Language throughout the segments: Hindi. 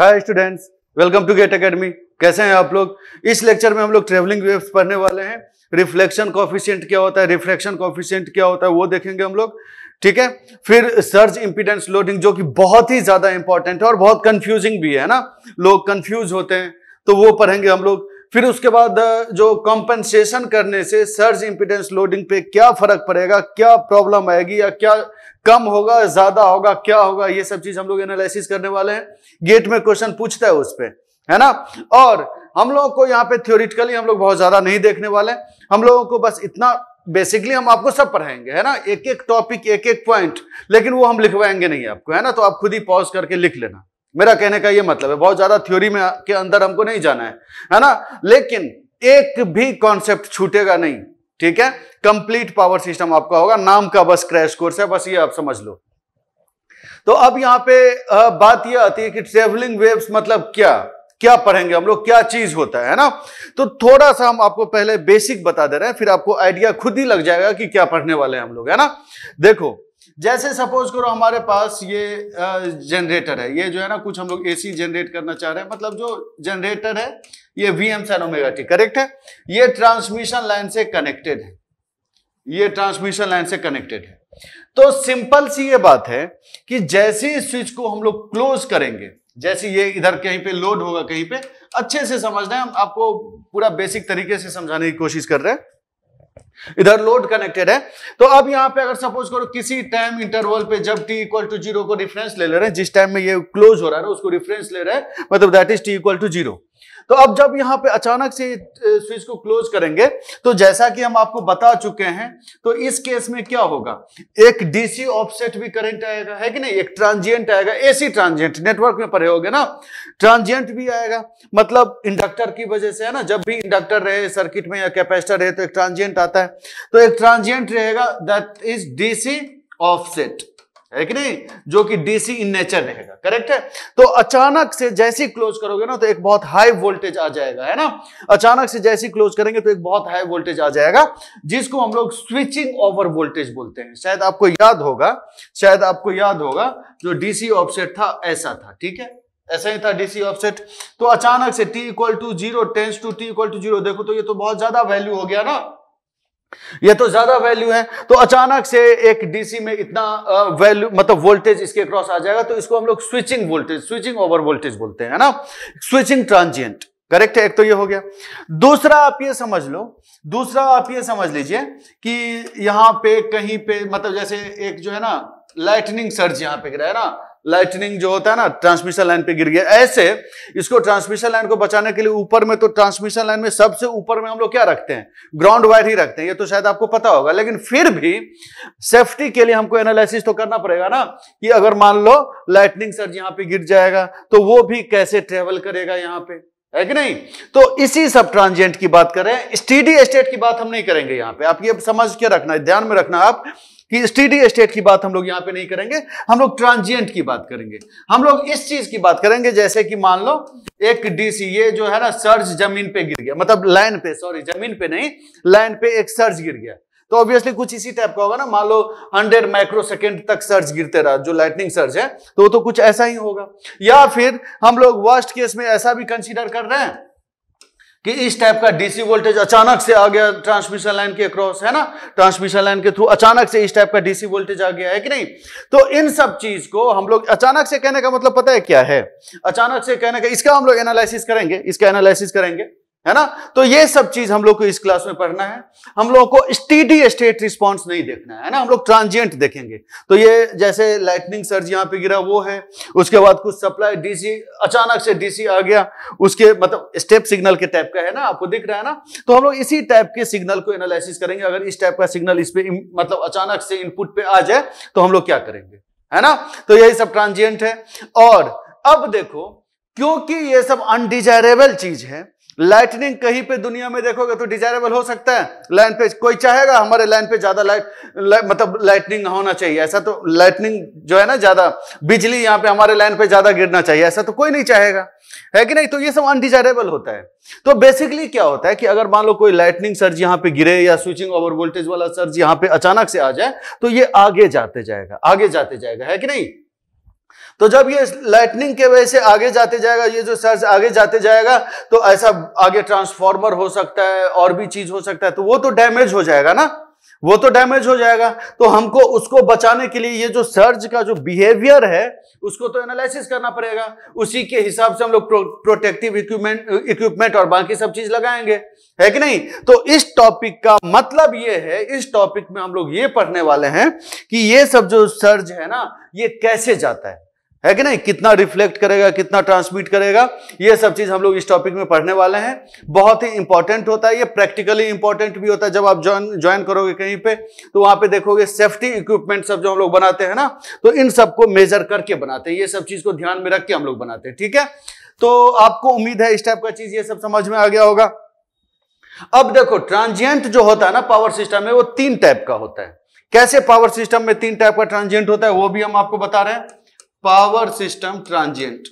hi students welcome to GATE academy कैसे हैं आप लोग इस लेक्चर में हम लोग ट्रेवलिंग वेव्स पढ़ने वाले हैं रिफ्लेक्शन कॉफिशियंट क्या होता है रिफ्लेक्शन कॉफिशियंट क्या होता है वो देखेंगे हम लोग ठीक है फिर सर्ज इंपीडेंस लोडिंग जो कि बहुत ही ज्यादा इंपॉर्टेंट है और बहुत कंफ्यूजिंग भी है ना लोग कंफ्यूज होते हैं तो वो पढ़ेंगे हम लोग फिर उसके बाद जो कॉम्पनसेशन करने से सर्ज इंपीडेंस लोडिंग पे क्या फर्क पड़ेगा क्या प्रॉब्लम आएगी या क्या कम होगा ज्यादा होगा क्या होगा ये सब चीज हम लोग एनालिसिस करने वाले हैं गेट में क्वेश्चन पूछता है उस पर है ना और हम लोगों को यहाँ पे थ्योरिटिकली हम लोग बहुत ज्यादा नहीं देखने वाले हम लोगों को बस इतना बेसिकली हम आपको सब पढ़ाएंगे है ना एक एक टॉपिक एक एक पॉइंट लेकिन वो हम लिखवाएंगे नहीं आपको है ना तो आप खुद ही पॉज करके लिख लेना मेरा कहने का ये मतलब है बहुत ज्यादा थ्योरी में के अंदर हमको नहीं जाना है है ना लेकिन एक भी कॉन्सेप्ट छूटेगा नहीं ठीक है कंप्लीट पावर सिस्टम आपका होगा नाम का बस क्रैश कोर्स है बस ये आप समझ लो तो अब यहां पे बात ये आती है कि ट्रेवलिंग वेव्स मतलब क्या क्या पढ़ेंगे हम लोग क्या चीज होता है ना तो थोड़ा सा हम आपको पहले बेसिक बता दे रहे हैं फिर आपको आइडिया खुद ही लग जाएगा कि क्या पढ़ने वाले हैं हम लोग है ना देखो जैसे सपोज करो हमारे पास ये जनरेटर है ये जो है ना कुछ हम लोग एसी जनरेट करना चाह रहे हैं मतलब जो जनरेटर है ये V M sine omega T correct है ये ट्रांसमिशन लाइन से कनेक्टेड है ये ट्रांसमिशन लाइन से कनेक्टेड है तो सिंपल सी ये बात है कि जैसे ही स्विच को हम लोग क्लोज करेंगे जैसे ये इधर कहीं पे लोड होगा कहीं पे अच्छे से समझना हम आपको पूरा बेसिक तरीके से समझाने की कोशिश कर रहे हैं इधर लोड कनेक्टेड है तो अब यहां पे अगर सपोज करो किसी टाइम इंटरवल पे जब टी इक्वल टू जीरो को रिफरेंस ले ले रहे हैं जिस टाइम में ये क्लोज हो रहा है उसको रिफरेंस ले रहे हैं मतलब that is T equal to zero तो अब जब यहां पे अचानक से स्विच को क्लोज करेंगे तो जैसा कि हम आपको बता चुके हैं तो इस केस में क्या होगा एक डीसी ऑफसेट भी करंट आएगा है कि नहीं एक ट्रांजिएंट आएगा एसी ट्रांजिएंट नेटवर्क में हो गए ना ट्रांजिएंट भी आएगा मतलब इंडक्टर की वजह से है ना जब भी इंडक्टर रहे सर्किट में या कैपेसिटर रहे तो एक ट्रांजियंट आता है तो एक ट्रांजियंट रहेगा दैट इज डीसी ऑफसेट है कि नहीं जो कि डीसी इन नेचर रहेगा करेक्ट है तो अचानक से जैसे क्लोज करोगे ना तो एक बहुत हाई वोल्टेज आ जाएगा है ना अचानक से जैसे क्लोज करेंगे तो एक बहुत हाई वोल्टेज आ जाएगा जिसको हम लोग स्विचिंग ओवर वोल्टेज बोलते हैं शायद आपको याद होगा शायद आपको याद होगा जो डीसी ऑफसेट था ऐसा था ठीक है ऐसा ही था डीसी ऑफसेट तो अचानक से T equal to zero tends to T equal to zero देखो तो ये तो बहुत ज्यादा वैल्यू हो गया ना ये तो ज्यादा वैल्यू है तो अचानक से एक डीसी में इतना वैल्यू मतलब वोल्टेज इसके क्रॉस आ जाएगा तो इसको हम लोग switching voltage switching over voltage बोलते हैं ना स्विचिंग ट्रांजिएंट करेक्ट है एक तो ये हो गया दूसरा आप ये समझ लो दूसरा आप ये समझ लीजिए कि यहां पे कहीं पे मतलब जैसे एक जो है ना लाइटनिंग सर्ज यहां पे गिरा है ना लाइटनिंग जो होता है ना ट्रांसमिशन लाइन पे गिर गया ऐसे इसको ट्रांसमिशन लाइन को बचाने के लिए ऊपर में तो ट्रांसमिशन लाइन में सबसे ऊपर में हम लोग क्या रखते हैं ग्राउंड वायर ही रखते हैं ये तो शायद आपको पता होगा लेकिन फिर भी सेफ्टी के लिए हमको एनालिसिस तो करना पड़ेगा ना कि अगर मान लो लाइटनिंग सर यहाँ पे गिर जाएगा तो वो भी कैसे ट्रेवल करेगा यहाँ पे है कि नहीं तो इसी सब ट्रांजिएंट की बात करें स्टीडी स्टेट की बात हम नहीं करेंगे यहां पे आप ये समझ के रखना है ध्यान में रखना आप कि स्टीडी स्टेट की बात हम लोग यहां पे नहीं करेंगे हम लोग ट्रांजिएंट की बात करेंगे हम लोग इस चीज की बात करेंगे जैसे कि मान लो एक डीसी ये जो है ना सर्ज जमीन पे गिर गया मतलब लाइन पे सॉरी जमीन पे नहीं लाइन पे एक सर्ज गिर गया तो ऑब्वियसली कुछ इसी टाइप का होगा ना मान लो हंड्रेड माइक्रो सेकेंड तक सर्ज गिरते रहा जो लाइटनिंग सर्ज है तो तो कुछ ऐसा ही होगा या फिर हम लोग वर्स्ट केस में ऐसा भी कंसिडर कर रहे हैं कि इस टाइप का डीसी वोल्टेज अचानक से आ गया ट्रांसमिशन लाइन के अक्रॉस है ना ट्रांसमिशन लाइन के थ्रू अचानक से इस टाइप का डीसी वोल्टेज आ गया है कि नहीं तो इन सब चीज को हम लोग अचानक से कहने का मतलब पता है क्या है अचानक से कहने का इसका हम लोग एनालिसिस करेंगे इसका एनालिसिस करेंगे है ना तो ये सब चीज हम लोग को इस क्लास में पढ़ना है हम लोग को स्टीडी स्टेट रिस्पॉन्स नहीं देखना है ना हम लोग ट्रांजिएंट देखेंगे तो ये जैसे लाइटनिंग सर्ज यहाँ पे गिरा वो है उसके बाद कुछ सप्लाई डीसी अचानक से डीसी आ गया उसके मतलब स्टेप सिग्नल के टाइप का है ना आपको दिख रहा है ना तो हम लोग इसी टाइप के सिग्नल को एनालिसिस करेंगे अगर इस टाइप का सिग्नल इस पे मतलब अचानक से इनपुट पे आ जाए तो हम लोग क्या करेंगे है ना तो यही सब ट्रांजियंट है और अब देखो क्योंकि ये सब अनडिजायरेबल चीज है लाइटनिंग कहीं पे दुनिया में देखोगे तो डिजायरेबल हो सकता है लाइन पे कोई चाहेगा हमारे लाइन पे ज्यादा लाइट ला, मतलब लाइटनिंग होना चाहिए ऐसा तो लाइटनिंग जो है ना ज्यादा बिजली यहाँ पे हमारे लाइन पे ज्यादा गिरना चाहिए ऐसा तो कोई नहीं चाहेगा है कि नहीं तो ये सब अनडिजायरेबल होता है तो बेसिकली क्या होता है कि अगर मान लो कोई लाइटनिंग सर्ज यहाँ पे गिरे या स्विचिंग ओवर वोल्टेज वाला सर्ज यहाँ पे अचानक से आ जाए तो ये आगे जाते जाएगा आगे जाते जाएगा है कि नहीं तो जब ये लाइटनिंग के वजह से आगे जाते जाएगा ये जो सर्ज आगे जाते जाएगा तो ऐसा आगे ट्रांसफॉर्मर हो सकता है और भी चीज हो सकता है तो वो तो डैमेज हो जाएगा ना वो तो डैमेज हो जाएगा तो हमको उसको बचाने के लिए ये जो सर्ज का जो बिहेवियर है उसको तो एनालिसिस करना पड़ेगा उसी के हिसाब से हम लोग प्रो, प्रोटेक्टिव इक्विपमेंट इक्विपमेंट और बाकी सब चीज लगाएंगे है कि नहीं तो इस टॉपिक का मतलब ये है इस टॉपिक में हम लोग ये पढ़ने वाले हैं कि ये सब जो सर्ज है ना ये कैसे जाता है है कि नहीं कितना रिफ्लेक्ट करेगा कितना ट्रांसमिट करेगा ये सब चीज हम लोग इस टॉपिक में पढ़ने वाले हैं बहुत ही इंपॉर्टेंट होता है ये प्रैक्टिकली इंपॉर्टेंट भी होता है जब आप ज्वाइन ज्वाइन करोगे कहीं पे तो वहां पे देखोगे सेफ्टी इक्विपमेंट सब जो हम लोग बनाते हैं ना तो इन सबको मेजर करके बनाते हैं ये सब चीज को ध्यान में रख के हम लोग बनाते हैं ठीक है तो आपको उम्मीद है इस टाइप का चीज ये सब समझ में आ गया होगा अब देखो ट्रांजियंट जो होता है ना पावर सिस्टम में वो तीन टाइप का होता है कैसे पावर सिस्टम में तीन टाइप का ट्रांजियंट होता है वो भी हम आपको बता रहे हैं power system transient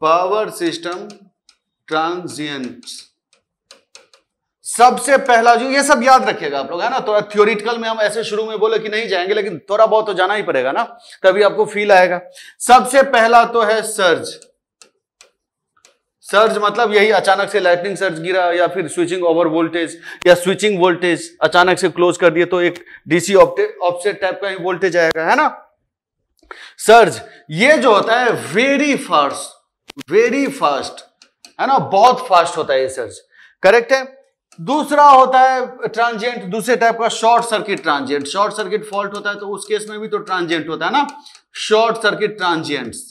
power system transient सबसे पहला जो ये सब याद रखिएगा आप लोग है ना थोड़ा तो थ्योरिटिकल में हम ऐसे शुरू में बोले कि नहीं जाएंगे लेकिन थोड़ा बहुत तो जाना ही पड़ेगा ना तभी आपको फील आएगा सबसे पहला तो है सर्ज सर्ज मतलब यही अचानक से लाइटनिंग सर्ज गिरा या फिर स्विचिंग ओवर वोल्टेज या स्विचिंग वोल्टेज अचानक से क्लोज कर दिए तो एक डीसी ऑफसेट टाइप का वोल्टेज आएगा है ना सर्ज ये जो होता है वेरी फास्ट वेरी फास्ट है ना बहुत फास्ट होता है ये सर्ज करेक्ट है दूसरा होता है ट्रांजिएंट दूसरे टाइप का short circuit transient short circuit fault होता है तो उस केस में भी तो ट्रांजिएंट होता है ना short circuit transients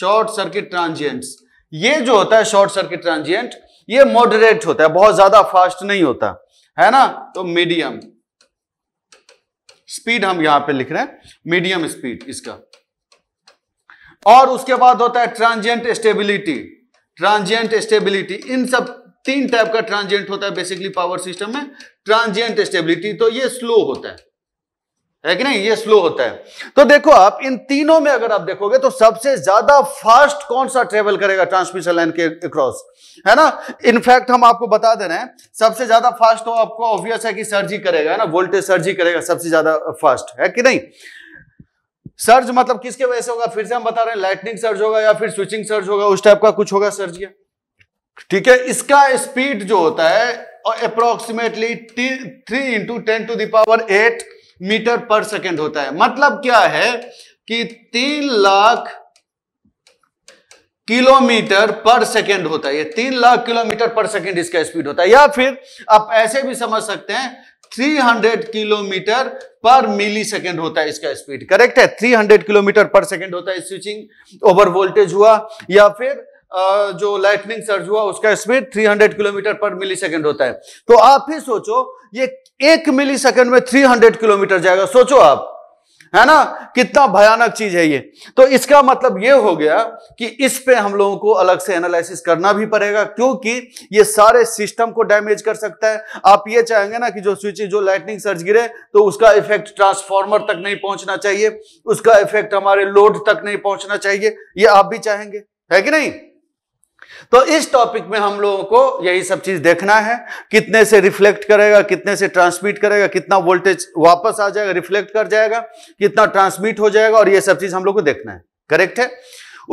short circuit transients ये जो होता है शॉर्ट सर्किट ट्रांजिएंट ये मॉडरेट होता है बहुत ज्यादा फास्ट नहीं होता है ना तो मीडियम स्पीड हम यहां पे लिख रहे हैं मीडियम स्पीड इसका और उसके बाद होता है ट्रांजिएंट स्टेबिलिटी ट्रांजिएंट स्टेबिलिटी इन सब तीन टाइप का ट्रांजिएंट होता है बेसिकली पावर सिस्टम में ट्रांजिएंट स्टेबिलिटी तो ये स्लो होता है है कि नहीं ये स्लो होता है तो देखो आप इन तीनों में अगर आप देखोगे तो सबसे ज्यादा फास्ट कौन सा ट्रेवल करेगा ट्रांसमिशन लाइन के अक्रॉस है ना इनफैक्ट हम आपको बता दे रहे हैं सबसे ज्यादा फास्ट तो आपको ऑब्वियस है कि सर्जी करेगा है ना वोल्टेज सर्जी करेगा सबसे ज्यादा फास्ट है कि नहीं सर्ज मतलब किसके वजह से होगा फिर से हम बता रहे हैं लाइटनिंग सर्ज होगा या फिर स्विचिंग सर्ज होगा उस टाइप का कुछ होगा सर्ज ठीक है इसका स्पीड जो होता है approximately three into ten to the power eight metre per second होता है मतलब क्या है कि तीन लाख किलोमीटर पर सेकेंड होता है ये तीन लाख किलोमीटर पर सेकेंड इसका स्पीड होता है या फिर आप ऐसे भी समझ सकते हैं 300 किलोमीटर पर मिली सेकेंड होता है इसका स्पीड करेक्ट है 300 किलोमीटर पर सेकेंड होता है स्विचिंग ओवर वोल्टेज हुआ या फिर जो लाइटनिंग सर्ज हुआ उसका स्पीड 300 किलोमीटर पर मिली सेकेंड होता है तो आप ही सोचो ये एक मिली सेकेंड में 300 किलोमीटर जाएगा सोचो आप है ना कितना भयानक चीज है ये तो इसका मतलब ये हो गया कि इस पे हम लोगों को अलग से एनालिसिस करना भी पड़ेगा क्योंकि ये सारे सिस्टम को डैमेज कर सकता है आप ये चाहेंगे ना कि जो स्विच जो लाइटनिंग सर्ज गिरे तो उसका इफेक्ट ट्रांसफॉर्मर तक नहीं पहुंचना चाहिए उसका इफेक्ट हमारे लोड तक नहीं पहुंचना चाहिए ये आप भी चाहेंगे है कि नहीं तो इस टॉपिक में हम लोगों को यही सब चीज देखना है कितने से रिफ्लेक्ट करेगा कितने से ट्रांसमिट करेगा कितना वोल्टेज वापस आ जाएगा रिफ्लेक्ट कर जाएगा कितना ट्रांसमिट हो जाएगा और ये सब चीज हम लोग को देखना है करेक्ट है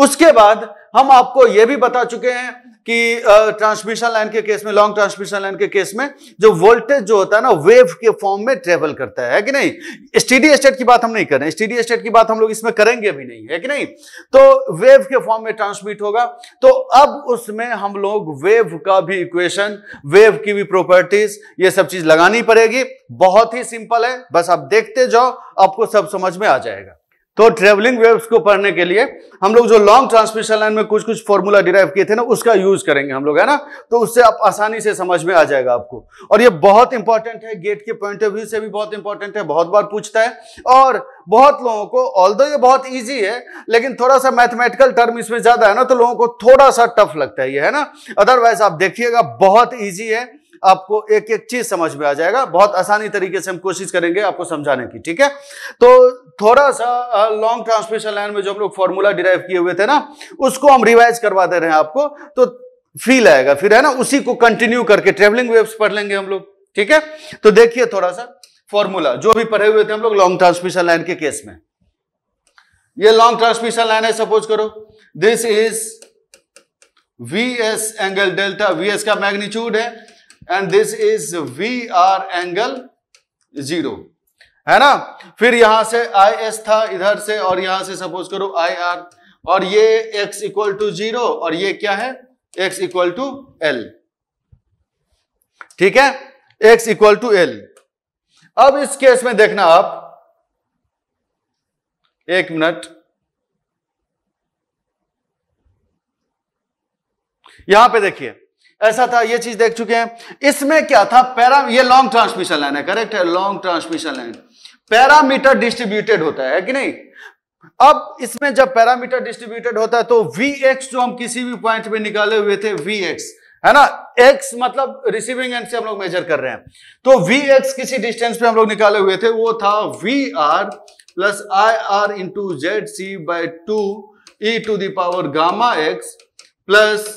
उसके बाद हम आपको यह भी बता चुके हैं कि ट्रांसमिशन लाइन के केस में लॉन्ग ट्रांसमिशन लाइन के केस में जो वोल्टेज जो होता है ना वेव के फॉर्म में ट्रेवल करता है, है कि नहीं स्टीडी स्टेट की बात हम नहीं कर रहे स्टीडी स्टेट की बात हम लोग इसमें करेंगे भी नहीं है कि नहीं तो वेव के फॉर्म में ट्रांसमिट होगा तो अब उसमें हम लोग वेव का भी इक्वेशन वेव की भी प्रॉपर्टीज ये सब चीज लगानी पड़ेगी बहुत ही सिंपल है बस आप देखते जाओ आपको सब समझ में आ जाएगा तो ट्रेवलिंग वेव्स को पढ़ने के लिए हम लोग जो लॉन्ग ट्रांसमिशन लाइन में कुछ कुछ फॉर्मूला डिराइव किए थे ना उसका यूज करेंगे हम लोग है ना तो उससे आप आसानी से समझ में आ जाएगा आपको और ये बहुत इंपॉर्टेंट है गेट के पॉइंट ऑफ व्यू से भी बहुत इंपॉर्टेंट है बहुत बार पूछता है और बहुत लोगों को ऑल ये बहुत ईजी है लेकिन थोड़ा सा मैथमेटिकल टर्म इसमें ज्यादा है ना तो लोगों को थोड़ा सा टफ लगता है ये है ना अदरवाइज आप देखिएगा बहुत ईजी है आपको एक एक चीज समझ में आ जाएगा बहुत आसानी तरीके से हम कोशिश करेंगे आपको समझाने की ठीक है तो थोड़ा सा लॉन्ग ट्रांसमिशन लाइन में जो हम लोग फॉर्मूला डिराइव किए हुए थे ना उसको हम रिवाइज करवा दे रहे हैं आपको तो फील आएगा फिर है ना उसी को कंटिन्यू करके ट्रेवलिंग वेब्स पढ़ लेंगे हम लोग ठीक है तो देखिए थोड़ा सा फॉर्मूला जो भी पढ़े हुए थे हम लोग लॉन्ग ट्रांसमिशन लाइन के केस में ये लॉन्ग ट्रांसमिशन लाइन है सपोज करो this is V S angle delta V S का मैग्नीच्यूड है and this is V R angle zero है ना फिर यहां से आई एस था इधर से और यहां से सपोज करो आई आर और ये एक्स इक्वल टू जीरो और ये क्या है एक्स इक्वल टू एल ठीक है एक्स इक्वल टू एल अब इस केस में देखना आप एक मिनट यहां पे देखिए ऐसा था ये चीज देख चुके हैं इसमें क्या था पैरा ये लॉन्ग ट्रांसमिशन लाइन है करेक्ट है long transmission line parameter distributed होता है कि नहीं अब इसमें जब पैरामीटर डिस्ट्रीब्यूटेड होता है तो वी एक्स जो हम किसी भी पॉइंट में निकाले हुए थे वी एक्स है ना एक्स मतलब रिसीविंग एंड से हम लोग मेजर कर रहे हैं तो वी एक्स किसी डिस्टेंस पे हम लोग निकाले हुए थे वो था V R plus I R into Z C by two E to the power gamma x plus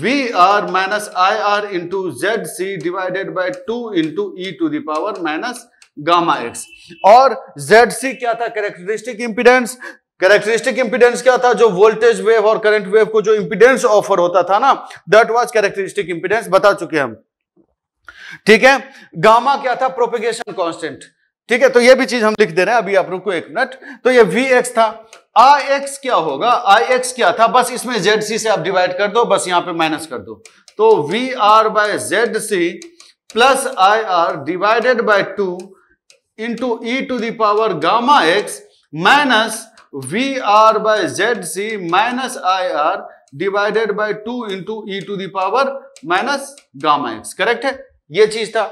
V R minus I R into Z C divided by two into E to the power minus gamma X और जेड सी क्या था कैरेक्टरिस्टिक इंपीडेंस कैरेक्टरिस्टिक इंपीडेंस क्या था जो वोल्टेज वेव और करंट वेव को जो इंपीडेंस ऑफर होता था ना दैट वाज कैरेक्टरिस्टिक इंपीडेंस बता चुके हम ठीक है गामा क्या था प्रोपेगेशन कांस्टेंट ठीक है तो ये भी चीज हम लिख दे रहे हैं अभी आप रुको एक मिनट तो ये वी एक्स था आई एक्स क्या होगा आई एक्स क्या था बस इसमें जेड सी से आप डिवाइड कर दो बस यहां पे माइनस कर दो तो V R by Z C plus I R divided by two into E to the power gamma x minus V R by Z C minus I R divided by two into E to the power minus gamma x correct है ये चीज था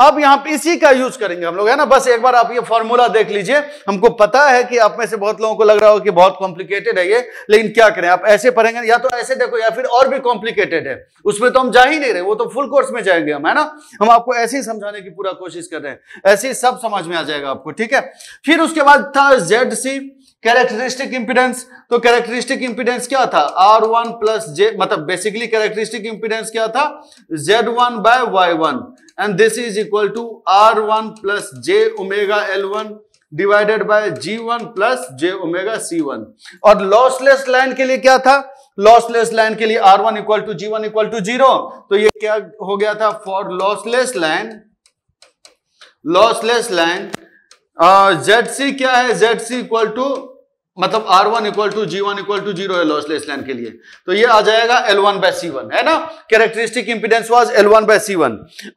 अब यहां पे इसी का यूज करेंगे हम लोग है ना बस एक बार आप ये फॉर्मूला देख लीजिए हमको पता है कि आप में से बहुत लोगों को लग रहा हो कि बहुत कॉम्प्लिकेटेड है ये लेकिन क्या करें आप ऐसे पढ़ेंगे या तो ऐसे देखो या फिर और भी कॉम्प्लिकेटेड है उसमें तो हम जा ही नहीं रहे वो तो फुल कोर्स में जाएंगे हम है ना हम आपको ऐसे ही समझाने की पूरा कोशिश कर रहे हैं ऐसे ही सब समझ में आ जाएगा आपको ठीक है फिर उसके बाद था जेड सी कैरेक्टरिस्टिक इंपीडेंस तो कैरेक्टरिस्टिक इंपीडेंस क्या था आर वन प्लस जे मतलब बेसिकली कैरेक्टरिस्टिक इंपीडेंस क्या था Z one by Y one and this is equal to R1 plus j omega L1 divided by G1 plus j omega C1 और लॉसलेस लाइन के लिए क्या था लॉसलेस लाइन के लिए R one equal to G one equal to zero तो ये क्या हो गया था for lossless line lossless line Z C क्या है जेड सी इक्वल टू मतलब R one equal to G one equal to zero lossless line के लिए तो ये आ जाएगा L one by C one है ना characteristic impedance was L one by C one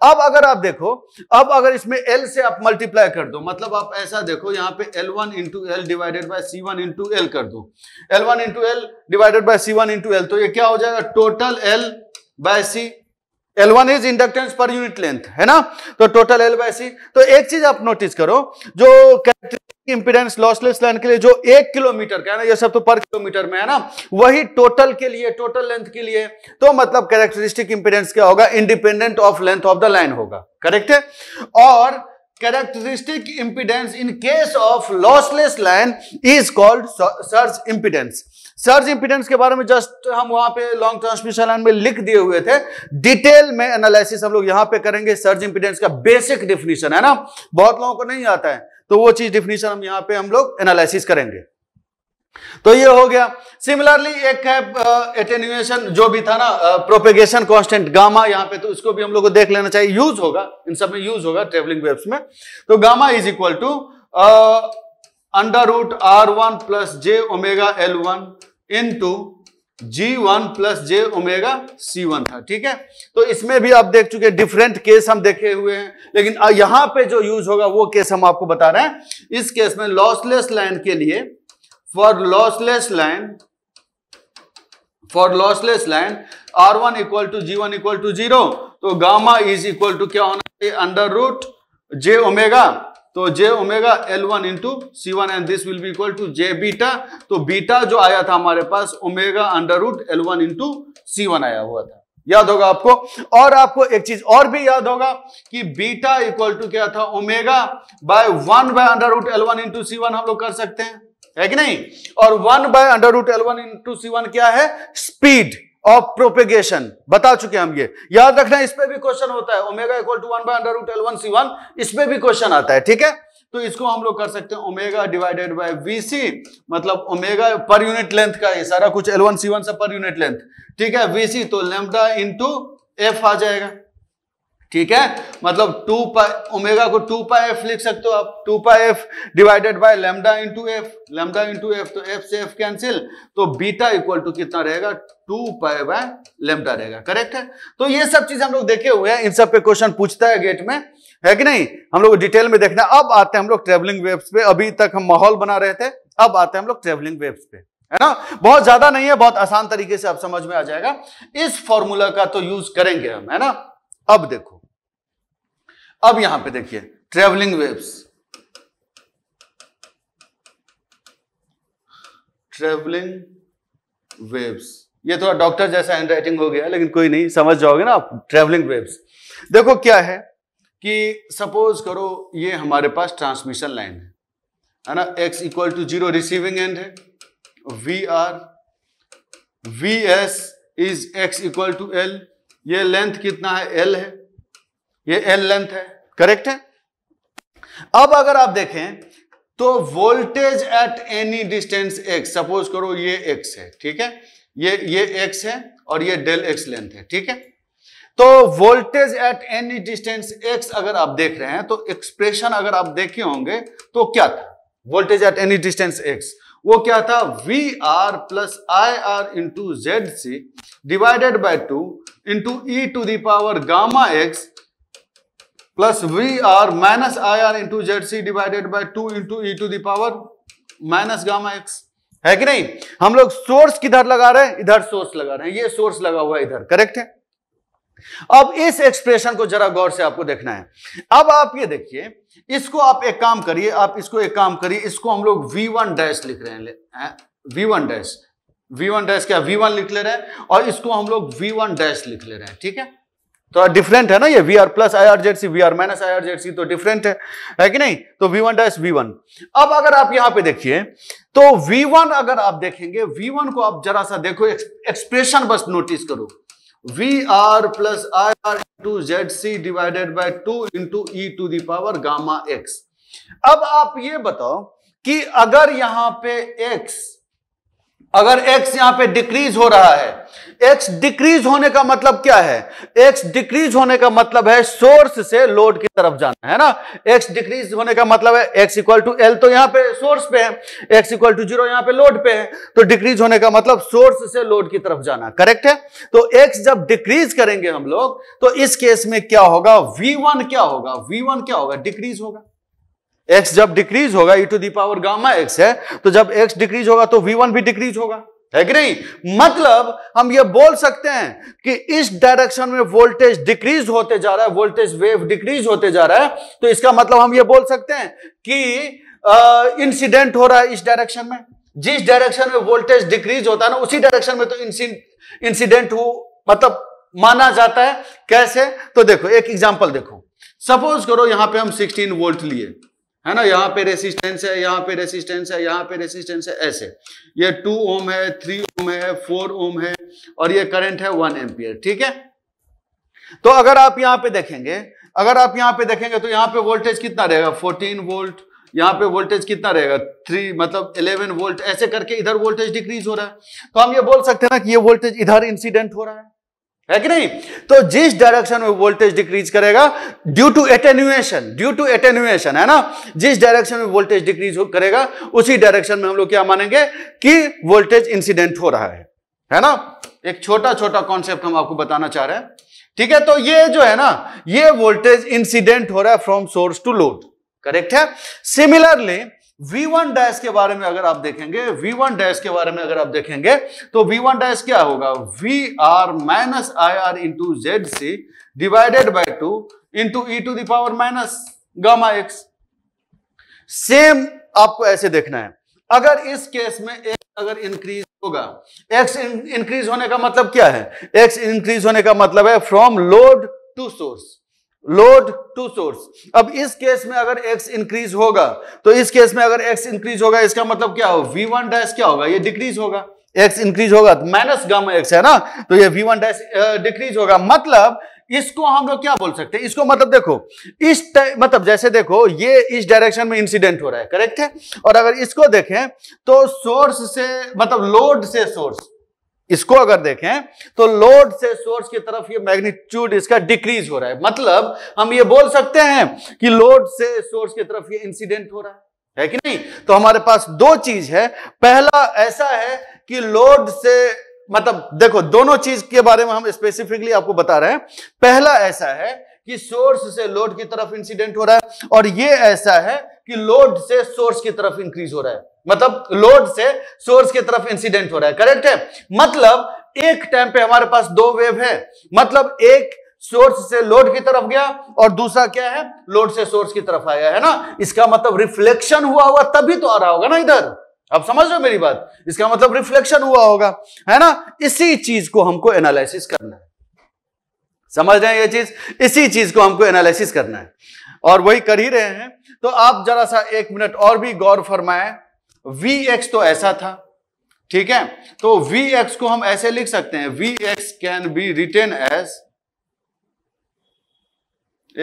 अब अगर आप देखो अब अगर इसमें एल से आप मल्टीप्लाई कर दो मतलब आप ऐसा देखो यहाँ पे L one into L divided by C one into L कर दो L one into L divided by C one into L तो ये क्या हो जाएगा total L by C L one is inductance per unit length है ना तो टोटल एल बाय सी तो एक चीज आप नोटिस करो जो कैरेक्टरिस्टिक इंपीडेंस लॉसलेस लाइन के लिए जो एक किलोमीटर का है ना ये सब तो पर किलोमीटर में है ना वही टोटल के लिए टोटल लेंथ के लिए तो मतलब कैरेक्टरिस्टिक इंपीडेंस क्या होगा independent of length of the line होगा करेक्ट है और characteristic impedance in case of lossless line is called surge impedance surge impedance के बारे में जस्ट हम वहां पे लॉन्ग ट्रांसमिशन लाइन में लिख दिए हुए थे डिटेल में एनालिसिस हम लोग यहां पे करेंगे सर्ज इंपीडेंस का बेसिक डेफिनेशन है ना बहुत लोगों को नहीं आता है तो वो चीज डिफिनीशन हम यहां पे हम लोग एनालिसिस करेंगे तो ये हो गया सिमिलरली एक है एटेन्यूएशन जो भी था ना प्रोपेगेशन कांस्टेंट गामा यहां पे तो उसको भी हम लोग को देख लेना चाहिए यूज होगा इन सब में यूज होगा ट्रेवलिंग वेव्स में तो gamma is equal to under root R one plus j omega L one into G one plus j omega C one था ठीक है तो इसमें भी आप देख चुके डिफरेंट केस हम देखे हुए हैं लेकिन यहां पे जो यूज होगा वो केस हम आपको बता रहे हैं इस केस में लॉसलेस लाइन के लिए for lossless line for lossless line R one equal to G one equal to zero तो गामा इज इक्वल टू क्या होना चाहिए अंडर रूट जे ओमेगा तो जे omega L one into C one and this will be equal to j beta तो बीटा जो आया था हमारे पास omega under root L one into C one आया हुआ था याद होगा आपको और आपको एक चीज और भी याद होगा कि बीटा इक्वल टू क्या था omega by one by under root L one into C one हम लोग कर सकते हैं है कि नहीं और one by under root L one into C one क्या है स्पीड ऑफ प्रोपेगेशन बता चुके हम ये याद रखना इस पे भी क्वेश्चन होता है omega equal to one by under root L one C one इस पे भी क्वेश्चन आता है ठीक है तो इसको हम लोग कर सकते हैं ओमेगा डिवाइडेड बाय वीसी मतलब ओमेगा पर यूनिट लेंथ का ये सारा कुछ एल वन सी वन से पर यूनिट लेंथ ठीक है वीसी तो लेमडा इंटू एफ आ जाएगा ठीक है मतलब टू पाई ओमेगा को टू पाई एफ लिख सकते हो आप two pi f divided by lambda into f lambda into f तो एफ से एफ कैंसिल तो बीटा इक्वल टू कितना रहेगा टू पाई बाय लेमडा रहेगा करेक्ट है तो ये सब चीज हम लोग देखे हुए हैं इन सब पे क्वेश्चन पूछता है गेट में है कि नहीं हम लोग डिटेल में देखना अब आते हैं हम लोग ट्रेवलिंग वेब्स पे अभी तक हम माहौल बना रहे थे अब आते हैं हम लोग ट्रेवलिंग वेब्स पे है ना बहुत ज्यादा नहीं है बहुत आसान तरीके से आप समझ में आ जाएगा इस फॉर्मूला का तो यूज करेंगे हम है ना अब देखो अब यहां पे देखिए ट्रेवलिंग वेव्स ट्रेवलिंग वेव्स ये थोड़ा डॉक्टर जैसा हैंडराइटिंग हो गया लेकिन कोई नहीं समझ जाओगे ना आप ट्रेवलिंग वेव्स देखो क्या है कि सपोज करो ये हमारे पास ट्रांसमिशन लाइन है है ना x equal to zero receiving end है V R V S is x equal to L ये लेंथ कितना है एल है ये एल लेंथ है करेक्ट है अब अगर आप देखें तो voltage at any distance x suppose करो ये एक्स है ठीक है ये ये एक्स है और ये डेल एक्स लेंथ है ठीक है तो voltage at any distance x अगर आप देख रहे हैं तो एक्सप्रेशन अगर आप देखे होंगे तो क्या था voltage at any distance x वो क्या था V R plus I R into Z C divided by two into E to the power gamma x plus V R minus I R into Z C divided by two into E to the power minus gamma x है कि नहीं हम लोग सोर्स किधर लगा रहे हैं इधर सोर्स लगा रहे हैं ये सोर्स लगा हुआ है इधर करेक्ट है अब इस एक्सप्रेशन को जरा गौर से आपको देखना है अब आप ये देखिए इसको आप एक काम करिए आप इसको एक काम करिए इसको हम लोग वी वन डैश लिख रहे हैं V one dash V one dash क्या वी वन लिख ले रहे हैं और इसको हम लोग वी वन डैश लिख ले रहे हैं ठीक है थोड़ा तो डिफरेंट है ना ये V R plus I R Z C V R minus I R Z C तो डिफरेंट है है कि नहीं तो V one dash V one अब अगर आप यहां पे देखिए तो वी वन अगर आप देखेंगे वी वन को आप जरा सा देखो एक्सप्रेशन बस नोटिस करो V R plus I R to Z C divided by two into E to the power gamma x अब आप ये बताओ कि अगर यहां पे एक्स अगर x यहां पे डिक्रीज हो रहा है x डिक्रीज होने का मतलब क्या है x डिक्रीज होने का मतलब है सोर्स से लोड की तरफ जाना है ना x डिक्रीज होने का मतलब है x इक्वल टू एल तो यहां पे सोर्स पे है x इक्वल टू जीरो यहां पे लोड पे है तो डिक्रीज होने का मतलब सोर्स से लोड की तरफ जाना करेक्ट है तो x जब डिक्रीज करेंगे हम लोग तो इस केस में क्या होगा वन क्या होगा वन क्या होगा डिक्रीज होगा एक्स जब डिक्रीज होगा e to power gamma x है तो जब एक्स डिक्रीज होगा तो वी वन भी डिक्रीज होगा है कि नहीं मतलब हम ये बोल सकते हैं कि इस डायरेक्शन में वोल्टेज डिक्रीज होते जा रहा है वोल्टेज वेव डिक्रीज होते जा रहा है तो इसका मतलब हम ये बोल सकते हैं कि इंसिडेंट हो रहा है इस डायरेक्शन में जिस डायरेक्शन में वोल्टेज डिक्रीज होता है ना उसी डायरेक्शन में तो इंसिडेंट हो मतलब माना जाता है कैसे तो देखो एक एग्जाम्पल देखो सपोज करो यहां पे हम 16 वोल्ट लिए है ना यहाँ पे रेसिस्टेंस है यहाँ पे रेसिस्टेंस है यहाँ पे रेसिस्टेंस है ऐसे ये टू ओम है थ्री ओम है फोर ओम है और ये करंट है वन एम्पियर ठीक है तो अगर आप यहाँ पे देखेंगे अगर आप यहाँ पे देखेंगे तो यहाँ पे वोल्टेज कितना रहेगा फोर्टीन वोल्ट यहाँ पे वोल्टेज कितना रहेगा थ्री मतलब इलेवन वोल्ट ऐसे करके इधर वोल्टेज डिक्रीज हो रहा है तो हम ये बोल सकते हैं ना कि ये वोल्टेज इधर इंसिडेंट हो रहा है है कि नहीं तो जिस डायरेक्शन में वोल्टेज डिक्रीज करेगा due to attenuation due to attenuation है ना जिस डायरेक्शन में वोल्टेज डिक्रीज करेगा उसी डायरेक्शन में हम लोग क्या मानेंगे कि वोल्टेज इंसिडेंट हो रहा है है ना एक छोटा छोटा कॉन्सेप्ट हम आपको बताना चाह रहे हैं ठीक है तो ये जो है ना ये वोल्टेज इंसिडेंट हो रहा है from source to load correct है सिमिलरली V1 डैश के बारे में अगर आप देखेंगे V1 डैश के बारे में अगर आप देखेंगे तो V1 डैश क्या होगा V R minus I R into Z C divided by two into E to the power minus gamma x same आपको ऐसे देखना है अगर इस केस में एक अगर इंक्रीज होगा एक्स इंक्रीज होने का मतलब क्या है एक्स इंक्रीज होने का मतलब है from load to source load to source अब इस केस में अगर x इंक्रीज होगा तो इस केस में अगर x इंक्रीज होगा इसका मतलब क्या हो वी वन डैश क्या होगा ये डिक्रीज होगा x इंक्रीज होगा तो माइनस गामा एक्स है ना तो ये वी वन डैश डिक्रीज होगा मतलब इसको हम लोग क्या बोल सकते हैं इसको मतलब देखो इस मतलब जैसे देखो ये इस डायरेक्शन में इंसिडेंट हो रहा है करेक्ट है और अगर इसको देखें तो सोर्स से मतलब लोड से सोर्स इसको अगर देखें तो लोड से सोर्स की तरफ ये मैग्नीट्यूड इसका डिक्रीज हो रहा है मतलब हम ये बोल सकते हैं कि लोड से सोर्स की तरफ ये इंसिडेंट हो रहा है है कि नहीं तो हमारे पास दो चीज है पहला ऐसा है कि लोड से मतलब देखो दोनों चीज के बारे में हम स्पेसिफिकली आपको बता रहे हैं पहला ऐसा है कि सोर्स से लोड की तरफ इंसिडेंट हो रहा है और ये ऐसा है कि लोड से सोर्स की तरफ इंक्रीज हो रहा है मतलब लोड से सोर्स की तरफ इंसिडेंट हो रहा है करेक्ट है मतलब एक टाइम पे हमारे पास दो वेव है मतलब एक सोर्स से लोड की तरफ गया और दूसरा क्या है लोड से सोर्स की तरफ आया है ना इसका मतलब रिफ्लेक्शन हुआ हुआ तभी तो आ रहा होगा ना इधर अब समझ रहे हो मेरी बात इसका मतलब रिफ्लेक्शन हुआ होगा है ना इसी चीज को हमको एनालिसिस करना है समझ रहे हैं ये चीज इसी चीज को हमको एनालिसिस करना है और वही कर ही रहे हैं तो आप जरा सा एक मिनट और भी गौर फरमाए वी एक्स तो ऐसा था ठीक है तो वी एक्स को हम ऐसे लिख सकते हैं V x can be written as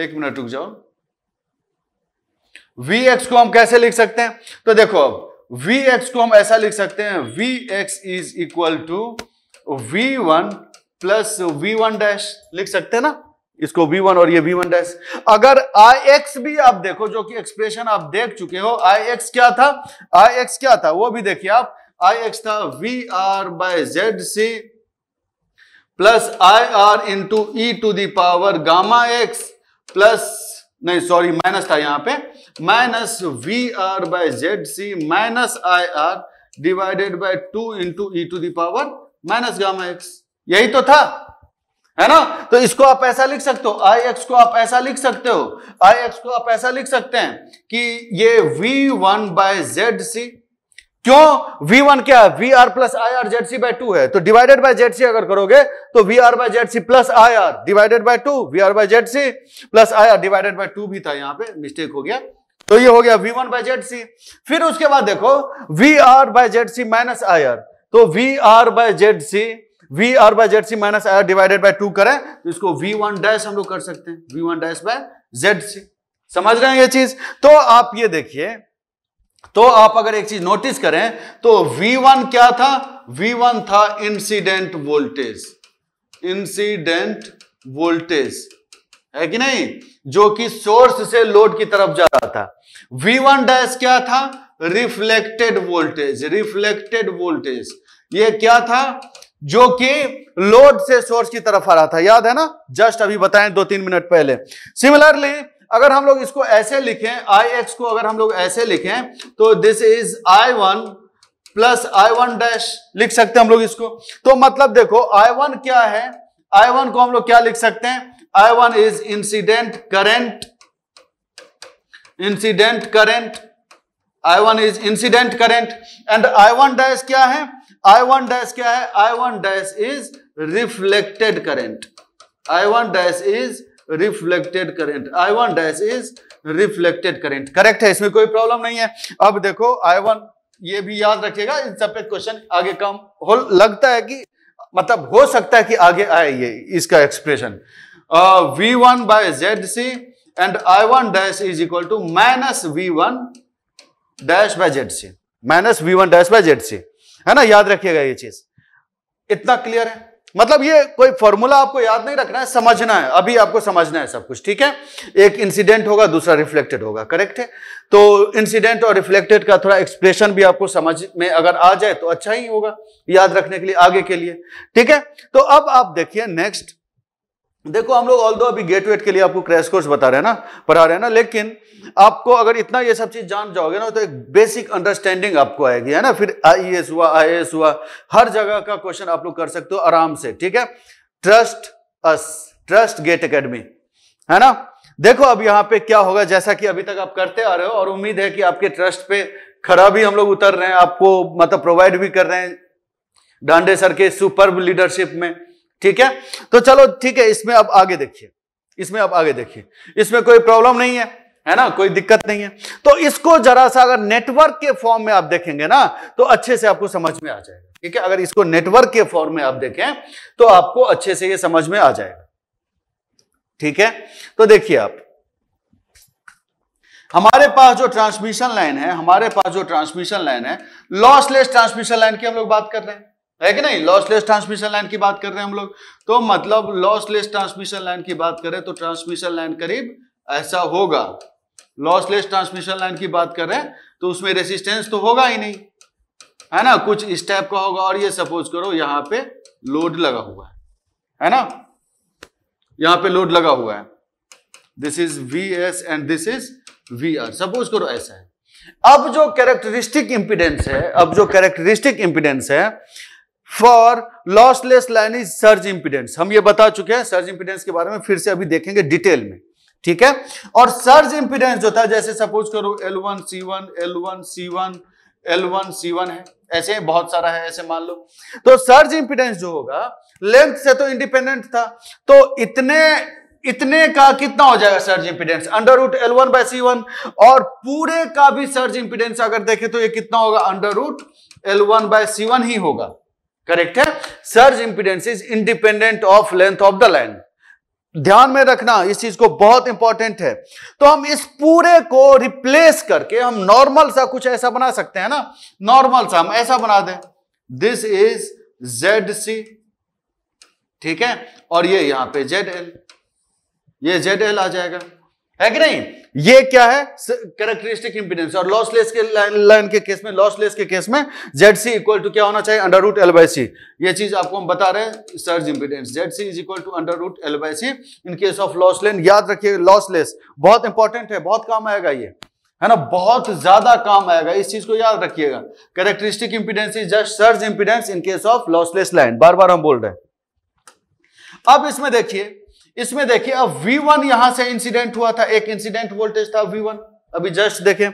एक मिनट रुक जाओ वी एक्स को हम कैसे लिख सकते हैं तो देखो अब वी एक्स को हम ऐसा लिख सकते हैं V x is equal to V one plus V one dash लिख सकते हैं ना इसको v1 और ये v1 वन अगर ix भी आप देखो जो कि एक्सप्रेशन आप देख चुके हो ix क्या था ix क्या था वो भी देखिए आप ix था V R by Z C plus I R into E to the power gamma x plus नहीं सॉरी माइनस था यहां पे minus V R by Z C minus I R divided by two into E to the power minus gamma x यही तो था है ना तो इसको आप ऐसा लिख सकते हो आई एक्स को आप ऐसा लिख सकते हो आई एक्स को आप ऐसा लिख सकते हैं कि ये V one by Z C क्यों वी वन क्या है V R plus I R Z C by two है तो डिवाइडेड बाय जेड सी अगर करोगे तो V R by Z C plus I R divided by two V R by Z C plus I R divided by two भी था यहां पे मिस्टेक हो गया तो ये हो गया V one by Z C फिर उसके बाद देखो V R by Z C minus I R तो V R by Z C V R by Z C minus R divided by two करें तो इसको वी वन डैश हम लोग कर सकते हैं V one dash by Z C समझ रहे हैं ये चीज तो आप ये देखिए तो आप अगर एक चीज नोटिस करें तो V1 क्या था V1 था इंसिडेंट वोल्टेज इंसिडेंट वोल्टेज है कि नहीं जो कि सोर्स से लोड की तरफ जा रहा था V1 डैश क्या था रिफ्लेक्टेड वोल्टेज रिफ्लेक्टेड वोल्टेज ये क्या था जो कि लोड से सोर्स की तरफ आ रहा था याद है ना जस्ट अभी बताएं दो तीन मिनट पहले सिमिलरली अगर हम लोग इसको ऐसे लिखें आई एक्स को अगर हम लोग ऐसे लिखें तो this is I one plus I one dash लिख सकते हैं हम लोग इसको तो मतलब देखो आई वन क्या है आई वन को हम लोग क्या लिख सकते हैं I one is incident current incident current I one is incident current and I one dash क्या है आई वन डैश क्या है I one dash is reflected current I one dash is reflected current I one dash is reflected current correct है इसमें कोई प्रॉब्लम नहीं है अब देखो आई वन ये भी याद रखिएगा इन सब पे क्वेश्चन आगे कम हो लगता है कि मतलब हो सकता है कि आगे आए ये इसका expression V one by Z C and I one dash is equal to minus V one dash by Z C minus V one dash by Z C है ना याद रखिएगा ये चीज इतना क्लियर है मतलब ये कोई फॉर्मूला आपको याद नहीं रखना है समझना है अभी आपको समझना है सब कुछ ठीक है एक इंसिडेंट होगा दूसरा रिफ्लेक्टेड होगा करेक्ट है तो इंसिडेंट और रिफ्लेक्टेड का थोड़ा एक्सप्रेशन भी आपको समझ में अगर आ जाए तो अच्छा ही होगा याद रखने के लिए आगे के लिए ठीक है तो अब आप देखिए नेक्स्ट देखो हम लोग ऑल दो अभी गेट वेट के लिए आपको क्रैश कोर्स बता रहे हैं ना पढ़ा रहे हैं ना लेकिन आपको अगर इतना ये सब चीज जान जाओगे ना तो एक बेसिक अंडरस्टैंडिंग आपको आएगी है ना फिर आई e हुआ आई हुआ हर जगह का क्वेश्चन आप लोग कर सकते हो आराम से ठीक है trust us trust GATE academy है ना देखो अब यहाँ पे क्या होगा जैसा कि अभी तक आप करते आ रहे हो और उम्मीद है कि आपके ट्रस्ट पे खड़ा भी हम लोग उतर रहे हैं आपको मतलब प्रोवाइड भी कर रहे हैं डांडे सर के सुपर लीडरशिप में ठीक है तो चलो ठीक है इसमें अब आगे देखिए इसमें अब आगे देखिए इसमें कोई प्रॉब्लम नहीं है है ना कोई दिक्कत नहीं है तो इसको जरा सा अगर नेटवर्क के फॉर्म में आप देखेंगे ना तो अच्छे से आपको समझ में आ जाएगा ठीक है अगर इसको नेटवर्क के फॉर्म में आप देखें तो आपको अच्छे से ये समझ में आ जाएगा ठीक है तो देखिए आप हमारे पास जो ट्रांसमिशन लाइन है हमारे पास जो ट्रांसमिशन लाइन है लॉसलेस ट्रांसमिशन लाइन की हम लोग बात कर रहे हैं है कि नहीं लॉसलेस ट्रांसमिशन लाइन की बात कर रहे हैं हम लोग तो मतलब लॉसलेस ट्रांसमिशन लाइन की बात करें तो ट्रांसमिशन लाइन करीब ऐसा होगा लॉसलेस ट्रांसमिशन लाइन की बात कर रहे हैं तो उसमें रेसिस्टेंस तो होगा ही नहीं है ना कुछ इस टाइप का होगा और ये सपोज करो यहाँ पे लोड लगा हुआ है है ना यहां पे लोड लगा हुआ है this is V S and this is V R suppose करो ऐसा है अब जो कैरेक्टरिस्टिक इंपिडेंस है अब जो कैरेक्टरिस्टिक इंपिडेंस है for lossless line is surge impedance हम ये बता चुके हैं सर्ज इंपीडेंस के बारे में फिर से अभी देखेंगे डिटेल में ठीक है और सर्ज इंपीडेंस जो था जैसे सपोज करो L one C one L one C one L one C one है ऐसे बहुत सारा है ऐसे मान लो तो सर्ज इंपीडेंस जो होगा लेंथ से तो इंडिपेंडेंट था तो इतने इतने का कितना हो जाएगा surge impedance under root L one by C one और पूरे का भी सर्ज इंपीडेंस अगर देखें तो ये कितना होगा under root L one by C one ही होगा करेक्ट है surge impedance is independent of length of the line ध्यान में रखना इस चीज को बहुत इंपॉर्टेंट है तो हम इस पूरे को रिप्लेस करके हम नॉर्मल सा कुछ ऐसा बना सकते हैं ना नॉर्मल सा हम ऐसा बना दें दिस इज जेड सी ठीक है और ये यहां पे जेड एल ये जेड एल आ जाएगा है कि नहीं ये क्या है कैरेक्टरिस्टिक इंपीडेंस और लॉसलेस के लाइन के केस में लॉसलेस के केस में जेड सी इक्वल टू क्या होना चाहिए under root L by C ये चीज आपको हम बता रहे हैं surge impedance Z C is equal to under root L by C in case of lossless याद रखिए लॉसलेस बहुत इंपॉर्टेंट है बहुत काम आएगा ये है ना बहुत ज्यादा काम आएगा इस चीज को याद रखिएगा characteristic impedance is just surge impedance in case of lossless line बार बार हम बोल रहे हैं अब इसमें देखिए इसमें देखिए अब V1 वन यहां से इंसिडेंट हुआ था एक इंसिडेंट वोल्टेज था V1 अभी जस्ट देखें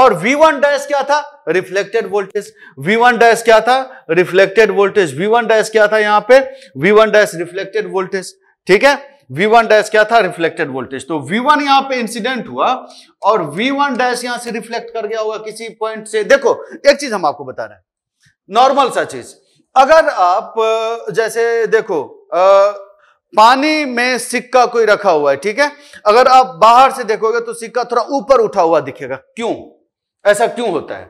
और V1 डैश क्या था रिफ्लेक्टेड वोल्टेज V1 डैश क्या था रिफ्लेक्टेड वोल्टेज V1 डैश क्या था यहां पे V1 डैश रिफ्लेक्टेड वोल्टेज ठीक है V1 डैश क्या था रिफ्लेक्टेड वोल्टेज तो V1 वन यहां पे इंसिडेंट हुआ और V1 डैश यहां से रिफ्लेक्ट कर गया होगा किसी पॉइंट से देखो एक चीज हम आपको बता रहे हैं नॉर्मल सा चीज अगर आप जैसे देखो आ, पानी में सिक्का कोई रखा हुआ है ठीक है अगर आप बाहर से देखोगे तो सिक्का थोड़ा ऊपर उठा हुआ दिखेगा क्यों ऐसा क्यों होता है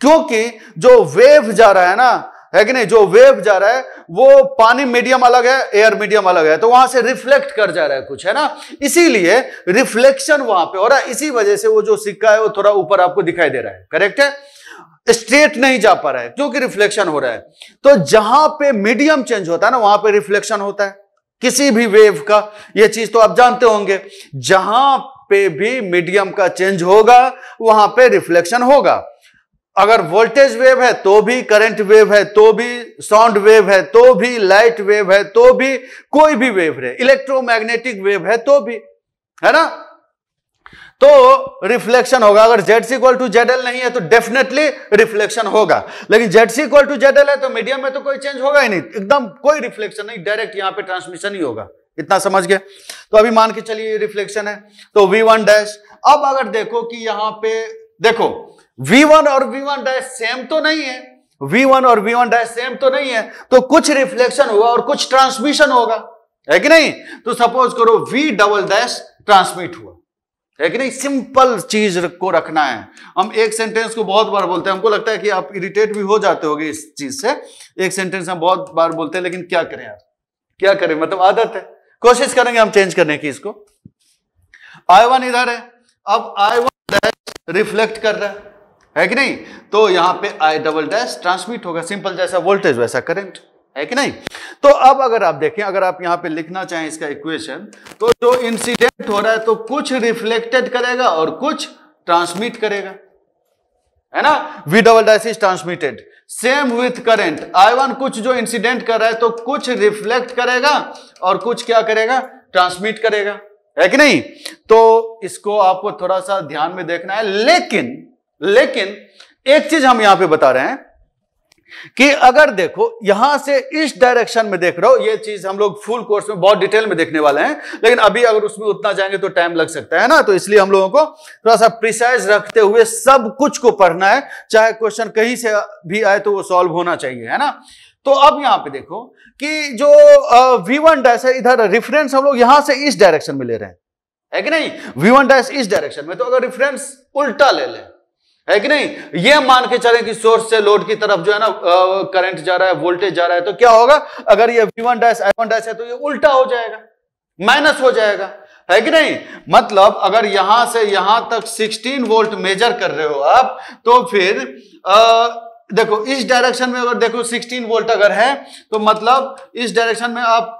क्योंकि जो वेव जा रहा है ना है कि नहीं जो वेव जा रहा है वो पानी मीडियम अलग है एयर मीडियम अलग है तो वहां से रिफ्लेक्ट कर जा रहा है कुछ है ना इसीलिए रिफ्लेक्शन वहां पे हो रहा है इसी वजह से वो जो सिक्का है वो थोड़ा ऊपर आपको दिखाई दे रहा है करेक्ट है स्ट्रेट नहीं जा पा रहा है क्योंकि रिफ्लेक्शन हो रहा है तो जहां पे मीडियम चेंज होता है ना वहां पे रिफ्लेक्शन होता है किसी भी वेव का यह चीज तो आप जानते होंगे जहां पे भी मीडियम का चेंज होगा वहां पे रिफ्लेक्शन होगा अगर वोल्टेज वेव है तो भी करंट वेव है तो भी साउंड वेव है तो भी लाइट वेव है तो भी कोई भी वेव है इलेक्ट्रोमैग्नेटिक वेव है तो भी है ना तो रिफ्लेक्शन होगा अगर Z C equal to Z L नहीं है तो डेफिनेटली रिफ्लेक्शन होगा लेकिन Z C equal to Z L है तो मीडियम में तो कोई चेंज होगा ही नहीं एकदम कोई रिफ्लेक्शन नहीं डायरेक्ट यहां पे ट्रांसमिशन ही होगा इतना समझ गए तो अभी मान के चलिए रिफ्लेक्शन है तो वी वन डैश अब अगर देखो कि यहां पे देखो वी वन और वी वन डैश सेम तो नहीं है वी वन और वी वन डैश सेम तो नहीं है तो कुछ रिफ्लेक्शन होगा और कुछ ट्रांसमिशन होगा है कि नहीं तो सपोज करो वी डबल डैश ट्रांसमिट हुआ है कि नहीं सिंपल चीज को रखना है हम एक सेंटेंस को बहुत बार बोलते हैं हमको लगता है कि आप इरिटेट भी हो जाते होगे इस चीज से एक सेंटेंस हम बहुत बार बोलते हैं लेकिन क्या करें आप क्या करें मतलब आदत है कोशिश करेंगे हम चेंज करने की इसको आई वन इधर है अब आई वन डैश रिफ्लेक्ट कर रहा है है कि नहीं तो यहां पे आई डबल डैश ट्रांसमिट होगा सिंपल जैसा वोल्टेज वैसा करेंट है कि नहीं तो अब अगर आप देखें अगर आप यहां पे लिखना चाहें इसका इक्वेशन तो जो इंसिडेंट हो रहा है तो कुछ रिफ्लेक्टेड करेगा और कुछ ट्रांसमिट करेगा है ना V double dash is transmitted same with current I one कुछ जो इंसिडेंट कर रहा है तो कुछ रिफ्लेक्ट करेगा और कुछ क्या करेगा ट्रांसमिट करेगा है कि नहीं तो इसको आपको थोड़ा सा ध्यान में देखना है लेकिन लेकिन एक चीज हम यहां पे बता रहे हैं कि अगर देखो यहां से इस डायरेक्शन में देख रहे हो ये चीज हम लोग फुल कोर्स में बहुत डिटेल में देखने वाले हैं लेकिन अभी अगर उसमें उतना जाएंगे तो टाइम लग सकता है ना तो इसलिए हम लोगों को थोड़ा सा प्रिसाइज रखते हुए सब कुछ को पढ़ना है चाहे क्वेश्चन कहीं से भी आए तो वो सॉल्व होना चाहिए है ना तो अब यहां पर देखो कि जो वी वन डैश है इधर रिफरेंस हम लोग यहां से इस डायरेक्शन में ले रहे हैं है कि नहीं वी वन डैश इस डायरेक्शन में तो अगर रिफरेंस उल्टा ले लें है कि नहीं ये मान के चले कि सोर्स से लोड की तरफ जो है ना करंट जा रहा है वोल्टेज जा रहा है तो क्या होगा अगर ये V one dash I one dash है तो ये उल्टा हो जाएगा माइनस हो जाएगा है कि नहीं मतलब अगर यहां से यहां तक 16 वोल्ट मेजर कर रहे हो आप तो फिर आ, देखो इस डायरेक्शन में अगर देखो 16 वोल्ट अगर है तो मतलब इस डायरेक्शन में आप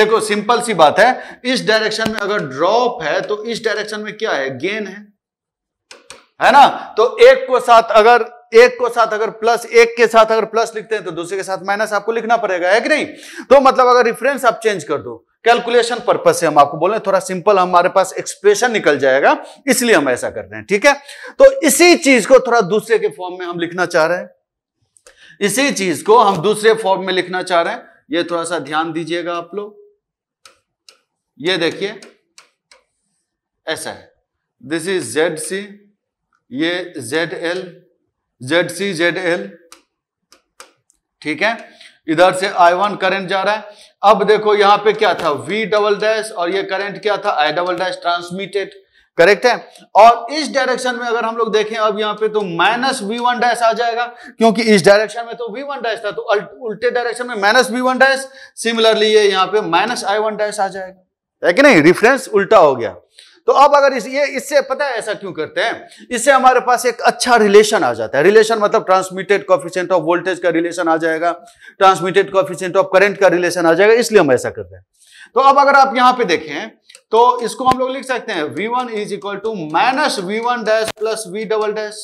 देखो सिंपल सी बात है इस डायरेक्शन में अगर ड्रॉप है तो इस डायरेक्शन में क्या है गेन है है ना तो एक को साथ अगर एक को साथ अगर प्लस एक के साथ अगर प्लस लिखते हैं तो दूसरे के साथ माइनस आपको लिखना पड़ेगा है कि नहीं तो मतलब अगर रिफरेंस आप चेंज कर दो कैलकुलेशन पर्पज से हम आपको बोल रहे हैं थोड़ा सिंपल हमारे पास एक्सप्रेशन निकल जाएगा इसलिए हम ऐसा कर रहे हैं ठीक है तो इसी चीज को थोड़ा दूसरे के फॉर्म में हम लिखना चाह रहे हैं इसी चीज को हम दूसरे फॉर्म में लिखना चाह रहे हैं ये थोड़ा सा ध्यान दीजिएगा आप लोग ये देखिए ऐसा है दिस इज जेड सी ये Z L Z C Z L ठीक है इधर से आई वन करेंट जा रहा है अब देखो यहां पे क्या था V डबल डैश और ये करंट क्या था I double dash transmitted correct है और इस डायरेक्शन में अगर हम लोग देखें अब यहां पे तो माइनस वी वन डैश आ जाएगा क्योंकि इस डायरेक्शन में तो वी वन डैश था तो उल्टे डायरेक्शन में minus V one dash similarly ये यहां पे माइनस आई वन डैश आ जाएगा है कि नहीं रिफरेंस उल्टा हो गया तो अब अगर इस ये इससे पता है ऐसा क्यों करते हैं इससे हमारे पास एक अच्छा रिलेशन आ जाता है रिलेशन मतलब ट्रांसमिटेड कॉफिशेंट ऑफ वोल्टेज का रिलेशन आ जाएगा ट्रांसमिटेड कॉफिशेंट ऑफ करंट का रिलेशन आ जाएगा इसलिए हम ऐसा करते हैं तो अब अगर आप यहां पे देखें तो इसको हम लोग लिख सकते हैं V one is equal to minus V one dash plus V double dash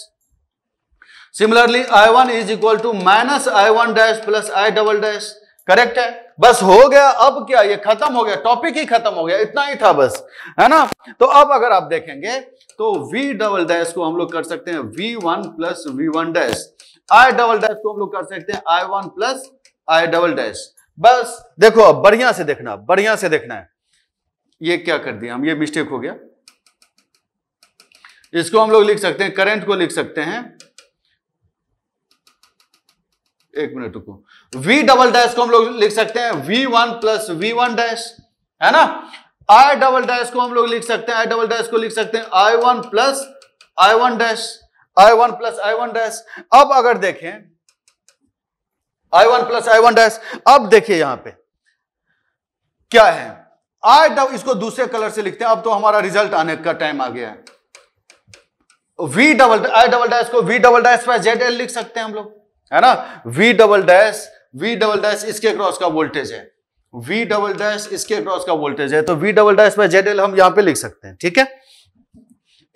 similarly I one is equal to minus I one dash plus I double dash correct है बस हो गया अब क्या ये खत्म हो गया टॉपिक ही खत्म हो गया इतना ही था बस है ना तो अब अगर आप देखेंगे तो v डबल डैश को हम लोग कर सकते हैं v1 one plus V one dash I double dash को हम लोग कर सकते हैं I one plus I double dash बस देखो अब बढ़िया से देखना बढ़िया से देखना है ये क्या कर दिया हम ये मिस्टेक हो गया इसको हम लोग लिख सकते हैं करंट को लिख सकते हैं एक मिनट रुको V डबल डैश को हम लोग लिख सकते हैं V one plus V one dash है ना आई डबल डैश को हम लोग लिख सकते हैं आई डबल डैश को लिख सकते हैं I one plus I one dash I one plus I one dash अब अगर देखें I one plus I one dash अब देखिए यहां पे क्या है आई डब इसको दूसरे कलर से लिखते हैं अब तो हमारा रिजल्ट आने का टाइम आ गया है V double I double dash को वी डबल डैश पर जेड एल लिख सकते हैं हम लोग है ना V double dash V double dash इसके क्रॉस का वोल्टेज है V डबल डैश इसके क्रॉस का वोल्टेज है तो V double dash by Z हम यहां पे लिख सकते हैं ठीक है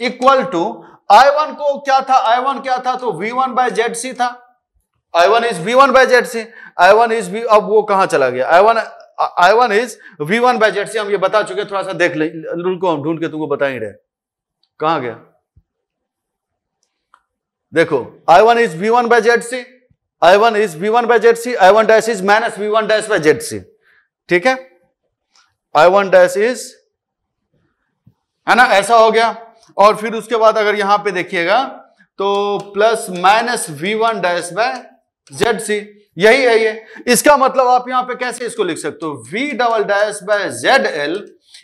इक्वल टू I1 को क्या था I1 क्या था तो V1 one by Z C था I1 one is V one by Z C I one is V अब वो कहां चला गया I one I one is V one by Z C हम ये बता चुके थोड़ा सा देख ले रुको हम ढूंढ के तुमको बता ही रहे कहा गया देखो I1 one is V one by Z C I one is V one by Z C I one dash is minus V one dash by Z C ठीक है आई वन डैश इज है ना ऐसा हो गया और फिर उसके बाद अगर यहां पे देखिएगा तो plus minus V one dash by Z C यही है ये इसका मतलब आप यहां पे कैसे इसको लिख सकते हो V double dash by Z L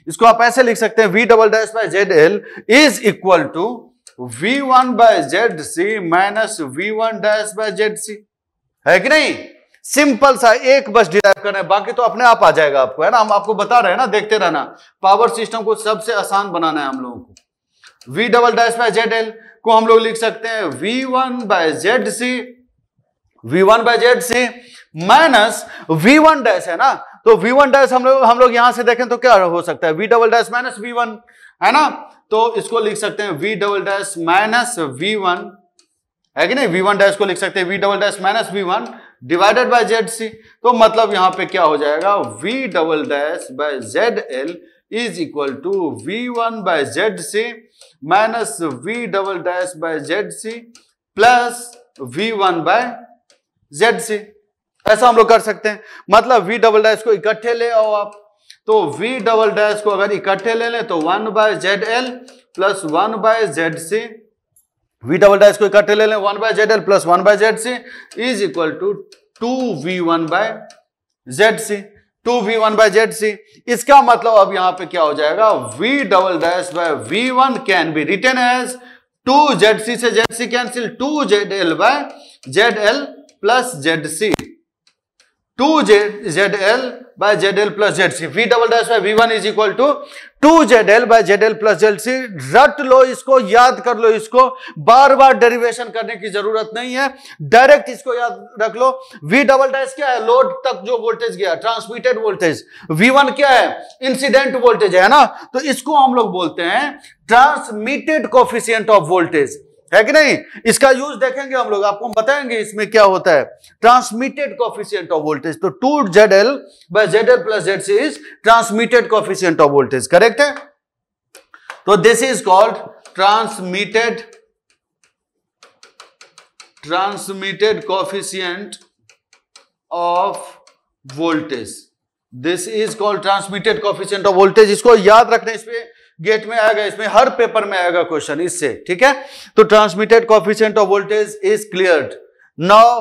इसको आप ऐसे लिख सकते हैं V double dash by Z L is equal to V one by Z C minus V one dash by Z C है कि नहीं सिंपल सा एक बस डिराइव करना है बाकी तो अपने आप आ जाएगा आपको है ना हम आपको बता रहे हैं ना देखते रहना पावर सिस्टम को सबसे आसान बनाना है हम लोगों को V double dash by Z L को हम लोग लिख सकते हैं V one by Z C V one by Z C minus V one dash है ना तो वी वन डैश हम लोग हम लोग यहां से देखें तो क्या हो सकता है V double dash minus V one है ना तो इसको लिख सकते हैं V double dash minus V one है कि नहीं वी वन डैश को लिख सकते हैं V double dash minus V one divided by Z C तो मतलब यहां पे क्या हो जाएगा V double dash by Z L is equal to V one by Z C minus V double dash by Z C plus V one by Z C ऐसा हम लोग कर सकते हैं मतलब वी डबल डैश को इकट्ठे ले आओ आप तो वी डबल डैश को अगर इकट्ठे ले लें तो one by Z L plus one by Z C V double dash को इकट्ठे ले लें one by Z L plus one by Z C is equal to two V one by Z C two V one by Z C इसका मतलब अब यहां पे क्या हो जाएगा V double dash by V one can be written as two Z C से Z C cancel to Z L by Z L plus Z C two Z Z L by Z L plus Z C V double dash by V one is equal to two Z L by Z L plus Z C रट लो इसको याद कर लो इसको बार बार डेरिवेशन करने की जरूरत नहीं है डायरेक्ट इसको याद रख लो वी डबल डैश क्या है लोड तक जो वोल्टेज गया ट्रांसमिटेड वोल्टेज वी वन क्या है इंसिडेंट वोल्टेज है ना तो इसको हम लोग बोलते हैं ट्रांसमिटेड कोफिशियंट ऑफ वोल्टेज है कि नहीं इसका यूज देखेंगे हम लोग आपको हम बताएंगे इसमें क्या होता है ट्रांसमिटेड कॉफिशियंट ऑफ वोल्टेज तो two Z L by Z L plus Z C is transmitted coefficient of voltage correct है तो this is called transmitted transmitted coefficient of voltage this is called transmitted coefficient of voltage इसको याद रखना इसमें गेट में आएगा इसमें हर पेपर में आएगा क्वेश्चन इससे ठीक है तो transmitted coefficient of voltage is clear now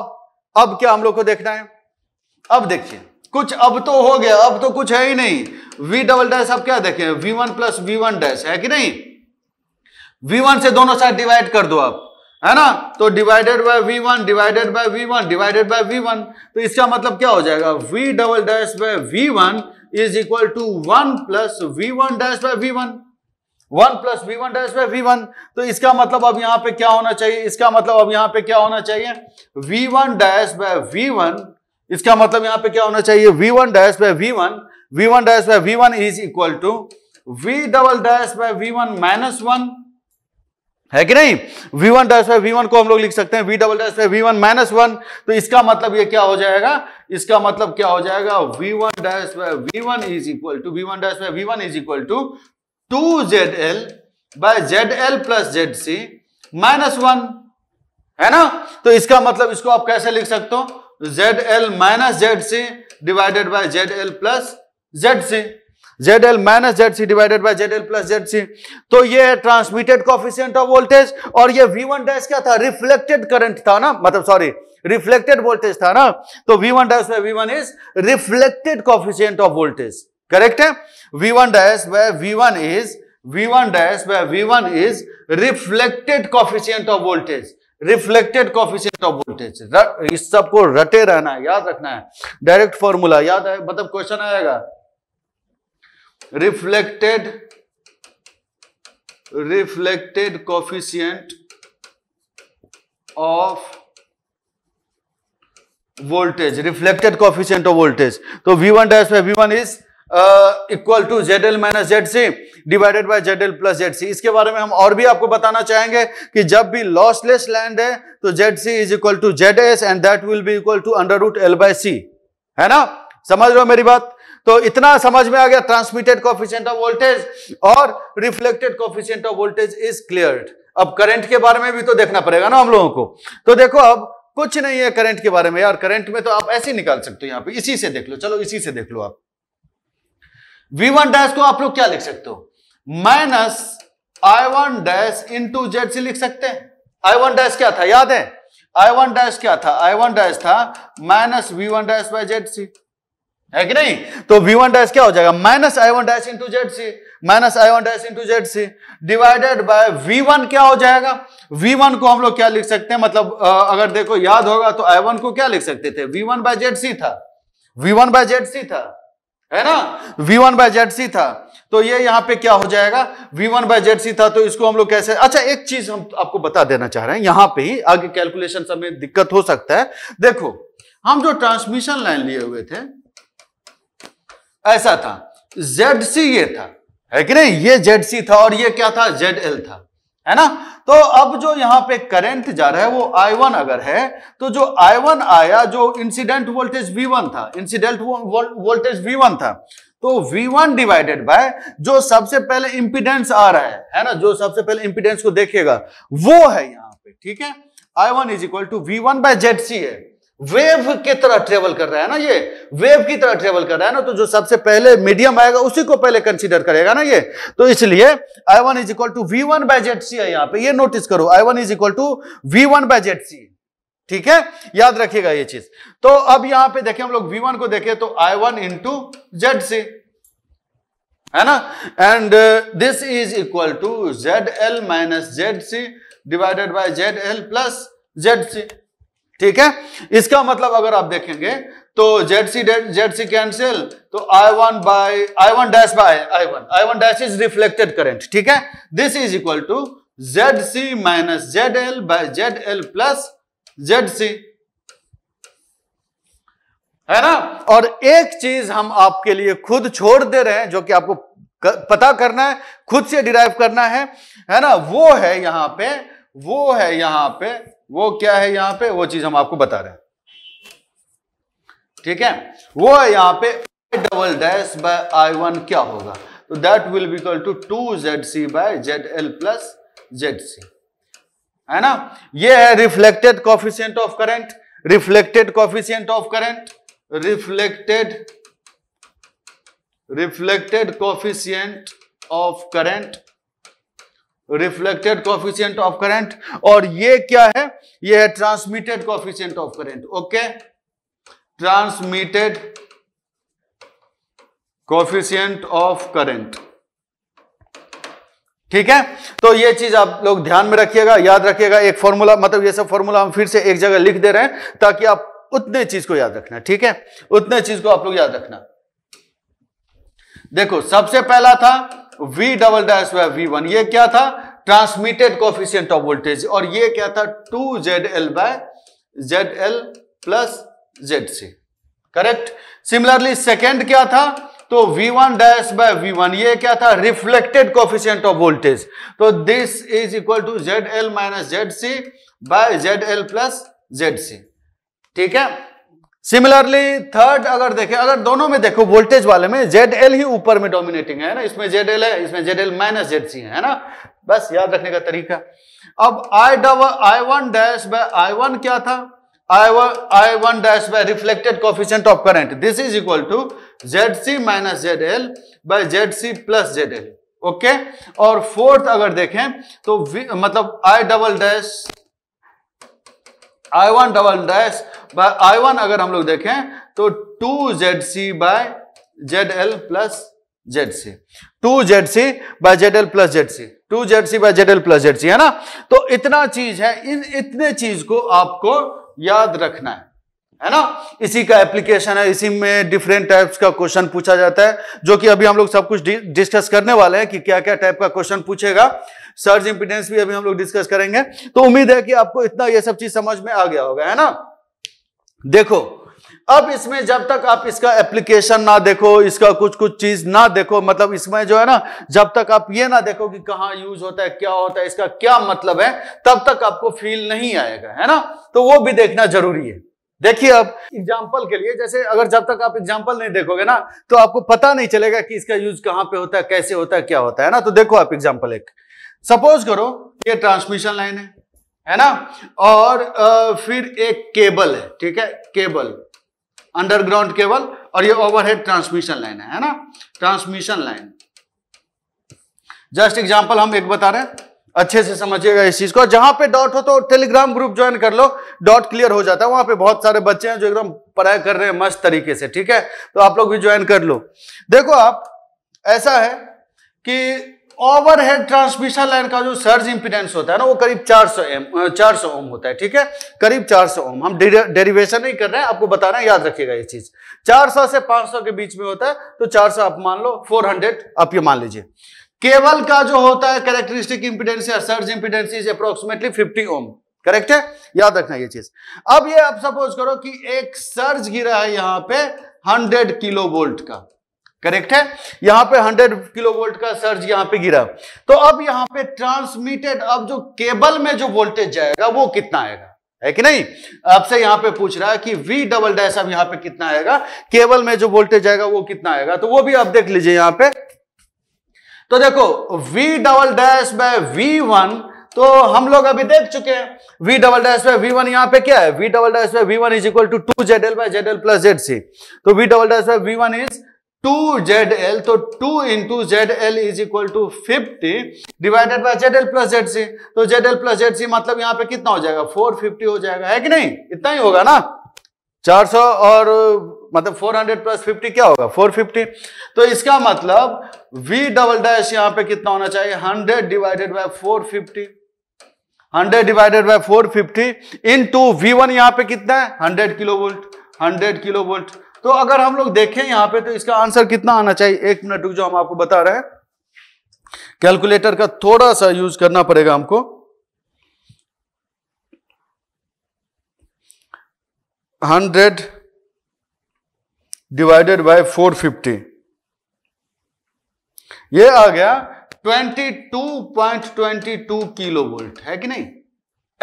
अब क्या हम लोग को देखना है अब देखिए कुछ अब तो हो गया अब तो कुछ है ही नहीं वी डबल डैश अब क्या देखें V one plus V one dash है कि नहीं वी वन से दोनों साइड डिवाइड कर दो आप है ना तो divided by V one divided by V one divided by V one तो इसका मतलब क्या हो जाएगा V double dash by V one is equal to one plus V one dash by V one one plus V one dash by V one तो इसका मतलब अब यहां पे क्या होना चाहिए इसका मतलब अब यहां पे क्या होना चाहिए V one dash by V one इसका मतलब यहां पे क्या होना चाहिए V one dash by V one V one dash by V one is equal to V double dash by V one minus one है कि नहीं वी वन डैश है वी वन को हम लोग लिख सकते हैं वी डबल डैश है वी वन माइनस वन तो इसका मतलब ये क्या हो जाएगा इसका मतलब क्या हो जाएगा V one dash V one is equal to V one dash V one is equal to two Z L by Z L plus Z C minus one है ना तो इसका मतलब इसको आप कैसे लिख सकते हो Z L minus Z C divided by Z L plus Z C Z L minus Z C divided by Z L plus Z C तो ये है ट्रांसमिटेड कॉफिशियंट ऑफ वोल्टेज और ये वी वन डैश क्या था रिफ्लेक्टेड करंट था ना मतलब सॉरी रिफ्लेक्टेड वोल्टेज था ना तो V one dash V one is reflected coefficient of voltage correct है V one dash V one is V one dash V one is reflected coefficient of voltage reflected coefficient of voltage इस सबको रटे रहना है याद रखना है डायरेक्ट फॉर्मूला याद है मतलब क्वेश्चन आएगा reflected reflected coefficient of voltage reflected coefficient of voltage तो V one dash V one is equal to Z L minus Z C divided by Z L plus Z C इसके बारे में हम और भी आपको बताना चाहेंगे कि जब भी लॉसलेस लैंड है तो Z C is equal to Z S and that will be equal to under root L by C है ना समझ रहे हो मेरी बात तो इतना समझ में आ गया ट्रांसमिटेड कॉफिशियंट ऑफ वोल्टेज और reflected coefficient of voltage is cleared अब करंट के बारे में भी तो देखना पड़ेगा ना हम लोगों को तो देखो अब कुछ नहीं है करंट के बारे में यार करंट में तो आप ऐसे निकाल सकते हो यहां पे इसी से देख लो चलो इसी से देख लो आप वी वन डैश को आप लोग क्या लिख सकते हो minus I one dash into Z से लिख सकते हैं आई वन डैश क्या था याद है आई वन डैश क्या था आई वन डैश था minus V one dash by Z C है कि नहीं तो वी वन डैश क्या हो जाएगा minus I one dash into Z C minus I one dash into Z C divided by V one क्या हो जाएगा वी वन को हम लोग क्या लिख सकते हैं मतलब अगर देखो याद होगा तो आई वन को क्या लिख सकते थे V one by Z C था V one by Z C था है ना v1 one by Z C था तो ये यहाँ पे क्या हो जाएगा v1 one by Z C था तो इसको हम लोग कैसे अच्छा एक चीज हम आपको बता देना चाह रहे हैं यहाँ पे ही आगे कैलकुलेशन में दिक्कत हो सकता है देखो हम जो ट्रांसमिशन लाइन लिए हुए थे ऐसा था जेड सी ये था है कि नहीं ये जेड सी था और ये क्या था जेड एल था है ना तो अब जो यहां पे करंट जा रहा है वो I1 अगर है तो जो I1 आया जो इंसिडेंट वोल्टेज V1 था इंसिडेंट वोल्टेज V1 था तो V1 डिवाइडेड बाय जो सबसे पहले इंपिडेंस आ रहा है है ना जो सबसे पहले इंपिडेंस को देखिएगा वो है यहां पे ठीक है I1 one is equal to V one by Z C है वेव की तरह ट्रेवल कर रहा है ना ये वेव की तरह ट्रेवल कर रहा है ना तो जो सबसे पहले मीडियम आएगा उसी को पहले कंसीडर करेगा ना ये तो इसलिए I one is equal to V one by Z C है यहां पे ये नोटिस करो I one is equal to V one by Z C ठीक है याद रखिएगा ये चीज तो अब यहां पे देखें हम लोग वी वन को देखें तो I one into Z C है ना and this is equal to Z L minus Z C divided by Z L plus Z C ठीक है इसका मतलब अगर आप देखेंगे तो Z C Z C cancel तो I one by I one dash by I one I one dash is reflected current ठीक है this is equal to Z C minus Z L by Z L plus Z C है ना और एक चीज हम आपके लिए खुद छोड़ दे रहे हैं जो कि आपको पता करना है खुद से डिराइव करना है है ना वो है यहां पे वो है यहां पे वो क्या है यहां पे वो चीज हम आपको बता रहे हैं ठीक है वो है यहां पे double dash by I one क्या होगा तो that will be equal to two Z C by Z L plus Z C है ना ये है reflected coefficient of current reflected coefficient of current reflected reflected coefficient of current reflected coefficient of current और ये क्या है ये है transmitted coefficient of current okay transmitted coefficient of current ठीक है तो ये चीज आप लोग ध्यान में रखिएगा याद रखिएगा एक फॉर्मूला मतलब ये सब फॉर्मूला हम फिर से एक जगह लिख दे रहे हैं ताकि आप उतने चीज को याद रखना ठीक है उतने चीज को आप लोग याद रखना देखो सबसे पहला था V डबल डैश हुआ वी वन ये क्या था ट्रांसमिटेड कोफिशियंट ऑफ वोल्टेज और ये क्या था two Z L by Z L plus Z C correct similarly second क्या था तो V1 one dash by we ये क्या था रिफ्लेक्टेड कोफिशियंट ऑफ वोल्टेज तो this is equal to Z L minus Z C by Z L plus Z C ठीक है सिमिलरली थर्ड अगर देखें अगर दोनों में देखो वोल्टेज वाले में जेड एल ही ऊपर में डोमिनेटिंग है ना इसमें जेड एल है इसमें Z L minus Z C है ना बस याद रखने का तरीका अब I double I one dash by I one क्या था I one I one dash by reflected coefficient of current this is equal to Z C minus Z L by Z C plus Z L okay और फोर्थ अगर देखें तो मतलब I double dash I one double dash by I one अगर हम लोग देखें तो two Z C by Z L plus Z C two Z C by Z L plus Z C two Z C by Z L plus Z C है ना तो इतना चीज है इन इतने चीज को आपको याद रखना है है ना इसी का एप्लीकेशन है इसी में डिफरेंट टाइप्स का क्वेश्चन पूछा जाता है जो कि अभी हम लोग सब कुछ डिस्कस करने वाले हैं कि क्या क्या टाइप का क्वेश्चन पूछेगा सर्ज इंपीडेंस भी अभी हम लोग डिस्कस करेंगे तो उम्मीद है कि आपको इतना यह सब चीज समझ में आ गया होगा है ना देखो अब इसमें जब तक आप इसका एप्लीकेशन ना देखो इसका कुछ कुछ चीज ना देखो मतलब इसमें जो है ना जब तक आप ये ना देखो कि कहाँ यूज होता है क्या होता है इसका क्या मतलब है तब तक आपको फील नहीं आएगा है ना तो वो भी देखना जरूरी है देखिए अब एग्जाम्पल के लिए जैसे अगर जब तक आप एग्जाम्पल नहीं देखोगे ना तो आपको पता नहीं चलेगा कि इसका यूज कहाँ पे होता है कैसे होता है क्या होता है ना तो देखो आप एग्जाम्पल एक सपोज करो ये ट्रांसमिशन लाइन है है ना और फिर एक केबल है ठीक है केबल अंडरग्राउंड केबल और ये ओवरहेड ट्रांसमिशन लाइन है है ना ट्रांसमिशन लाइन जस्ट एग्जांपल हम एक बता रहे हैं अच्छे से समझिएगा इस चीज को जहां पे डॉट हो तो टेलीग्राम ग्रुप ज्वाइन कर लो डॉट क्लियर हो जाता है वहां पे बहुत सारे बच्चे हैं जो एकदम पढ़ाई कर रहे हैं मस्त तरीके से ठीक है तो आप लोग भी ज्वाइन कर लो देखो आप ऐसा है कि ओवरहेड ट्रांसमिशन लाइन का जो सर्ज इंपिडेंस होता है ना वो करीब 400 एम 400 ओम होता है ठीक है करीब 400 ओम हम डेरिवेशन नहीं कर रहे हैं आपको बता रहे हैं याद रखिएगा ये चीज 400 से 500 के बीच में होता है तो 400 आप मान लो 400 हंड्रेड आप ये मान लीजिए केवल का जो होता है कैरेक्टरिस्टिक इंपिडेंस या surge impedance is approximately fifty ohm correct है याद रखना ये चीज अब ये आप सपोज करो कि एक सर्ज गिरा है यहां पे हंड्रेड किलो वोल्ट का करेक्ट है यहां पे 100 किलो वोल्ट का सर्ज यहां पे गिरा तो अब यहां पे ट्रांसमिटेड अब जो केबल में जो वोल्टेज जाएगा वो कितना आएगा है कि नहीं आपसे यहां पे पूछ रहा है कि V डबल डैश अब यहां पे कितना आएगा केबल में जो वोल्टेज आएगा वो कितना आएगा तो वो भी आप देख लीजिए यहां पे तो देखो V double dash by V तो हम लोग अभी देख चुके हैं V double dash by V one यहाँ पे क्या है V double dash by V one is equal to two Z L by Z L plus Z C तो V double dash by V one is two Z L तो two into Z L is equal to fifty divided by Z L plus तो ZL प्लस मतलब यहाँ पे कितना हो जाएगा 450 हो जाएगा है कि नहीं इतना ही होगा ना चार सौ और मतलब 400 प्लस क्या होगा फोर फिफ्टी तो इसका मतलब v डबल डैश यहाँ पे कितना होना चाहिए hundred divided by four fifty hundred divided by four fifty into V one यहाँ पे कितना है hundred kilo volt hundred kilo volt तो अगर हम लोग देखें यहां पे तो इसका आंसर कितना आना चाहिए एक मिनट रुक जो हम आपको बता रहे हैं कैलकुलेटर का थोड़ा सा यूज करना पड़ेगा हमको hundred divided by four fifty ये आ गया twenty two point twenty two kilo volt है कि नहीं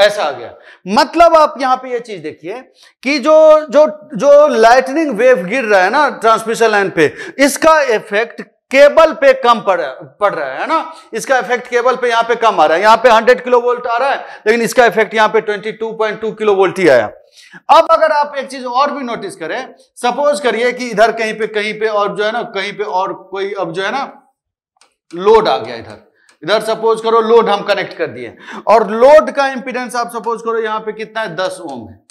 ऐसा आ गया मतलब आप यहां पे ये यह चीज देखिए कि जो जो जो लाइटनिंग वेव गिर रहा है ना ट्रांसमिशन लाइन पे इसका इफेक्ट केबल पे कम पड़ पड़ रहा है ना इसका इफेक्ट केबल पे यहां पे कम आ रहा है यहां पे 100 किलो वोल्ट आ रहा है लेकिन इसका इफेक्ट यहां पे 22.2 किलो वोल्ट ही आया अब अगर आप एक चीज और भी नोटिस करें सपोज करिए कि इधर कहीं पे कहीं पे और जो है ना कहीं पे और कोई अब जो है ना लोड आ गया इधर इधर सपोज करो लोड हम कनेक्ट कर दिए और लोड का इंपीडेंस आप सपोज करो यहां पे कितना है दस ओम है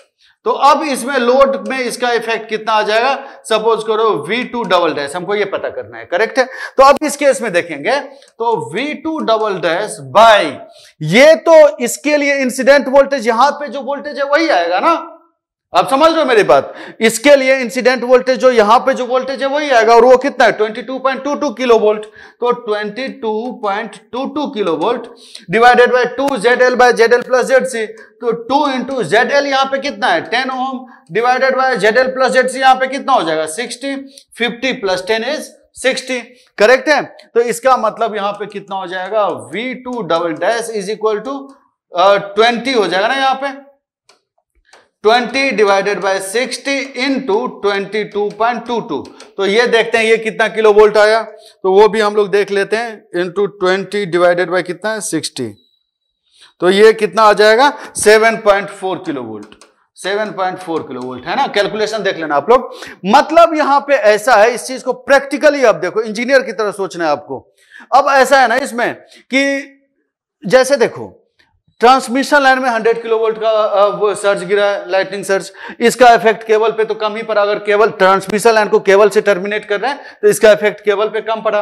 तो अब इसमें लोड में इसका इफेक्ट कितना आ जाएगा सपोज करो V2 टू डबल डैश हमको ये पता करना है करेक्ट है तो अब इस केस में देखेंगे तो V2 to double dash by ये तो इसके लिए इंसिडेंट वोल्टेज यहां पे जो वोल्टेज है वही आएगा ना आप समझ रहे हो मेरी बात इसके लिए इंसिडेंट वोल्टेज जो यहां पे जो वोल्टेज है वही आएगा और वो कितना है 22.22 किलो वोल्ट तो 22.22 kilo volt divided by 2 ZL by ZL plus ZC तो 2 इंटू जेड यहां पे कितना है 10 ohm divided by ZL plus ZC यहां पे कितना हो जाएगा 60 50 प्लस 10 इज 60 करेक्ट है तो इसका मतलब यहां पे कितना हो जाएगा V double dash is equal to twenty हो जाएगा ना यहाँ पे twenty divided by sixty into twenty two point two two तो ये देखते हैं ये कितना किलो वोल्ट आया तो वो भी हम लोग देख लेते हैं इंटू ट्वेंटी डिवाइडेड बाई कितना है सिक्सटी तो ये कितना आ जाएगा seven point four kilo volt seven point four kilo volt है ना कैलकुलेशन देख लेना आप लोग मतलब यहां पे ऐसा है इस चीज को प्रैक्टिकली आप देखो इंजीनियर की तरह सोचना है आपको अब ऐसा है ना इसमें कि जैसे देखो ट्रांसमिशन लाइन में 100 किलोवोल्ट का वो सर्ज गिरा है लाइटनिंग सर्ज इसका इफेक्ट केबल पे तो कम ही पड़ा अगर केबल ट्रांसमिशन लाइन को केबल से टर्मिनेट कर रहे हैं तो इसका इफेक्ट केबल पे कम पड़ा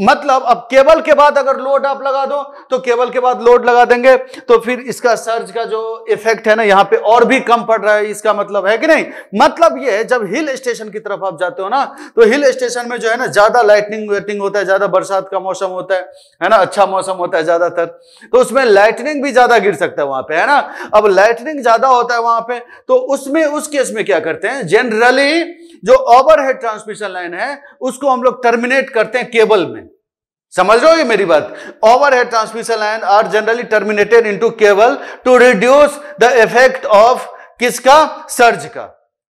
मतलब अब केबल के बाद अगर लोड आप लगा दो तो केबल के बाद लोड लगा देंगे तो फिर इसका सर्ज का जो इफेक्ट है ना यहां पे और भी कम पड़ रहा है इसका मतलब है कि नहीं मतलब ये है जब हिल स्टेशन की तरफ आप जाते हो ना तो हिल स्टेशन में जो है ना ज्यादा लाइटनिंग वेटनिंग होता है ज्यादा बरसात का मौसम होता है है ना अच्छा मौसम होता है ज्यादातर तो उसमें लाइटनिंग भी ज्यादा गिर सकता है वहां पे है ना अब लाइटनिंग ज्यादा होता है वहां पर तो उसमें उस केस में क्या करते हैं जनरली जो ओवरहेड ट्रांसमिशन लाइन है उसको हम लोग टर्मिनेट करते हैं केबल में समझ रहे हो ये मेरी बात overhead transmission line are generally terminated into cable to reduce the effect of किसका सर्ज का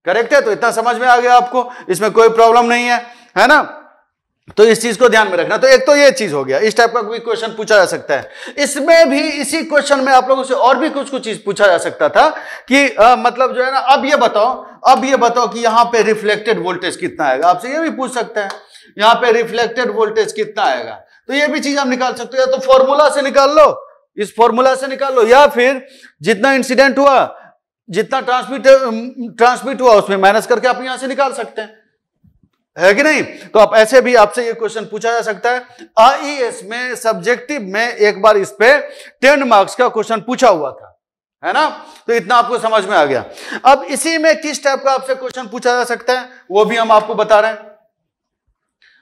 करेक्ट है तो इतना समझ में आ गया आपको इसमें कोई प्रॉब्लम नहीं है है ना तो इस चीज को ध्यान में रखना तो एक तो ये चीज हो गया इस टाइप का भी क्वेश्चन पूछा जा सकता है इसमें भी इसी क्वेश्चन में आप लोगों से और भी कुछ कुछ चीज पूछा जा सकता था कि आ, मतलब जो है ना अब ये बताओ अब ये बताओ कि यहाँ पे रिफ्लेक्टेड वोल्टेज कितना आएगा आपसे ये भी पूछ सकते हैं यहाँ पे रिफ्लेक्टेड वोल्टेज कितना आएगा तो ये भी चीज आप निकाल सकते हो या तो फॉर्मूला से निकाल लो इस फॉर्मूला से निकाल लो या फिर जितना इंसिडेंट हुआ जितना ट्रांसमिट ट्रांसमिट हुआ उसमें माइनस करके आप यहां से निकाल सकते हैं है कि नहीं तो आप ऐसे भी आपसे ये क्वेश्चन पूछा जा सकता है आईएएस e में सब्जेक्टिव में एक बार इस पे टेन मार्क्स का क्वेश्चन पूछा हुआ था है ना तो इतना आपको समझ में आ गया अब इसी में किस टाइप का आपसे क्वेश्चन पूछा जा सकता है वो भी हम आपको बता रहे हैं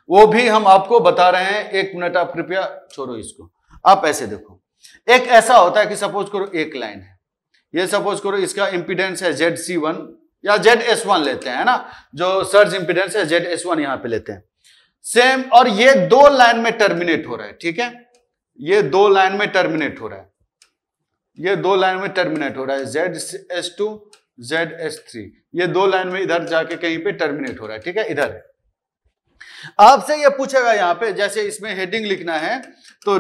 वो भी हम आपको बता रहे हैं एक मिनट आप कृपया छोड़ो इसको आप ऐसे देखो एक ऐसा होता है कि सपोज करो एक लाइन है ये सपोज करो इसका इंपीडेंस है जेड सी वन या जेड एस वन लेते हैं ना जो सर्ज इंपीडेंस है जेड एस वन यहां पर लेते हैं सेम और ये दो लाइन में टर्मिनेट हो रहा है ठीक है ये दो लाइन में टर्मिनेट हो रहा है ये दो लाइन में टर्मिनेट हो रहा है Z S two Z S three ये दो लाइन में इधर जाके कहीं पे टर्मिनेट हो रहा है ठीक है इधर है आपसे ये पूछेगा यहां पे जैसे इसमें हेडिंग लिखना है तो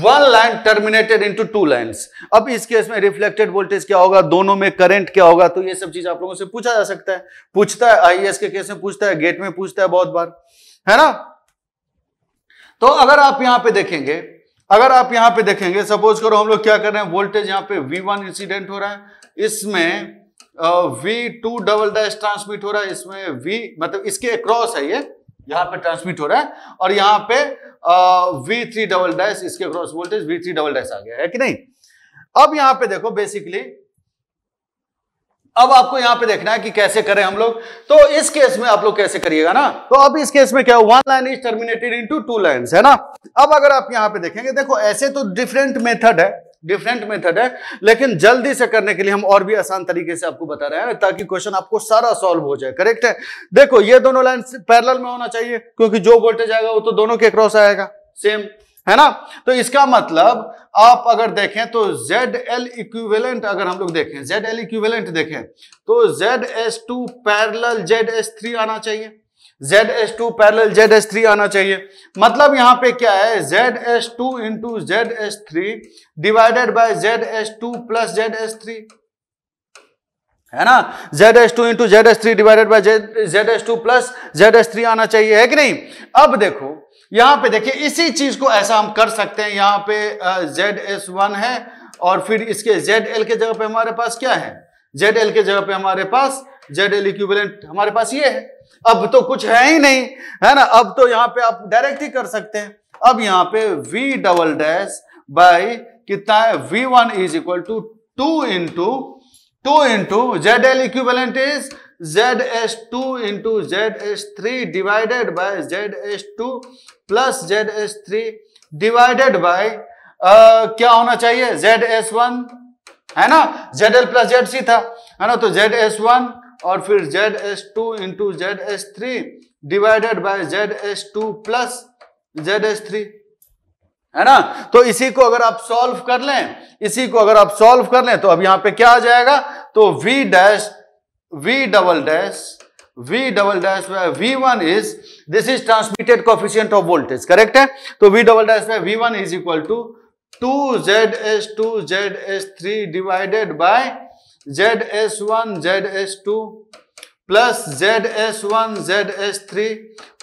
one line terminated into two lines अब इस केस में रिफ्लेक्टेड वोल्टेज क्या होगा दोनों में करंट क्या होगा तो ये सब चीज आप लोगों से पूछा जा सकता है पूछता है आईएएस e के केस में पूछता है गेट में पूछता है बहुत बार है ना तो अगर आप यहां पे देखेंगे अगर आप यहां पे देखेंगे सपोज करो हम लोग क्या कर रहे हैं वोल्टेज यहां पे वी इंसिडेंट हो रहा है इसमें V2 डबल डैश ट्रांसमिट हो रहा है इसमें वी मतलब इसके अक्रॉस है ये यहाँ पे ट्रांसमिट हो रहा है और यहाँ पे वी थ्री डबल डैश इसके cross voltage V three double dash आ गया है कि नहीं अब यहाँ पे देखो बेसिकली अब आपको यहां पे देखना है कि कैसे करें हम लोग तो इस केस में आप लोग कैसे करिएगा ना तो अब इस केस में क्या one line is terminated into two lines है ना अब अगर आप यहां पे देखेंगे देखो ऐसे तो डिफरेंट मेथड है डिफरेंट मेथड है लेकिन जल्दी से करने के लिए हम और भी आसान तरीके से आपको बता रहे हैं ताकि क्वेश्चन आपको सारा सॉल्व हो जाए करेक्ट है देखो ये दोनों लाइन पैरल में होना चाहिए क्योंकि जो वोल्टेज आएगा वो तो दोनों के क्रॉस आएगा सेम है ना तो इसका मतलब आप अगर देखें तो जेड एल इक्विवेलेंट अगर हम लोग देखें जेड एल इक्विवेलेंट देखें तो Z S two parallel Z S three आना चाहिए Z S two parallel Z S three आना चाहिए मतलब यहाँ पे क्या है Z S two into Z S three divided by Z S two plus Z S three है ना Z S two into Z S three divided by Z S two plus Z S three आना चाहिए है कि नहीं अब देखो यहाँ पे देखिए इसी चीज को ऐसा हम कर सकते हैं यहाँ पे जेड एस वन है और फिर इसके जेड एल के जगह पे हमारे पास क्या है जेड एल के जगह पे हमारे पास जेड एल इक्विवेलेंट हमारे पास ये है अब तो कुछ है ही नहीं है ना अब तो यहां पे आप डायरेक्ट ही कर सकते हैं अब यहां पे v डबल डैश बाई कितना है V one is equal to two into two into Z L equivalent is Z S two into Z S three divided by Z S two plus Z S three divided by क्या होना चाहिए जेड एस वन है ना Z L plus Z C था है ना तो जेड एस वन और फिर Z S two into Z S three divided by Z S two plus Z S three है ना तो इसी को अगर आप सॉल्व कर लें इसी को अगर आप सॉल्व कर लें तो अब यहां पे क्या आ जाएगा तो v dash v double dash v double dash by v1 is this is transmitted coefficient of voltage correct है तो v double dash by v1 is equal to two Z S two Z S three divided by Z S one Z S two plus Z S one Z S three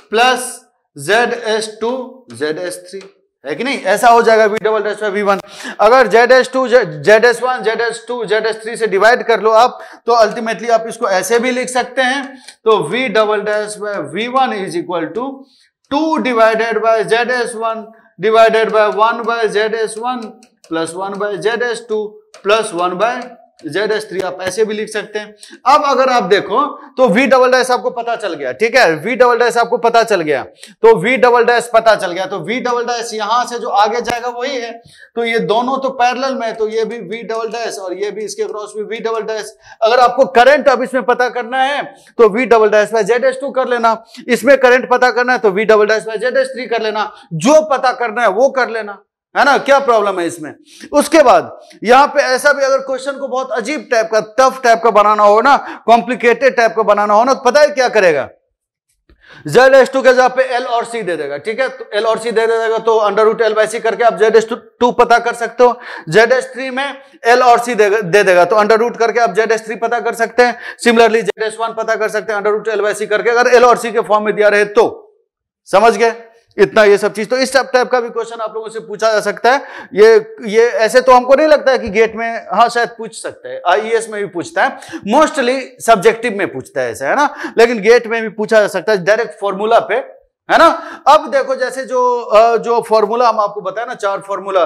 plus Z S two Z S three है कि नहीं ऐसा हो जाएगा V double dash V one अगर Z S two Z S one Z S two Z S three से डिवाइड कर लो आप तो अल्टीमेटली आप इसको ऐसे भी लिख सकते हैं तो V double dash V one is equal to two divided by Z S one divided by one by Z S one plus one by Z S two plus one by Z S three आप ऐसे भी लिख सकते हैं अब अगर आप देखो तो वी डबल डैश आपको पता चल गया ठीक है वी डबल डैश आपको पता चल गया तो वी डबल डैश पता चल गया तो वी डबल डैश यहां से जो आगे जाएगा वही है तो ये दोनों तो पैरेलल में है तो ये भी वी डबल डैश और ये भी इसके क्रॉस भी वी डबल डैश अगर आपको करंट अब इसमें पता करना है तो V double dash by Z S two कर लेना इसमें करंट पता करना है तो V double dash by Z S three कर लेना जो पता करना है वो कर लेना है ना क्या प्रॉब्लम है इसमें उसके बाद यहां पे ऐसा भी अगर क्वेश्चन को बहुत अजीब टाइप का टफ टाइप का बनाना हो ना कॉम्प्लिकेटेड टाइप का बनाना हो ना तो पता है क्या करेगा जेड एस टू के जगह पे एल और सी दे देगा ठीक है तो एल और सी दे देगा तो under root L by C करके आप जेड एस टू पता कर सकते हो जेड एस थ्री में एल और सी दे, दे देगा तो अंडर रूट करके आप जेड एस थ्री पता कर सकते हैं सिमिलरली जेड एस वन पता कर सकते हैं under root L by C करके अगर एल और सी के फॉर्म में दिया रहे तो समझ गए इतना ये सब चीज तो इस सब टाइप का भी क्वेश्चन आप लोगों से पूछा जा सकता है ये ये ऐसे तो हमको नहीं लगता है कि गेट में हाँ शायद पूछ सकता है आईएएस e में भी पूछता है मोस्टली सब्जेक्टिव में पूछता है ऐसे है ना लेकिन गेट में भी पूछा जा सकता है डायरेक्ट फॉर्मूला पे है ना अब देखो जैसे जो जो फॉर्मूला हम आपको बताए ना चार फॉर्मूला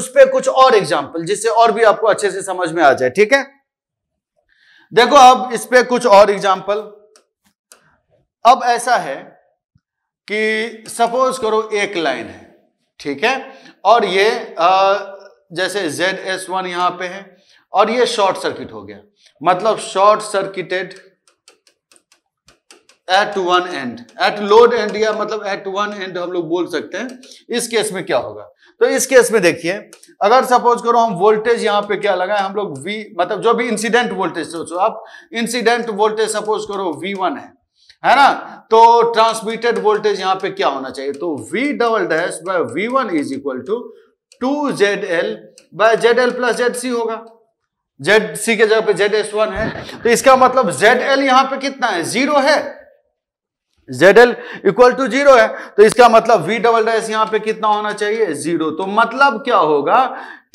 उस पर कुछ और एग्जाम्पल जिससे और भी आपको अच्छे से समझ में आ जाए ठीक है देखो अब इस पे कुछ और एग्जाम्पल अब ऐसा है कि सपोज करो एक लाइन है ठीक है और ये आ, जैसे जेड एस वन यहां पर है और ये शॉर्ट सर्किट हो गया मतलब short circuited at one end at load end या मतलब एट वन एंड हम लोग बोल सकते हैं इस केस में क्या होगा तो इस केस में देखिए अगर सपोज करो हम वोल्टेज यहां पे क्या लगाए हम लोग वी मतलब जो भी इंसिडेंट वोल्टेज सोचो आप इंसिडेंट वोल्टेज सपोज करो वी वन है है ना तो ट्रांसमिटेड वोल्टेज यहां पे क्या होना चाहिए तो V double dash by V1 one is equal to two Z L by Z L plus Z C होगा जेड सी के जगह पे जेड एस वन है तो इसका मतलब जेड एल यहां पे कितना है जीरो है Z L equal to zero है तो इसका मतलब वी डबल डैश यहां पे कितना होना चाहिए जीरो तो मतलब क्या होगा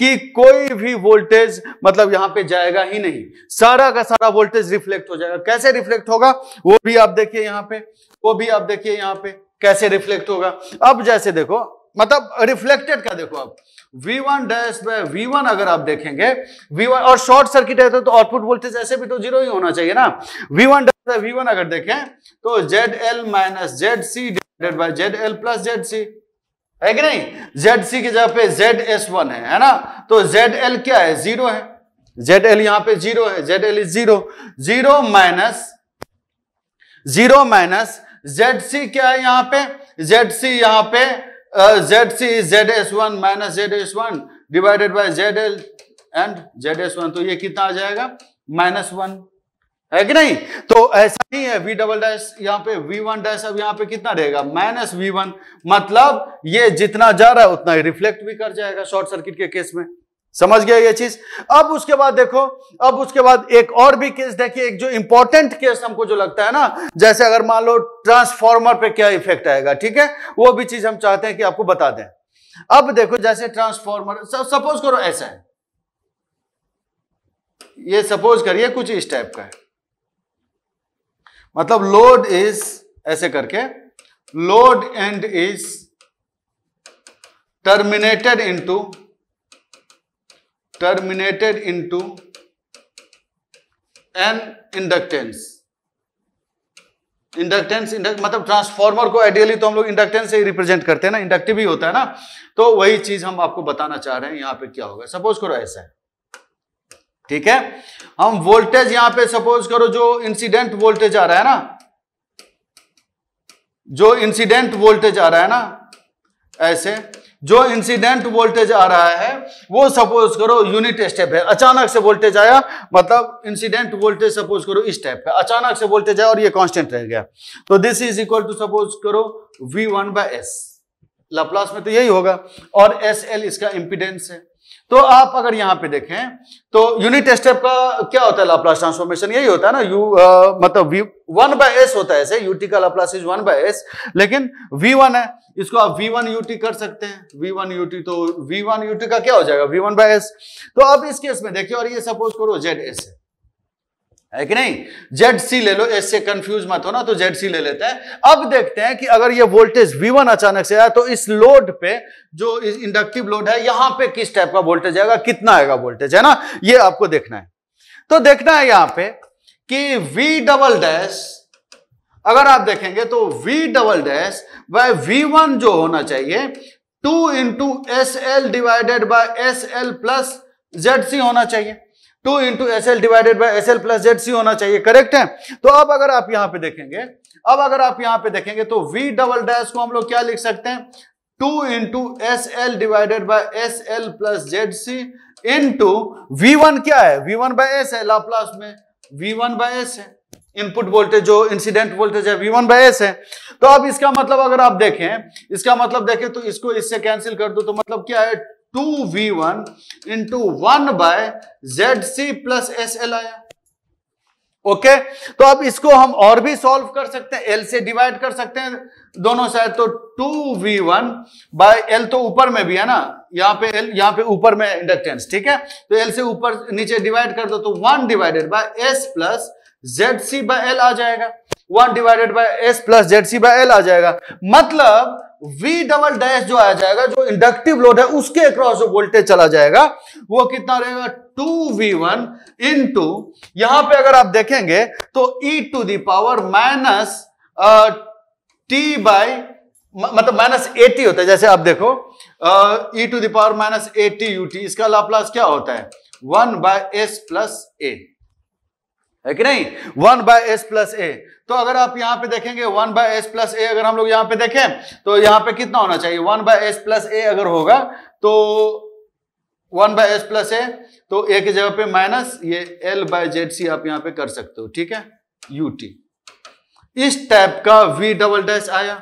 कि कोई भी वोल्टेज मतलब यहां पे जाएगा ही नहीं सारा का सारा वोल्टेज रिफ्लेक्ट हो जाएगा कैसे रिफ्लेक्ट होगा वो भी आप देखिए यहां पे वो भी आप देखिए यहां पे कैसे रिफ्लेक्ट होगा अब जैसे देखो मतलब रिफ्लेक्टेड का देखो आप V1 one dash by we अगर आप देखेंगे V1 और शॉर्ट सर्किट है तो आउटपुट तो वोल्टेज ऐसे भी तो जीरो ही होना चाहिए ना V1 one dash by we अगर देखें तो ZL minus Z C divided by Z L plus Z C है कि नहीं जेड सी की जगह पे जेड एस वन है है ना तो जेड एल क्या है जीरो है जेड एल यहां पे जीरो है Z L is zero zero minus zero minus Z C क्या है यहां पे जेड सी यहां पे Z C is Z S one minus Z S one divided by Z L and Z S one तो ये कितना आ जाएगा माइनस वन है कि नहीं तो ऐसा नहीं है वी डबल डैश यहाँ पे वी वन डैश अब यहाँ पे कितना रहेगा माइनस वी वन मतलब ये जितना जा रहा है उतना ही रिफ्लेक्ट भी कर जाएगा शॉर्ट सर्किट के केस में समझ गया ये चीज अब उसके बाद देखो अब उसके बाद एक और भी केस देखिए एक जो इंपॉर्टेंट केस हमको जो लगता है ना जैसे अगर मान लो ट्रांसफॉर्मर पे क्या इफेक्ट आएगा ठीक है वो भी चीज हम चाहते हैं कि आपको बता दें अब देखो जैसे ट्रांसफॉर्मर सपोज करो ऐसा है ये सपोज करिए कुछ इस टाइप का है मतलब लोड इज ऐसे करके load end is terminated into terminated into an inductance inductance induct मतलब ट्रांसफॉर्मर को आइडियली तो हम लोग इंडक्टेंस से ही रिप्रेजेंट करते हैं ना इंडक्टिव ही होता है ना तो वही चीज हम आपको बताना चाह रहे हैं यहां पे क्या होगा सपोज करो ऐसा है ठीक है हम वोल्टेज यहां पे सपोज करो जो इंसिडेंट वोल्टेज आ रहा है ना जो इंसिडेंट वोल्टेज आ रहा है ना ऐसे जो इंसिडेंट वोल्टेज आ रहा है वो सपोज करो यूनिट स्टेप है अचानक से वोल्टेज आया मतलब इंसिडेंट वोल्टेज सपोज करो इस टाइप है अचानक से वोल्टेज आया और ये कांस्टेंट रह गया तो this is equal to suppose करो V one by S Laplace में तो यही होगा और एस एल इसका इंपिडेंस है तो आप अगर यहां पे देखें तो यूनिट स्टेप का क्या होता है लाप्लास ट्रांसफॉर्मेशन यही होता है ना यू आ, मतलब वी वन बाय एस होता है ऐसे यूटी का Laplace is one by S लेकिन वी वन है इसको आप वी वन यूटी कर सकते हैं वी वन यूटी तो वी वन यूटी का क्या हो जाएगा वी वन बाय एस तो आप इस केस में देखिए और ये सपोज करो जेड एस है है कि नहीं जेड सी ले लो इससे कंफ्यूज मत हो ना तो जेड सी ले लेते हैं अब देखते हैं कि अगर ये वोल्टेज V1 अचानक से आया तो इस लोड पे जो इंडक्टिव लोड है यहां पे किस टाइप का वोल्टेज आएगा कितना आएगा वोल्टेज है ना ये आपको देखना है तो देखना है यहां पे कि V डबल डैश अगर आप देखेंगे तो V double dash by V1 जो होना चाहिए two into S L divided by S L plus Z C होना चाहिए two into S L divided by S L plus Z C होना चाहिए करेक्ट है तो अब अगर आप यहां पे देखेंगे अब अगर आप यहां पे देखेंगे तो v डबल डैश को हम लोग क्या लिख सकते हैं two into S L divided by S L plus Z C into V one क्या है वी वन बाई एस है लाप्लास में वी वन बाई एस है इनपुट वोल्टेज जो इंसिडेंट वोल्टेज है वी वन बाई एस है तो अब इसका मतलब अगर आप देखें इसका मतलब देखें तो इसको इससे कैंसिल कर दो तो मतलब क्या है two V one into one by Z C plus S L आया ओके तो अब इसको हम और भी सॉल्व कर सकते हैं एल से डिवाइड कर सकते हैं दोनों साइड तो two V one by L तो ऊपर में भी है ना यहाँ पे एल यहाँ पे ऊपर में इंडक्टेंस ठीक है तो एल से ऊपर नीचे डिवाइड कर दो तो one divided by S plus Z C by L आ जाएगा one divided by S plus Z C by L आ जाएगा मतलब V डबल डैश जो आ जाएगा जो इंडक्टिव लोड है उसके अक्रॉस जो वोल्टेज चला जाएगा वो कितना रहेगा two V one into यहां पर अगर आप देखेंगे तो e to the power minus T by मतलब माइनस ए टी होता है जैसे आप देखो E to the power minus A T U T इसका लाप्लास क्या होता है one by S plus A है कि नहीं one by S plus A तो अगर आप यहां पे देखेंगे one by S plus A अगर हम लोग यहां पे देखें तो यहां पे कितना होना चाहिए one by S plus A अगर होगा तो one by S plus A तो ए की जगह पे माइनस ये एल बाय जेड सी आप यहां पे कर सकते हो ठीक है यू टी इस टाइप का वी डबल डैश आया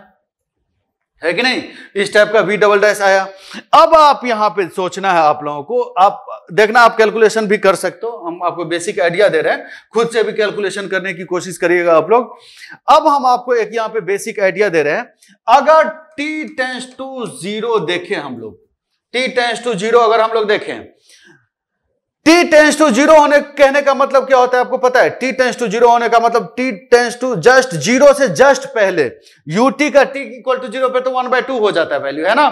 है कि नहीं इस टाइप का वी डबल डैश आया अब आप यहां पे सोचना है आप लोगों को आप देखना आप कैलकुलेशन भी कर सकते हो हम आपको बेसिक आइडिया दे रहे हैं खुद से भी कैलकुलेशन करने की कोशिश करिएगा आप लोग अब हम आपको एक यहां पे बेसिक आइडिया दे रहे हैं अगर t टेंस टू जीरो देखें हम लोग t टेंस टू जीरो अगर हम लोग देखें t टेंस टू जीरो होने कहने का मतलब क्या होता है आपको पता है t टेंस टू जीरो होने का मतलब t tends to just zero से जस्ट पहले ut का t इक्वल टू जीरो पे तो वन बाय टू हो जाता है वैल्यू है ना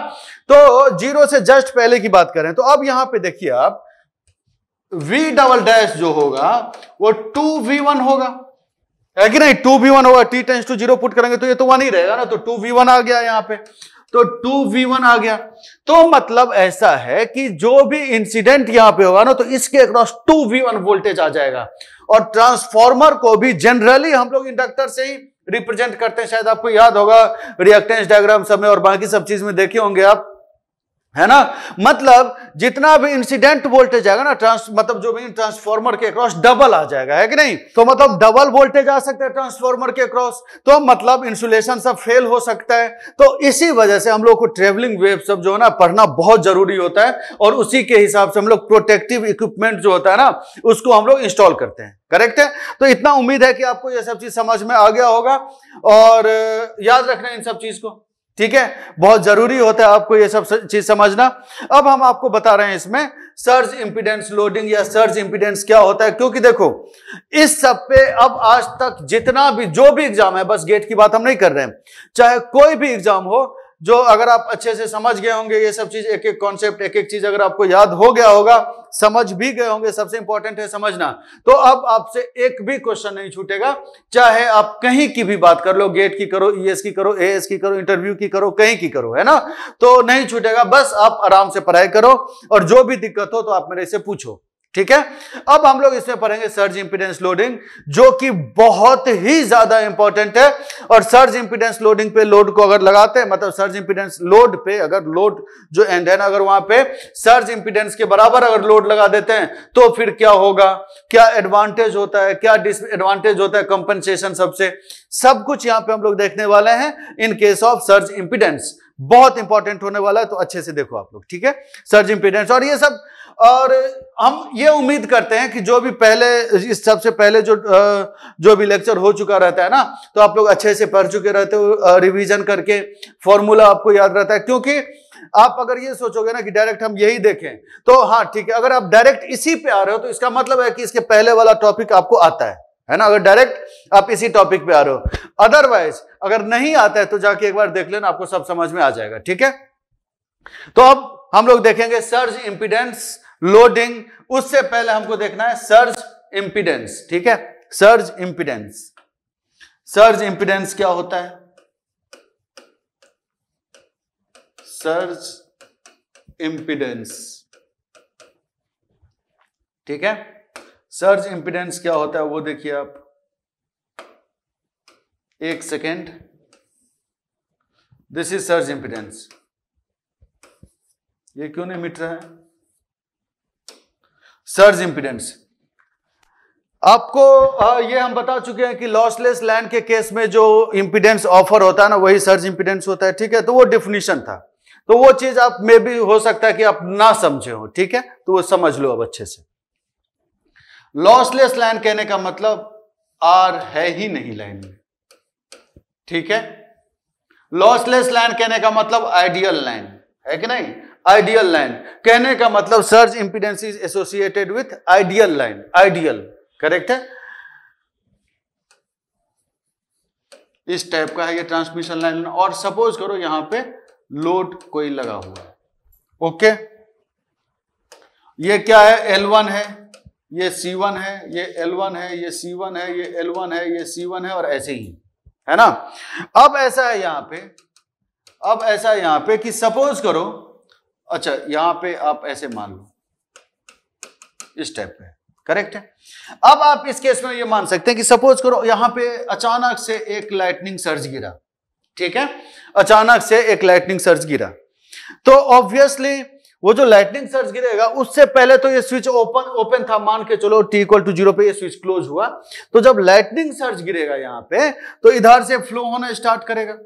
तो जीरो से जस्ट पहले की बात करें तो अब यहां पे देखिए आप v डबल डैश जो होगा वो टू वी वन होगा है कि नहीं टू वी वन होगा t tends to zero put करेंगे तो ये तो वन ही रहेगा ना तो टू वी वन आ गया यहां पे तो टू वी वन आ गया तो मतलब ऐसा है कि जो भी इंसिडेंट यहां पे होगा ना तो इसके across two V one voltage आ जाएगा और ट्रांसफॉर्मर को भी जनरली हम लोग इंडक्टर से ही रिप्रेजेंट करते हैं शायद आपको याद होगा रिएक्टेंस डायग्राम सब में और बाकी सब चीज में देखे होंगे आप है ना मतलब जितना भी इंसिडेंट वोल्टेज आएगा ना ट्रांस मतलब जो भी ट्रांसफॉर्मर के अक्रॉस डबल आ जाएगा है कि नहीं तो मतलब डबल वोल्टेज आ सकता है ट्रांसफॉर्मर के अक्रॉस तो मतलब इंसुलेशन सब फेल हो सकता है तो इसी वजह से हम लोग को ट्रेवलिंग वेव सब जो है ना पढ़ना बहुत जरूरी होता है और उसी के हिसाब से हम लोग प्रोटेक्टिव इक्विपमेंट जो होता है ना उसको हम लोग इंस्टॉल करते हैं करेक्ट है तो इतना उम्मीद है कि आपको यह सब चीज समझ में आ गया होगा और याद रखना इन सब चीज को ठीक है बहुत जरूरी होता है आपको ये सब चीज समझना अब हम आपको बता रहे हैं इसमें सर्ज इंपिडेंस लोडिंग या सर्ज इंपिडेंस क्या होता है क्योंकि देखो इस सब पे अब आज तक जितना भी जो भी एग्जाम है बस गेट की बात हम नहीं कर रहे हैं चाहे कोई भी एग्जाम हो जो अगर आप अच्छे से समझ गए होंगे ये सब चीज एक एक कॉन्सेप्ट एक एक चीज अगर आपको याद हो गया होगा समझ भी गए होंगे सबसे इंपॉर्टेंट है समझना तो अब आपसे एक भी क्वेश्चन नहीं छूटेगा चाहे आप कहीं की भी बात कर लो गेट की करो ईएस e की करो एएस की करो इंटरव्यू की करो कहीं की करो है ना तो नहीं छूटेगा बस आप आराम से पढ़ाई करो और जो भी दिक्कत हो तो आप मेरे से पूछो ठीक है अब हम लोग इसमें पढ़ेंगे सर्ज इंपीडेंस लोडिंग जो कि बहुत ही ज्यादा इंपॉर्टेंट है और सर्ज इंपीडेंस लोडिंग पे लोड को अगर लगाते हैं मतलब सर्ज इंपीडेंस लोड पे अगर लोड जो एंड है ना अगर वहां पे सर्ज इंपीडेंस के बराबर अगर लोड लगा देते हैं तो फिर क्या होगा क्या एडवांटेज होता है क्या डिसएडवांटेज होता है कंपनसेशन सबसे सब कुछ यहां पे हम लोग देखने वाले हैं in case of surge impedance बहुत इंपॉर्टेंट होने वाला है तो अच्छे से देखो आप लोग ठीक है सर्ज इंपीडेंस और ये सब और हम ये उम्मीद करते हैं कि जो भी पहले इस सबसे पहले जो जो भी लेक्चर हो चुका रहता है ना तो आप लोग अच्छे से पढ़ चुके रहते हो रिवीजन करके फॉर्मूला आपको याद रहता है क्योंकि आप अगर ये सोचोगे ना कि डायरेक्ट हम यही देखें तो हाँ ठीक है अगर आप डायरेक्ट इसी पे आ रहे हो तो इसका मतलब है कि इसके पहले वाला टॉपिक आपको आता है है ना अगर डायरेक्ट आप इसी टॉपिक पे आ रहे हो अदरवाइज अगर नहीं आता है तो जाके एक बार देख लेना आपको सब समझ में आ जाएगा ठीक है तो अब हम लोग देखेंगे सर्ज इंपिडेंस लोडिंग उससे पहले हमको देखना है सर्ज इंपिडेंस ठीक है सर्ज इंपिडेंस सर्ज इंपिडेंस क्या होता है सर्ज इंपिडेंस ठीक है सर्ज इंपिडेंस क्या होता है वो देखिए आप एक second this is surge impedance ये क्यों नहीं मिट रहा है सर्ज इंपिडेंस आपको ये हम बता चुके हैं कि लॉसलेस लैंड के केस में जो इंपीडेंस ऑफर होता है ना वही सर्ज इंपीडेंस होता है ठीक है तो वो डिफिनीशन था तो वो चीज आप में भी हो सकता है कि आप ना समझे हो ठीक है तो वो समझ लो अब अच्छे से लॉसलेस लाइन कहने का मतलब आर है ही नहीं लाइन में ठीक है लॉसलेस लाइन कहने का मतलब आइडियल लाइन है कि नहीं आइडियल लाइन कहने का मतलब surge impedance is associated with ideal line ideal correct है इस टाइप का है ये ट्रांसमिशन लाइन और सपोज करो यहां पे लोड कोई लगा हुआ है ओके ये क्या है एल वन है ये सी वन है ये एल वन है ये सी वन है ये एल वन है ये सी वन है और ऐसे ही है ना अब ऐसा है यहां पे अब ऐसा है यहां पे कि सपोज करो अच्छा यहां पे आप ऐसे मान लो इस टाइप पे करेक्ट है अब आप इस केस में ये मान सकते हैं कि सपोज करो यहां पे अचानक से एक लाइटनिंग सर्ज गिरा ठीक है अचानक से एक लाइटनिंग सर्ज गिरा तो ऑब्वियसली वो जो लाइटनिंग सर्ज गिरेगा उससे पहले तो ये स्विच ओपन ओपन था मान के चलो टी इक्वल टू जीरो पे ये स्विच क्लोज हुआ तो जब लाइटनिंग सर्ज गिरेगा यहाँ पे तो इधर से फ्लो होना स्टार्ट करेगा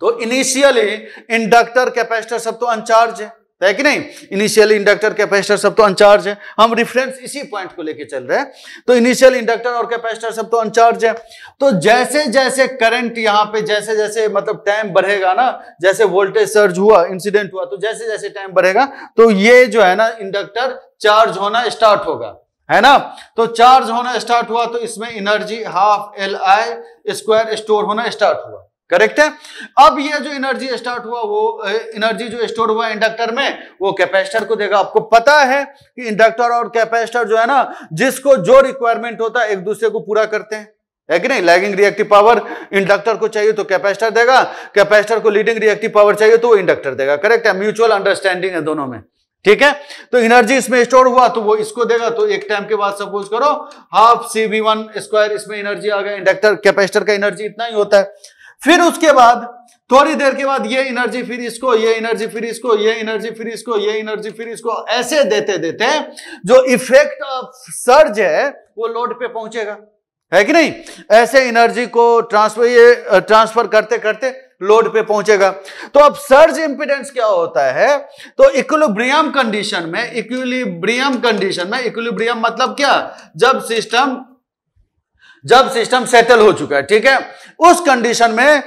तो इनिशियली इंडक्टर कैपेसिटर सब तो अनचार्ज है है कि नहीं इनिशियल इंडक्टर कैपेसिटर सब तो अनचार्ज है हम रिफरेंस इसी पॉइंट को लेके चल रहे हैं तो इनिशियल इंडक्टर और कैपेसिटर सब तो अनचार्ज है तो जैसे जैसे करंट यहां पे जैसे जैसे मतलब टाइम बढ़ेगा ना जैसे वोल्टेज सर्ज हुआ इंसिडेंट हुआ तो जैसे जैसे टाइम बढ़ेगा तो ये जो है ना इंडक्टर चार्ज होना स्टार्ट होगा है ना तो चार्ज होना स्टार्ट हुआ तो इसमें energy half L I square store होना स्टार्ट हुआ करेक्ट है अब ये जो एनर्जी स्टार्ट हुआ वो एनर्जी जो स्टोर हुआ इंडक्टर में वो कैपेसिटर को देगा आपको पता है कि इंडक्टर और कैपेसिटर जो है ना जिसको जो रिक्वायरमेंट होता है एक दूसरे को पूरा करते हैं है कि नहीं लैगिंग रिएक्टिव पावर इंडक्टर को चाहिए तो कैपेसिटर देगा कैपेसिटर को लीडिंग रिएक्टिव पावर चाहिए तो वो इंडक्टर देगा करेक्ट है म्यूचुअल अंडरस्टैंडिंग है दोनों में ठीक है तो एनर्जी इसमें स्टोर हुआ तो वो इसको देगा तो एक टाइम के बाद सपोज करो half C V one square इसमें एनर्जी आ गया इंडक्टर कैपेसिटर का एनर्जी इतना ही होता है फिर उसके बाद थोड़ी देर के बाद ये एनर्जी फिर इसको ये एनर्जी फिर इसको ये एनर्जी फिर इसको ये एनर्जी फिर इसको ऐसे देते देते जो इफेक्ट ऑफ सर्ज है वो लोड पे पहुंचेगा है कि नहीं ऐसे एनर्जी को ट्रांसफर ये ट्रांसफर करते करते लोड पे पहुंचेगा तो अब सर्ज इंपिडेंस क्या होता है तो इक्विलिब्रियम कंडीशन में इक्विलिब्रियम कंडीशन में इक्विलिब्रियम मतलब क्या जब सिस्टम जब सिस्टम सेटल हो चुका है ठीक है उस कंडीशन में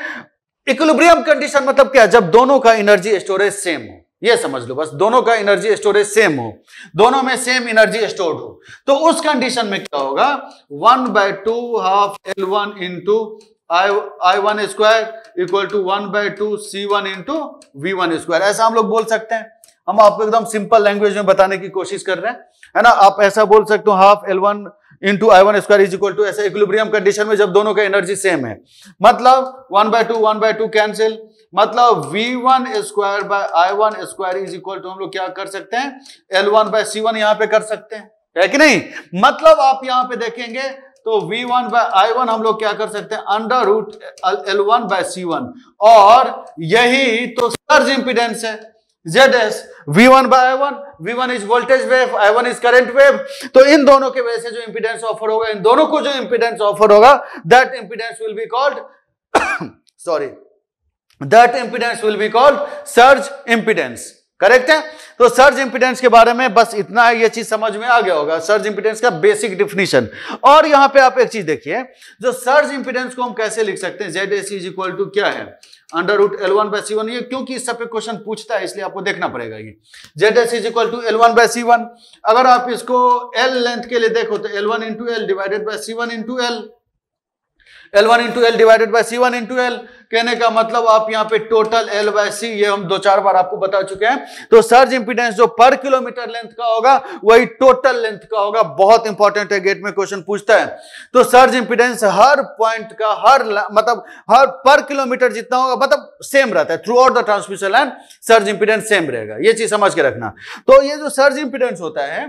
इक्विलिब्रियम कंडीशन मतलब क्या जब दोनों का एनर्जी स्टोरेज सेम हो ये समझ लो बस दोनों का एनर्जी स्टोरेज सेम हो दोनों में सेम एनर्जी स्टोर्ड हो तो उस कंडीशन में क्या होगा one by two half L one into I I one square equal to one by two C one into V one square ऐसा हम लोग बोल सकते हैं हम आपको एकदम सिंपल लैंग्वेज में बताने की कोशिश कर रहे हैं है ना आप ऐसा बोल सकते हो half L one into I one square is equal to ऐसे इक्विलिब्रियम कंडीशन में जब दोनों का एनर्जी सेम है मतलब one by two one by two cancel मतलब V one square by I one square is equal to हम लोग क्या कर सकते हैं L one by C one यहाँ पे कर सकते हैं है कि नहीं मतलब आप यहाँ पे देखेंगे तो V1 वन बाय आई हम लोग क्या कर सकते हैं under root L one by C और यही तो सर्ज इंपिडेंस है ZS, V1 by I1, one is voltage wave one is current wave तो इन दोनों के वजह से जो इंपीडेंस ऑफर होगा इन दोनों को जो इंपीडेंस ऑफर होगा that impedance will be called sorry that impedance will be called surge impedance correct है तो सर्ज इंपीडेंस के बारे में बस इतना है ये चीज समझ में आ गया होगा सर्ज इंपीडेंस का बेसिक डिफिनेशन और यहां पे आप एक चीज देखिए जो सर्ज इंपीडेंस को हम कैसे लिख सकते हैं Z S is equal to क्या है under root L one by C one ये क्योंकि इस सब पे क्वेश्चन पूछता है इसलिए आपको देखना पड़ेगा ये Z S is equal to L one by C one अगर आप इसको एल लेंथ के लिए देखो तो L one into L divided by C one into L L one into L divided by C one into L कहने का मतलब आप यहाँ पे टोटल एल बाय सी ये हम दो चार बार आपको बता चुके हैं तो सर्ज इंपीडेंस जो पर किलोमीटर लेंथ का होगा वही टोटल लेंथ का होगा बहुत इंपॉर्टेंट है गेट में क्वेश्चन पूछता है तो सर्ज इंपीडेंस हर पॉइंट का हर मतलब हर पर किलोमीटर जितना होगा मतलब सेम रहता है throughout the transmission line surge impedance same रहेगा ये चीज समझ के रखना तो ये जो सर्ज इंपीडेंस होता है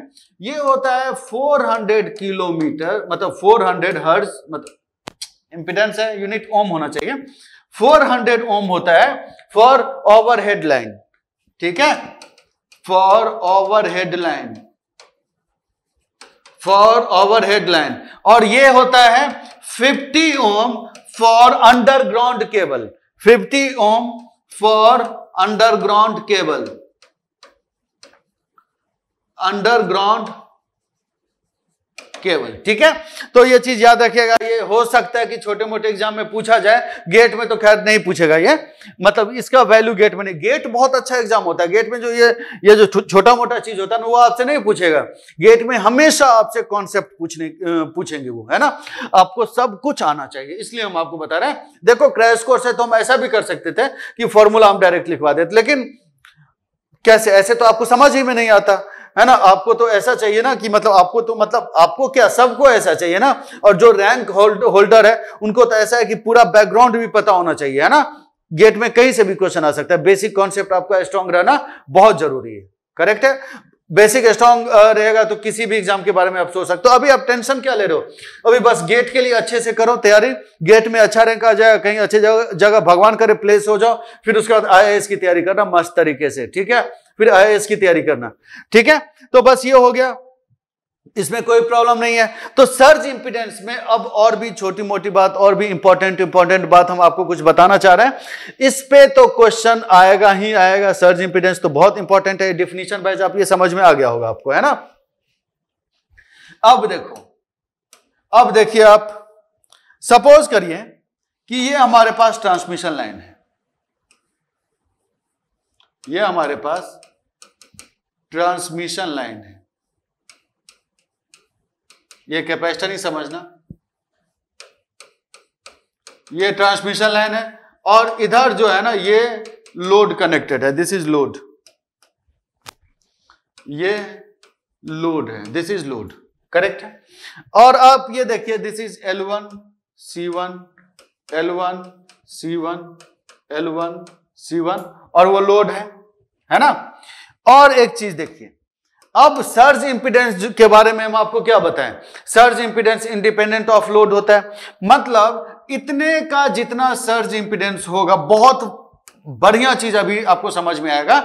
ये होता है फोर किलोमीटर मतलब फोर हंड्रेड मतलब इंपिडेंस है यूनिट ओम होना चाहिए 400 ओम होता है फॉर ओवर लाइन ठीक है for over line for over line और ये होता है 50 ohm for underground cable 50 ohm for underground cable underground cable ठीक है तो ये चीज याद रखिएगा ये हो सकता है कि छोटे मोटे एग्जाम में पूछा जाए गेट में तो खैर नहीं पूछेगा ये मतलब इसका वैल्यू गेट में नहीं गेट बहुत अच्छा एग्जाम होता है गेट में जो ये ये जो छोटा मोटा चीज होता है ना वो आपसे नहीं पूछेगा गेट में हमेशा आपसे कॉन्सेप्ट पूछने पूछेंगे वो है ना आपको सब कुछ आना चाहिए इसलिए हम आपको बता रहे हैं देखो क्रैश कोर्स है तो हम ऐसा भी कर सकते थे कि फॉर्मूला हम डायरेक्ट लिखवा देते लेकिन कैसे ऐसे तो आपको समझ ही में नहीं आता है ना आपको तो ऐसा चाहिए ना कि मतलब आपको तो मतलब आपको क्या सबको ऐसा चाहिए ना और जो रैंक होल्ड, होल्डर है उनको तो ऐसा है कि पूरा बैकग्राउंड भी पता होना चाहिए है ना गेट में कहीं से भी क्वेश्चन आ सकता है बेसिक कॉन्सेप्ट आपका स्ट्रांग रहना बहुत जरूरी है करेक्ट है बेसिक स्ट्रांग रहेगा तो किसी भी एग्जाम के बारे में आप सोच सकते हो अभी आप टेंशन क्या ले रहे हो अभी बस गेट के लिए अच्छे से करो तैयारी गेट में अच्छा रैंक आ जाएगा कहीं अच्छे जगह भगवान करे प्लेस हो जाओ फिर उसके बाद आई की तैयारी करना मस्त तरीके से ठीक है फिर आई की तैयारी करना ठीक है तो बस ये हो गया इसमें कोई प्रॉब्लम नहीं है तो सर्ज इंपिडेंस में अब और भी छोटी मोटी बात और भी इंपॉर्टेंट इंपॉर्टेंट बात हम आपको कुछ बताना चाह रहे हैं इस पे तो क्वेश्चन आएगा ही आएगा सर्ज इंपिडेंस तो बहुत इंपॉर्टेंट है डिफिनेशन वाइज आप ये समझ में आ गया होगा आपको है ना अब देखो अब देखिए आप सपोज करिए कि ये हमारे पास ट्रांसमिशन लाइन है ये हमारे पास ट्रांसमिशन लाइन है ये कैपेसिटर नहीं समझना ये ट्रांसमिशन लाइन है और इधर जो है ना ये लोड कनेक्टेड है दिस इज लोड ये लोड है दिस इज लोड करेक्ट है और आप ये देखिए this is L one C one L one C one L one C one और वो लोड है है ना और एक चीज देखिए अब सर्ज इंपीडेंस के बारे में हम आपको क्या बताएं surge impedance independent of load होता है मतलब इतने का जितना सर्ज इंपीडेंस होगा बहुत बढ़िया चीज अभी आपको समझ में आएगा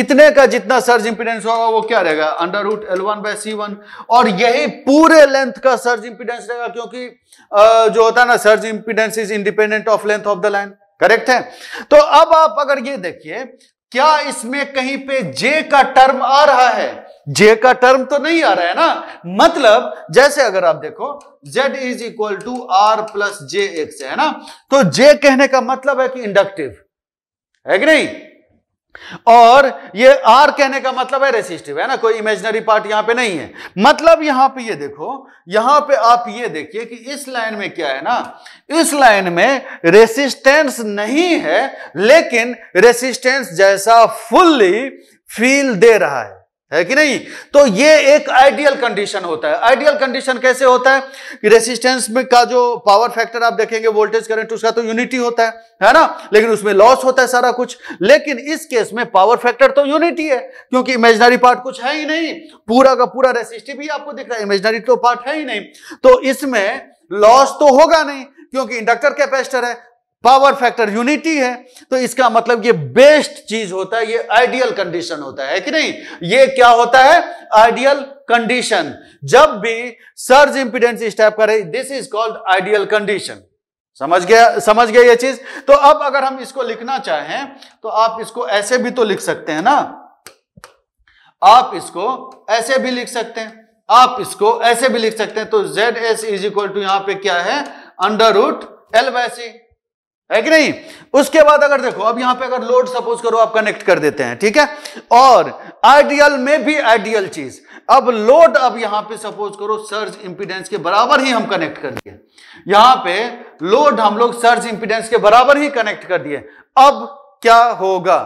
इतने का जितना सर्ज इंपीडेंस होगा वो क्या रहेगा under root L one by C one और यही पूरे लेंथ का सर्ज इंपीडेंस रहेगा क्योंकि जो होता है ना surge impedance is independent of length of the line correct है तो अब आप अगर ये देखिए क्या इसमें कहीं पे जे का टर्म आ रहा है जे का टर्म तो नहीं आ रहा है ना मतलब जैसे अगर आप देखो z is equal to R plus J X है ना तो जे कहने का मतलब है कि इंडक्टिव है कि नहीं और ये आर कहने का मतलब है रेसिस्टिव है ना कोई इमेजनरी पार्ट यहां पे नहीं है मतलब यहां पे ये देखो यहां पे आप ये देखिए कि इस लाइन में क्या है ना इस लाइन में रेसिस्टेंस नहीं है लेकिन रेसिस्टेंस जैसा फुल्ली फील दे रहा है है कि नहीं तो ये एक आइडियल कंडीशन होता है आइडियल कंडीशन कैसे होता है कि रेसिस्टेंस में का जो पावर फैक्टर आप देखेंगे वोल्टेज करंट उसका तो यूनिटी होता है है ना लेकिन उसमें लॉस होता है सारा कुछ लेकिन इस केस में पावर फैक्टर तो यूनिटी है क्योंकि इमेजनरी पार्ट कुछ है ही नहीं पूरा का पूरा रेसिस्टिव ही आपको दिख रहा है इमेजनरी तो पार्ट है ही नहीं तो इसमें लॉस तो होगा नहीं क्योंकि इंडक्टर कैपेसिटर है पावर फैक्टर यूनिटी है तो इसका मतलब ये बेस्ट चीज होता है ये आइडियल कंडीशन होता है कि नहीं ये क्या होता है आइडियल कंडीशन जब भी सर्ज इंपीडेंस इस टाइप का this is called ideal condition समझ गया समझ गया ये चीज तो अब अगर हम इसको लिखना चाहें तो आप इसको ऐसे भी तो लिख सकते हैं ना आप इसको ऐसे भी लिख सकते हैं आप इसको ऐसे भी लिख सकते हैं तो Z S is equal to यहां पे क्या है अंडर रूट एल वैसी है कि नहीं उसके बाद अगर देखो अब यहां पे अगर लोड सपोज करो आप कनेक्ट कर देते हैं ठीक है और आइडियल में भी आइडियल चीज अब लोड अब यहां पे सपोज करो सर्ज इंपीडेंस के बराबर ही हम कनेक्ट कर दिए यहां पे लोड हम लोग सर्ज इंपीडेंस के बराबर ही कनेक्ट कर दिए अब क्या होगा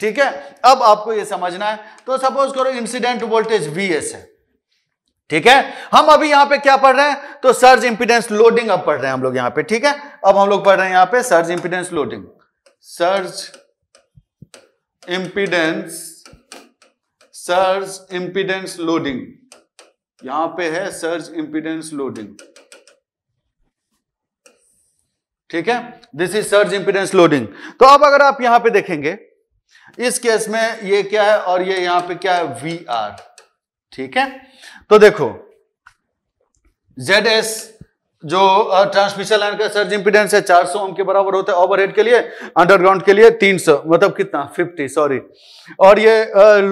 ठीक है अब आपको यह समझना है तो सपोज करो इंसिडेंट वोल्टेज वी है ठीक है हम अभी यहां पे क्या पढ़ रहे हैं तो सर्ज इंपीडेंस लोडिंग अब पढ़ रहे हैं हम लोग यहां पे ठीक है अब हम लोग पढ़ रहे हैं यहां पे surge impedance loading surge impedance surge impedance loading यहां पे है सर्ज इंपीडेंस लोडिंग ठीक है this is surge impedance loading तो अब अगर आप यहां पे देखेंगे इस केस में ये क्या है और ये यहां पे क्या है वी आर ठीक है तो देखो जेड एस जो ट्रांसमिशन लाइन का सर्ज इंपीडेंस है 400 सौ ओम के बराबर होता है ओवरहेड के लिए अंडरग्राउंड के लिए 300 मतलब कितना 50 सॉरी और ये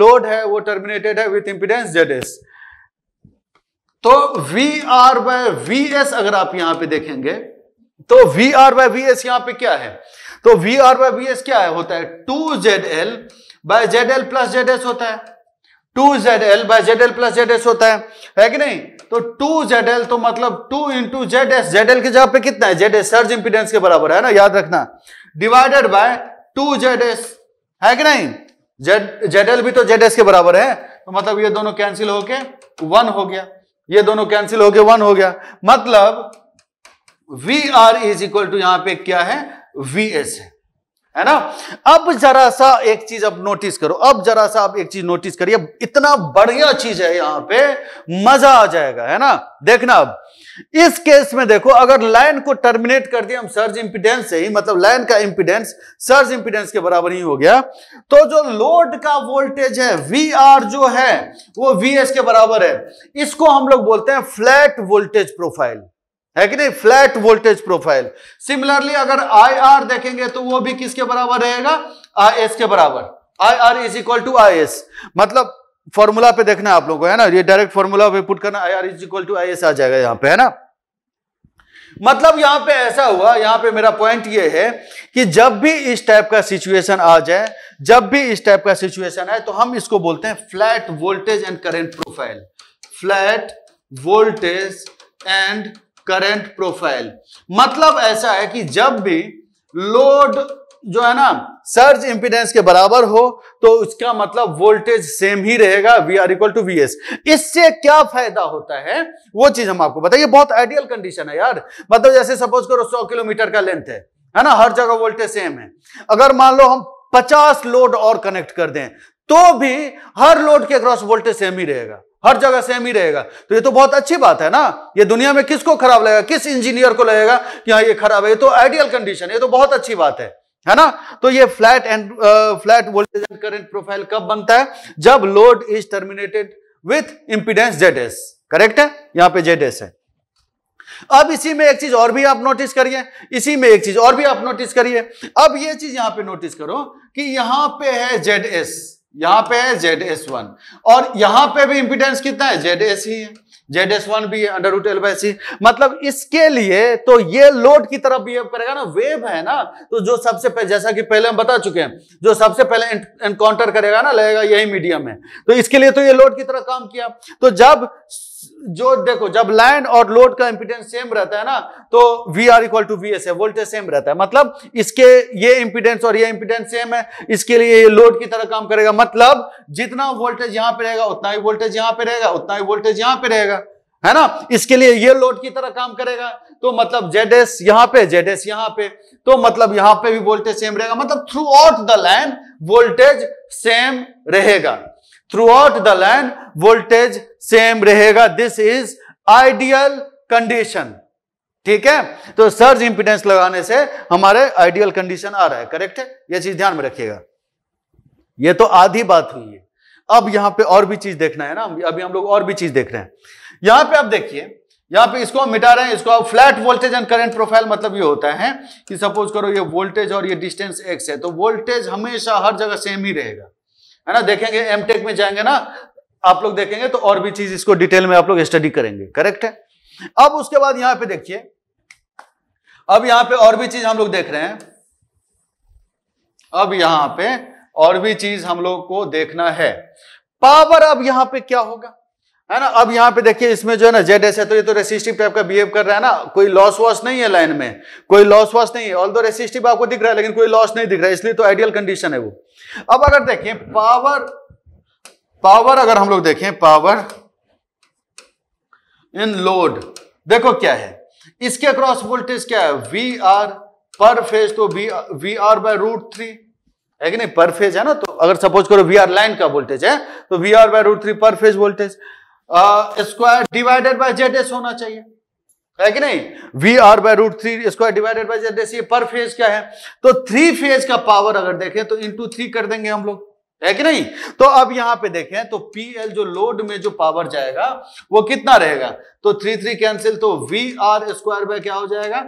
लोड है वो टर्मिनेटेड है विथ इंपीडेंस जेड एस तो V R by V S अगर आप यहां पे देखेंगे तो V R by V S यहां पे क्या है तो V R by V S क्या है होता है two Z L by Z L plus Z S होता है two Z L by Z L plus Z S होता है है कि नहीं तो टू जेड एल तो मतलब two into Z S Z L की जगह पे कितना है जेड एस सर्ज इंपीडेंस के बराबर है ना याद रखना divided by two Z S है कि नहीं जेड जेड एल भी तो जेड एस के बराबर है तो मतलब ये दोनों कैंसिल होके वन हो गया ये दोनों कैंसिल होके वन हो गया मतलब V R is equal to यहां पे क्या है वी एस है है ना अब जरा सा एक चीज अब नोटिस करो अब जरा सा आप एक चीज नोटिस करिए इतना बढ़िया चीज है यहां पे मजा आ जाएगा है ना देखना अब इस केस में देखो अगर लाइन को टर्मिनेट कर दिया हम सर्ज इंपिडेंस से ही मतलब लाइन का इंपिडेंस सर्ज इंपिडेंस के बराबर ही हो गया तो जो लोड का वोल्टेज है वी आर जो है वो वी एस के बराबर है इसको हम लोग बोलते हैं फ्लैट वोल्टेज प्रोफाइल है कि नहीं फ्लैट वोल्टेज प्रोफाइल सिमिलरली अगर आई आर देखेंगे तो वो भी किसके बराबर रहेगा आई एस के बराबर I R is equal to I S मतलब फॉर्मूला पे देखना आप लोगों को है ना ये डायरेक्ट फॉर्मूला पे पुट करना I R is equal to I S आ जाएगा यहाँ पे है ना मतलब यहां पे ऐसा हुआ यहां पे मेरा पॉइंट ये है कि जब भी इस टाइप का सिचुएशन आ जाए जब भी इस टाइप का सिचुएशन आए तो हम इसको बोलते हैं flat voltage and current profile flat voltage and current profile मतलब ऐसा है कि जब भी लोड जो है ना सर्ज इंपिडेंस के बराबर हो तो उसका मतलब वोल्टेज सेम ही रहेगा V R equal to V S इससे क्या फायदा होता है वो चीज हम आपको बताइए बहुत आइडियल कंडीशन है यार मतलब जैसे सपोज करो 100 किलोमीटर का लेंथ है है ना हर जगह वोल्टेज सेम है अगर मान लो हम 50 लोड और कनेक्ट कर दें तो भी हर लोड के क्रॉस वोल्टेज सेम ही रहेगा हर जगह सेम ही रहेगा तो ये तो बहुत अच्छी बात है ना ये दुनिया में किसको खराब लगेगा किस इंजीनियर को लगेगा कि हाँ ये खराब है ये तो आइडियल कंडीशन ये तो बहुत अच्छी बात है है ना तो ये flat and flat voltage and current profile कब बनता है जब load is terminated with impedance Z S correct है यहां पे जेड एस है अब इसी में एक चीज और भी आप नोटिस करिए इसी में एक चीज और भी आप नोटिस करिए अब ये चीज यहां पे नोटिस करो कि यहां पे है जेड एस यहां पे है जेड एस वन और यहां पे भी इंपीडेंस कितना है जेड एस ही है जेड एस वन भी अंडर रूट एल सी मतलब इसके लिए तो ये लोड की तरफ बिहेव करेगा ना वेव है ना तो जो सबसे पहले जैसा कि पहले हम बता चुके हैं जो सबसे पहले एनकाउंटर करेगा ना लगेगा यही मीडियम है तो इसके लिए तो ये लोड की तरह काम किया तो जब जो देखो जब लाइन और लोड का इंपीडेंस सेम रहता है ना तो V R equal to V S है वोल्टेज सेम रहता है मतलब इसके ये इंपीडेंस और ये इंपीडेंस सेम है इसके लिए ये लोड की तरह काम करेगा मतलब जितना वोल्टेज यहां पे रहेगा उतना ही वोल्टेज यहां पे रहेगा उतना ही वोल्टेज यहां पे रहेगा है ना इसके लिए ये लोड की तरह काम करेगा तो मतलब जेड एस यहां पर जेड एस यहां पर तो मतलब यहां पर भी वोल्टेज सेम रहेगा मतलब throughout the line voltage same रहेगा throughout the land voltage same रहेगा दिस इज आइडियल कंडीशन ठीक है तो सर्ज इंपिडेंस लगाने से हमारे आइडियल कंडीशन आ रहा है करेक्ट है यह चीज ध्यान में रखिएगा यह तो आधी बात हुई है अब यहां पे और भी चीज देखना है ना अभी हम लोग और भी चीज देख रहे हैं यहां पे आप देखिए यहां पे इसको हम मिटा रहे हैं इसको आप flat voltage and current profile मतलब ये होता है कि सपोज करो ये वोल्टेज और ये डिस्टेंस एक्स है तो वोल्टेज हमेशा हर जगह सेम ही रहेगा है ना देखेंगे एम टेक में जाएंगे ना आप लोग देखेंगे तो और भी चीज इसको डिटेल में आप लोग स्टडी करेंगे करेक्ट है अब उसके बाद यहां पे देखिए अब यहां पे और भी चीज हम लोग देख रहे हैं अब यहां पे और भी चीज हम लोग को देखना है पावर अब यहां पे क्या होगा है ना अब यहां पे देखिए इसमें जो है ना जेड एस है तो ये तो रेसिस्टिव टाइप का बिहेव कर रहा है ना कोई लॉस वॉस नहीं है लाइन में कोई लॉस वॉस नहीं है ऑल दो रेसिस्टिव आपको दिख रहा है लेकिन कोई लॉस नहीं दिख रहा है इसलिए तो आइडियल कंडीशन है वो अब अगर देखें पावर पावर अगर हम लोग देखें पावर इन लोड देखो क्या है इसके अक्रॉस वोल्टेज क्या है वी आर पर फेज तो V V R by root three है कि नहीं पर फेज है ना तो अगर सपोज करो वी आर लाइन का वोल्टेज है तो V R by root three per phase voltage square divided by Z S होना चाहिए है कि नहीं V R by root three square divided by Z ratio per phase क्या है तो थ्री फेज का पावर अगर देखें तो इंटू थ्री कर देंगे हम लोग है कि नहीं तो अब यहां पे देखें तो पी एल जो लोड में जो पावर जाएगा वो कितना रहेगा तो थ्री थ्री कैंसिल तो वी आर स्क्वायर बाय क्या हो जाएगा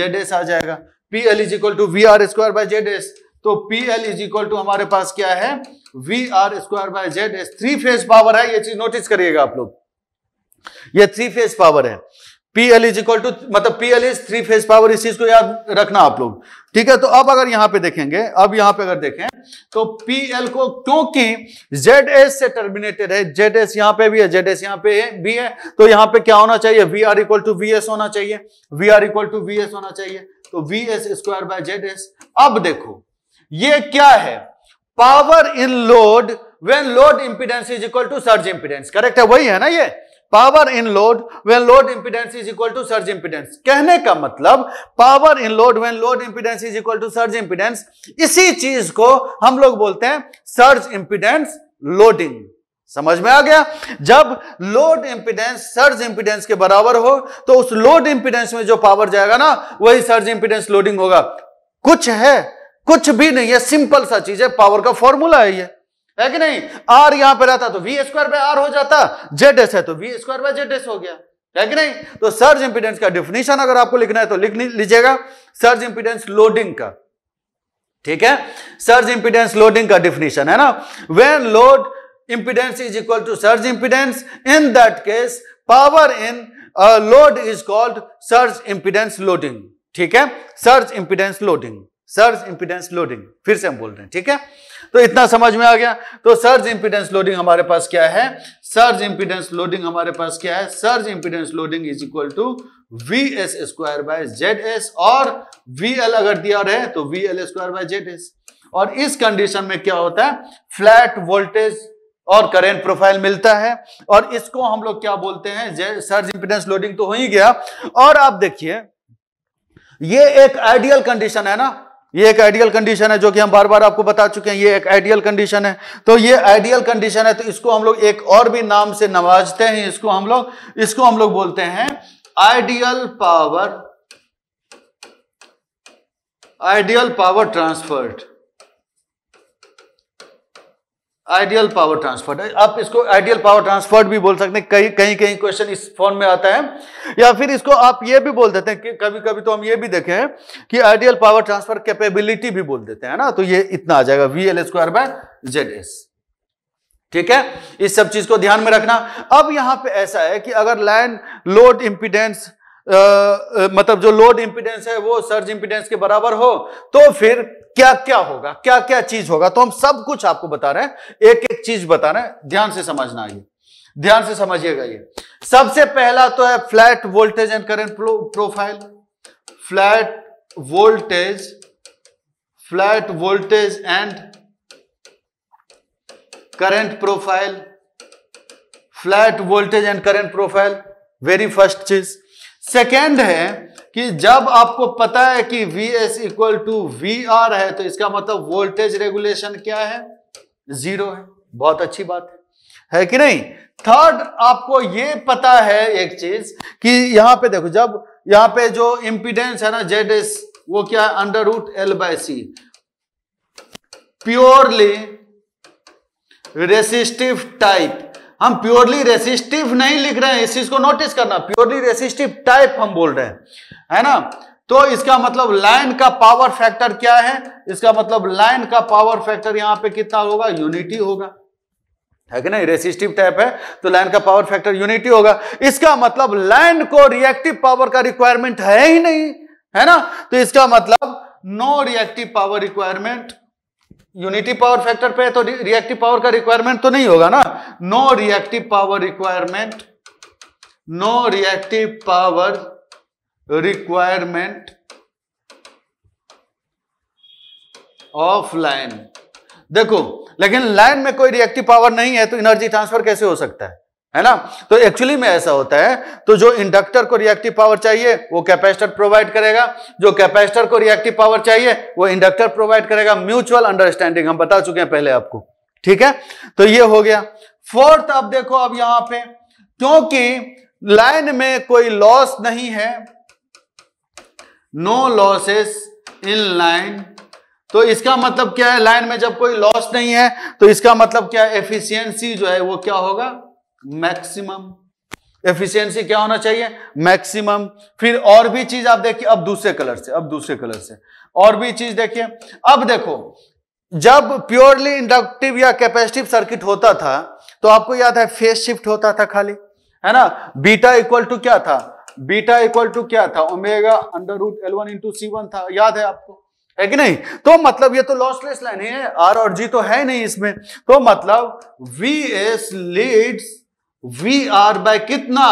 जेड एस आ जाएगा P L is equal to V R square by Z S तो P L is equal to हमारे पास क्या है V R square by Z S three phase power है ये चीज नोटिस करिएगा आप लोग ये थ्री फेज पावर है P L is equal to मतलब P L is three phase power इस चीज को याद रखना आप लोग ठीक है तो अब अगर यहां पे देखेंगे अब यहां पे अगर देखें तो पी एल को क्योंकि जेड एस से टर्मिनेटेड है जेड एस यहां पे भी है जेड एस यहां पे भी है तो यहां पे क्या होना चाहिए V R equal to V S होना चाहिए V R equal to V S होना चाहिए तो V S square by Z S अब देखो ये क्या है power in load when load impedance is equal to surge impedance correct है वही है ना ये power in load when load impedance is equal to surge impedance कहने का मतलब power in load when load impedance is equal to surge impedance इसी चीज को हम लोग बोलते हैं सर्ज इंपीडेंस लोडिंग समझ में आ गया जब लोड इंपीडेंस सर्ज इंपीडेंस के बराबर हो तो उस लोड इंपीडेंस में जो पावर जाएगा ना वही सर्ज इंपीडेंस लोडिंग होगा कुछ है कुछ भी नहीं है सिंपल सा चीज है पावर का फॉर्मूला है ये है कि नहीं आर यहां पर रहता तो वी स्क्वायर बाय आर हो जाता जेड एस है तो V square by Z S हो गया है कि नहीं तो सर्ज इंपीडेंस का डिफिनेशन अगर आपको लिखना है तो लिख लीजिएगा सर्ज इंपीडेंस लोडिंग का ठीक है सर्ज इंपीडेंस लोडिंग का डिफिनेशन है ना when load impedance is equal to surge impedance in that case power in load is called surge impedance loading ठीक है surge impedance loading surge impedance loading फिर से हम बोल रहे हैं ठीक है तो इतना समझ में आ गया तो सर्ज इंपीडेंस लोडिंग हमारे पास क्या है सर्ज इंपीडेंस लोडिंग हमारे पास क्या है surge impedance loading is equal to V S square by Z S और वी एल अगर दिया रहे तो V L square by Z S और इस कंडीशन में क्या होता है फ्लैट वोल्टेज और करेंट प्रोफाइल मिलता है और इसको हम लोग क्या बोलते हैं सर्ज इंपीडेंस लोडिंग तो हो ही गया और आप देखिए ये एक आइडियल कंडीशन है ना ये एक आइडियल कंडीशन है जो कि हम बार बार आपको बता चुके हैं ये एक आइडियल कंडीशन है तो ये आइडियल कंडीशन है तो इसको हम लोग एक और भी नाम से नवाजते हैं इसको हम लोग इसको हम लोग बोलते हैं ideal power ideal power transferred ideal power transfer आप इसको आइडियल पावर ट्रांसफर भी बोल सकते हैं कहीं कहीं कहीं क्वेश्चन इस फॉर्म में आता है या फिर इसको आप ये भी बोल देते हैं कि कभी कभी तो हम ये भी देखें कि आइडियल पावर ट्रांसफर कैपेबिलिटी भी बोल देते हैं ना तो ये इतना आ जाएगा V L square by Z S ठीक है इस सब चीज को ध्यान में रखना अब यहां पर ऐसा है कि अगर लाइन लोड इंपीडेंस मतलब जो लोड इंपीडेंस है वो सर्ज इंपीडेंस के बराबर हो तो फिर क्या क्या होगा क्या क्या चीज होगा तो हम सब कुछ आपको बता रहे हैं एक एक चीज बता रहे हैं ध्यान से समझना ये ध्यान से समझिएगा ये सबसे पहला तो है flat voltage and current profile flat voltage flat voltage and current profile flat voltage and current profile very first चीज सेकेंड है कि जब आपको पता है कि V S equal to V R है तो इसका मतलब वोल्टेज रेगुलेशन क्या है जीरो है बहुत अच्छी बात है है कि नहीं थर्ड आपको ये पता है एक चीज कि यहां पे देखो जब यहां पे जो इंपीडेंस है ना जेड एस वो क्या है under root L by C purely resistive type हम प्योरली रेसिस्टिव नहीं लिख रहे हैं इस चीज को नोटिस करना प्योरली रेसिस्टिव टाइप हम बोल रहे हैं है ना तो इसका मतलब लाइन का पावर फैक्टर क्या है इसका मतलब लाइन का पावर फैक्टर यहां पे कितना होगा यूनिटी होगा है कि नहीं रेसिस्टिव टाइप है तो लाइन का पावर फैक्टर यूनिटी होगा इसका मतलब लाइन को रिएक्टिव पावर का रिक्वायरमेंट है ही नहीं है ना तो इसका मतलब no reactive power requirement unity power factor पे तो रिएक्टिव पावर का रिक्वायरमेंट तो नहीं होगा ना no reactive power requirement no reactive power requirement of line देखो लेकिन लाइन में कोई रिएक्टिव पावर नहीं है तो एनर्जी ट्रांसफर कैसे हो सकता है है ना तो एक्चुअली में ऐसा होता है तो जो इंडक्टर को रिएक्टिव पावर चाहिए वो कैपेसिटर प्रोवाइड करेगा जो कैपेसिटर को रिएक्टिव पावर चाहिए वो इंडक्टर प्रोवाइड करेगा म्यूचुअल अंडरस्टैंडिंग हम बता चुके हैं पहले आपको ठीक है तो ये हो गया फोर्थ अब देखो अब यहां पे क्योंकि लाइन में कोई लॉस नहीं है नो लॉसेस इन लाइन तो इसका मतलब क्या है लाइन में जब कोई लॉस नहीं है तो इसका मतलब क्या है एफिशियंसी जो है वो क्या होगा मैक्सिमम एफिशिएंसी क्या होना चाहिए मैक्सिमम फिर और भी चीज आप देखिए अब दूसरे कलर से अब दूसरे कलर से और भी चीज देखिए अब देखो जब प्योरली इंडक्टिव या कैपेसिटिव सर्किट होता था तो आपको याद है फेस शिफ्ट होता था खाली है ना बीटा इक्वल टू क्या था बीटा इक्वल टू क्या था omega under root L one into C one था याद है आपको है कि नहीं तो मतलब ये तो लॉसलेस लाइन है आर और जी तो है नहीं इसमें तो मतलब V S leads V R by कितना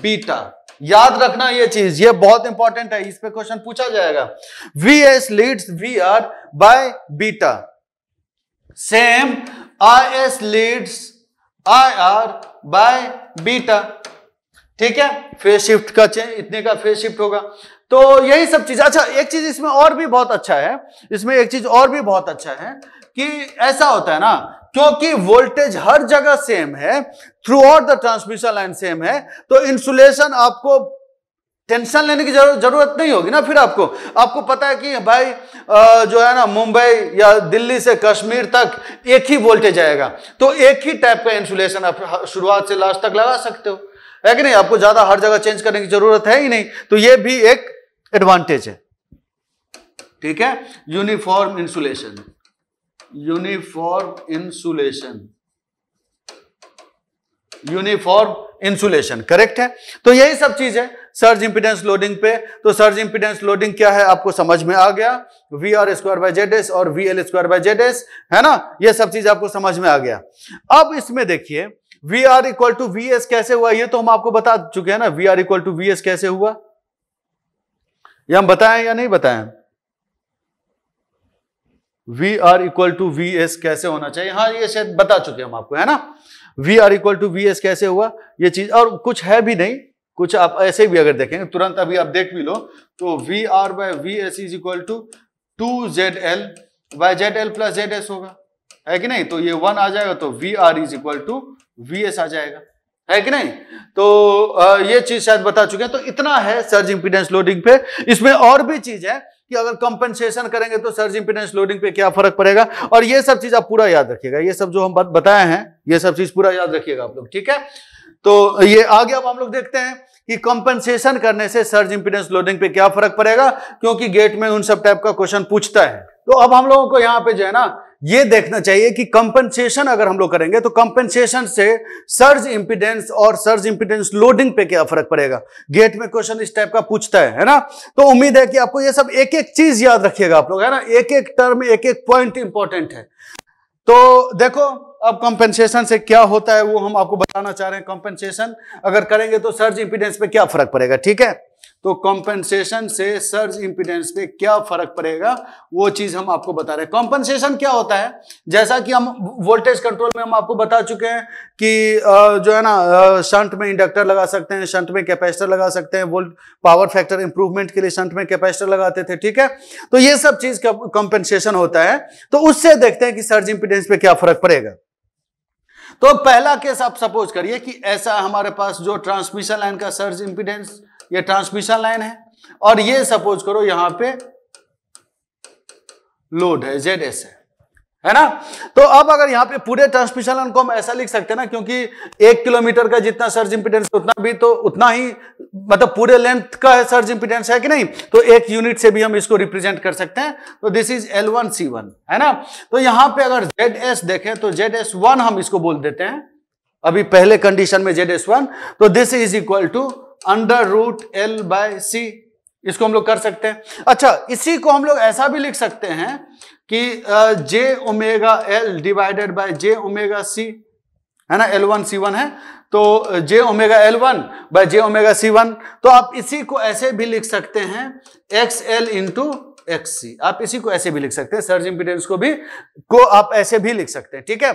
बीटा याद रखना यह चीज यह बहुत इंपॉर्टेंट है इस पे क्वेश्चन पूछा जाएगा V S leads V R by beta same I S leads I R by beta ठीक है फेस शिफ्ट का इतने का फेस शिफ्ट होगा तो यही सब चीज अच्छा एक चीज इसमें और भी बहुत अच्छा है इसमें एक चीज और भी बहुत अच्छा है कि ऐसा होता है ना क्योंकि वोल्टेज हर जगह सेम है throughout the transmission line same है तो इंसुलेशन आपको टेंशन लेने की जरूरत नहीं होगी ना फिर आपको आपको पता है कि भाई जो है ना मुंबई या दिल्ली से कश्मीर तक एक ही वोल्टेज आएगा तो एक ही टाइप का इंसुलेशन आप शुरुआत से लास्ट तक लगा सकते हो है कि नहीं आपको ज्यादा हर जगह चेंज करने की जरूरत है ही नहीं तो ये भी एक एडवांटेज है ठीक है uniform insulation uniform insulation uniform insulation correct है तो यही सब चीज है सर्ज इंपीडेंस लोडिंग पे तो सर्ज इंपीडेंस लोडिंग क्या है आपको समझ में आ गया V R square by Z S और V L square by Z S है ना ये सब चीज आपको समझ में आ गया अब इसमें देखिए V R equal to V S कैसे हुआ ये तो हम आपको बता चुके हैं ना V R equal to V S कैसे हुआ ये हम बताएं या नहीं बताएं V R equal to V S कैसे होना चाहिए हाँ ये शायद बता चुके हम आपको है ना V R equal to V S कैसे हुआ ये चीज और कुछ है भी नहीं कुछ आप ऐसे भी अगर देखेंगे तुरंत अभी आप देख भी लो तो V R by V S is equal to two Z L by Z L plus Z S होगा है कि नहीं तो ये वन आ जाएगा तो V R is equal to V S आ जाएगा है कि नहीं तो ये चीज शायद बता चुके हैं तो इतना है सर्ज इंपीडेंस लोडिंग पे इसमें और भी चीज है कि अगर कंपनसेशन करेंगे तो सर्ज इंपिडेंस लोडिंग पे क्या फर्क पड़ेगा और ये सब चीज आप पूरा याद रखिएगा ये सब जो हम बताए हैं ये सब चीज पूरा याद रखिएगा आप लोग ठीक है तो ये आगे अब हम लोग देखते हैं कि कंपनसेशन करने से सर्ज इंपिडेंस लोडिंग पे क्या फर्क पड़ेगा क्योंकि गेट में उन सब टाइप का क्वेश्चन पूछता है तो अब हम लोगों को यहाँ पे जो है ना ये देखना चाहिए कि कंपनसेशन अगर हम लोग करेंगे तो कंपनसेशन से सर्ज इंपिडेंस और सर्ज इंपिडेंस लोडिंग पे क्या फर्क पड़ेगा गेट में क्वेश्चन इस टाइप का पूछता है है ना तो उम्मीद है कि आपको ये सब एक एक चीज याद रखिएगा आप लोग है ना एक एक टर्म एक एक पॉइंट इंपॉर्टेंट है तो देखो अब कंपनसेशन से क्या होता है वो हम आपको बताना चाह रहे हैं कंपनसेशन अगर करेंगे तो सर्ज इंपिडेंस पे क्या फर्क पड़ेगा ठीक है तो कॉम्पेंसेशन से सर्ज इंपिडेंस पे क्या फर्क पड़ेगा वो चीज हम आपको बता रहे हैं कॉम्पेंसेशन क्या होता है जैसा कि हम वोल्टेज कंट्रोल में हम आपको बता चुके हैं कि जो है ना शंट में इंडक्टर लगा सकते हैं शंट में कैपेसिटर लगा सकते हैं वोल्ट पावर फैक्टर इंप्रूवमेंट के लिए शंट में कैपेसिटर लगाते थे ठीक है तो ये सब चीज का कॉम्पेंसेशन होता है तो उससे देखते हैं कि सर्ज इंपिडेंस पे क्या फर्क पड़ेगा तो पहला केस आप सपोज करिए कि ऐसा हमारे पास जो ट्रांसमिशन लाइन का सर्ज इंपिडेंस ये ट्रांसमिशन लाइन है और ये सपोज करो यहां पे लोड है जेड एस है है ना तो अब अगर यहां पे पूरे ट्रांसमिशन लाइन को हम ऐसा लिख सकते हैं ना क्योंकि एक किलोमीटर का जितना सर्ज इंपिडेंस उतना भी तो उतना ही मतलब पूरे लेंथ का है सर्ज इंपिडेंस है कि नहीं तो एक यूनिट से भी हम इसको रिप्रेजेंट कर सकते हैं तो this is L one C one है ना तो यहां पे अगर जेड एस देखें तो जेड एस वन हम इसको बोल देते हैं अभी पहले कंडीशन में जेड एस वन तो this is equal to under root L by C इसको हम लोग कर सकते हैं अच्छा इसी को हम लोग ऐसा भी लिख सकते हैं कि J omega L divided by J omega C है ना एल वन सी वन है तो जे omega L one by J omega C one तो आप इसी को ऐसे भी लिख सकते हैं X L into X C आप इसी को ऐसे भी लिख सकते हैं सर्ज इंपीडेंस को भी को आप ऐसे भी लिख सकते हैं ठीक है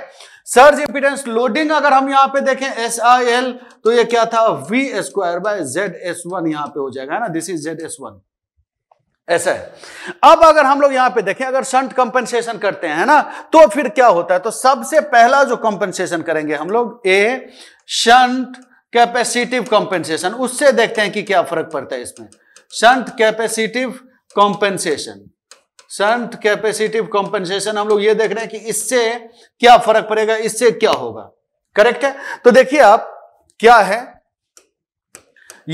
सर्ज इंपीडेंस लोडिंग अगर हम यहां पे देखें एस आई एल तो ये क्या था V square by Z S one यहां पे हो जाएगा है ना this is Z S one ऐसा है अब अगर हम लोग यहां पे देखें अगर संट कंपनसेशन करते हैं ना तो फिर क्या होता है तो सबसे पहला जो कंपनसेशन करेंगे हम लोग ए शंट कैपेसिटिव कंपनसेशन उससे देखते हैं कि क्या फर्क पड़ता है इसमें shunt capacitive compensation shunt capacitive compensation हम लोग ये देख रहे हैं कि इससे क्या फर्क पड़ेगा इससे क्या होगा करेक्ट है तो देखिए आप क्या है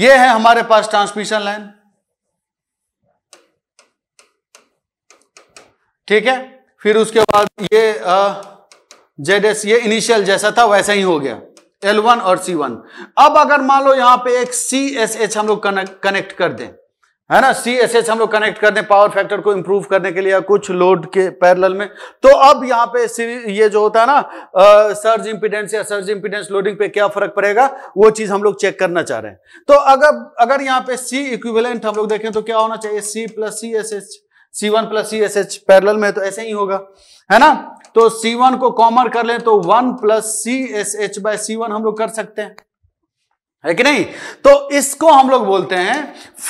ये है हमारे पास ट्रांसमिशन लाइन ठीक है फिर उसके बाद ये जेड एस ये इनिशियल जैसा था वैसा ही हो गया L1 और C1 अब अगर मान लो यहां पे एक सी एस एच हम लोग कनेक्ट कर दें है ना सी एस एस हम लोग कनेक्ट कर दे पावर फैक्टर को इंप्रूव करने के लिए कुछ लोड के पैरेलल में तो अब यहाँ पे ये जो होता है ना सर्ज इंपिडेंस या सर्ज इंपिडेंस लोडिंग पे क्या फर्क पड़ेगा वो चीज हम लोग चेक करना चाह रहे हैं तो अगर अगर यहाँ पे सी इक्विवेलेंट हम लोग देखें तो क्या होना चाहिए C plus C S H C one plus C S H parallel में तो ऐसे ही होगा है ना तो सी वन को कॉमन कर ले तो one plus C S H by C one हम लोग कर सकते हैं है कि नहीं तो इसको हम लोग बोलते हैं